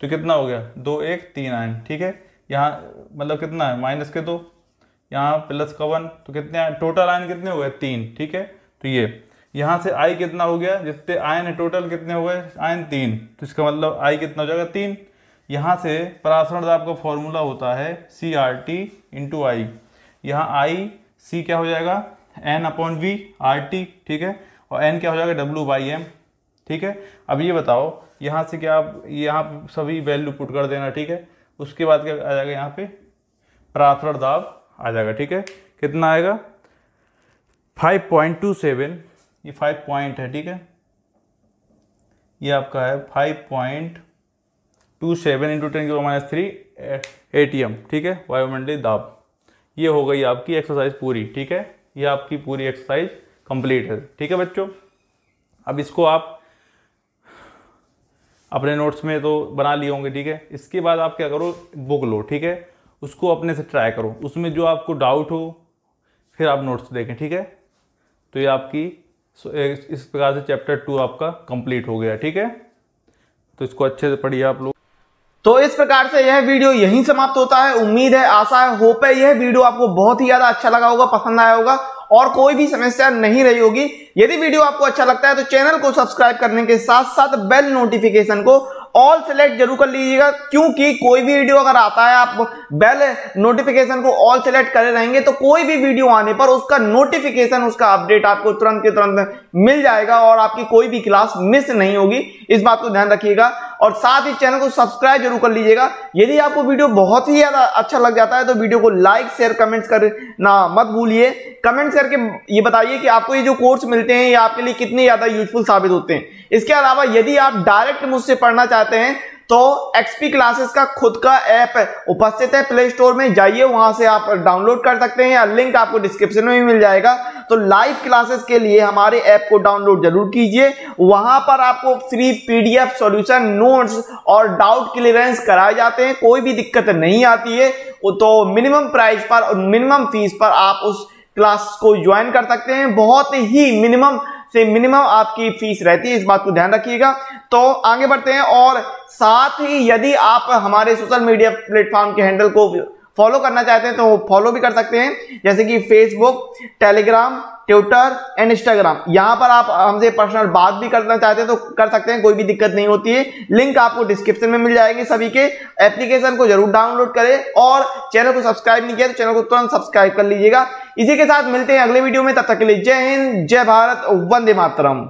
तो कितना हो गया दो एक तीन आयन ठीक है यहाँ मतलब कितना है माइनस के दो यहाँ प्लस का वन तो कितने टोटल आयन कितने हो गए तीन ठीक है तो ये यहाँ से आई कितना हो गया जितने आयन है टोटल कितने हो गए आयन तीन तो इसका मतलब आई कितना हो जाएगा तीन यहाँ से परासरण दाब का फॉर्मूला होता है C R T into I यहाँ आई सी क्या हो जाएगा N upon V R T ठीक है और एन क्या हो जाएगा डब्ल्यू बाई एम ठीक है अब ये बताओ यहाँ से क्या आप यहाँ सभी वैल्यू पुट कर देना ठीक है उसके बाद क्या आ जाएगा यहाँ पे प्राथरण दाब आ जाएगा ठीक है कितना आएगा 5.27 ये 5 पॉइंट है ठीक है ये आपका है 5.27 point two seven into ten kilo minus three A T M ठीक है वायुमंडली दाब ये हो गई आपकी एक्सरसाइज पूरी ठीक है ये आपकी पूरी एक्सरसाइज कंप्लीट है ठीक है बच्चों अब इसको आप अपने नोट्स में तो बना लिए होंगे ठीक है इसके बाद आप क्या करो बुक लो ठीक है उसको अपने से ट्राई करो उसमें जो आपको डाउट हो फिर आप नोट्स देखें ठीक है तो ये आपकी इस प्रकार से चैप्टर टू आपका कंप्लीट हो गया ठीक है तो इसको अच्छे से पढ़िए आप लोग तो इस प्रकार से यह वीडियो यहीं समाप्त होता है उम्मीद है आशा है होप है यह वीडियो आपको बहुत ही ज्यादा अच्छा लगा होगा पसंद आया होगा और कोई भी समस्या नहीं रही होगी यदि वीडियो आपको अच्छा लगता है तो चैनल को सब्सक्राइब करने के साथ साथ बेल नोटिफिकेशन को ऑल सेलेक्ट जरूर कर लीजिएगा क्योंकि कोई भी वीडियो अगर आता है आप बेल नोटिफिकेशन को ऑल सेलेक्ट करे रहेंगे तो कोई भी वीडियो आने पर उसका नोटिफिकेशन उसका अपडेट आपको तुरंत के तुरंत मिल जाएगा और आपकी कोई भी क्लास मिस नहीं होगी इस बात को ध्यान रखिएगा और साथ ही चैनल को सब्सक्राइब जरूर कर लीजिएगा यदि आपको वीडियो बहुत ही ज़्यादा अच्छा लग जाता है तो वीडियो को लाइक शेयर कमेंट्स करना मत भूलिए कमेंट्स करके ये बताइए कि आपको ये जो कोर्स मिलते हैं ये आपके लिए कितने ज़्यादा यूजफुल साबित होते हैं इसके अलावा यदि आप डायरेक्ट मुझसे पढ़ना चाहते हैं तो एक्सपी क्लासेस का खुद का ऐप उपस्थित है प्ले स्टोर में जाइए वहां से आप डाउनलोड कर सकते हैं या लिंक आपको डिस्क्रिप्शन में मिल जाएगा तो लाइव क्लासेस के लिए हमारे ऐप को डाउनलोड जरूर कीजिए वहां पर आपको फ्री पीडीएफ सॉल्यूशन नोट्स और डाउट क्लियरेंस कराए जाते हैं कोई भी दिक्कत नहीं आती है तो मिनिमम प्राइस पर और मिनिमम फीस पर आप उस क्लास को ज्वाइन कर सकते हैं बहुत ही मिनिमम से मिनिमम आपकी फीस रहती है इस बात को ध्यान रखिएगा तो आगे बढ़ते हैं और साथ ही यदि आप हमारे सोशल मीडिया प्लेटफॉर्म के हैंडल को फॉलो करना चाहते हैं तो फॉलो भी कर सकते हैं जैसे कि Facebook Telegram Twitter and Instagram यहां पर आप हमसे पर्सनल बात भी करना चाहते हैं तो कर सकते हैं कोई भी दिक्कत नहीं होती है लिंक आपको डिस्क्रिप्शन में मिल जाएगी सभी के एप्लीकेशन को जरूर डाउनलोड करें और चैनल को सब्सक्राइब नहीं किया तो चैनल को तुरंत सब्सक्राइब कर लीजिएगा इसी के साथ मिलते हैं अगले वीडियो में तब तक के लिए जय हिंद जय भारत वंदे मातरम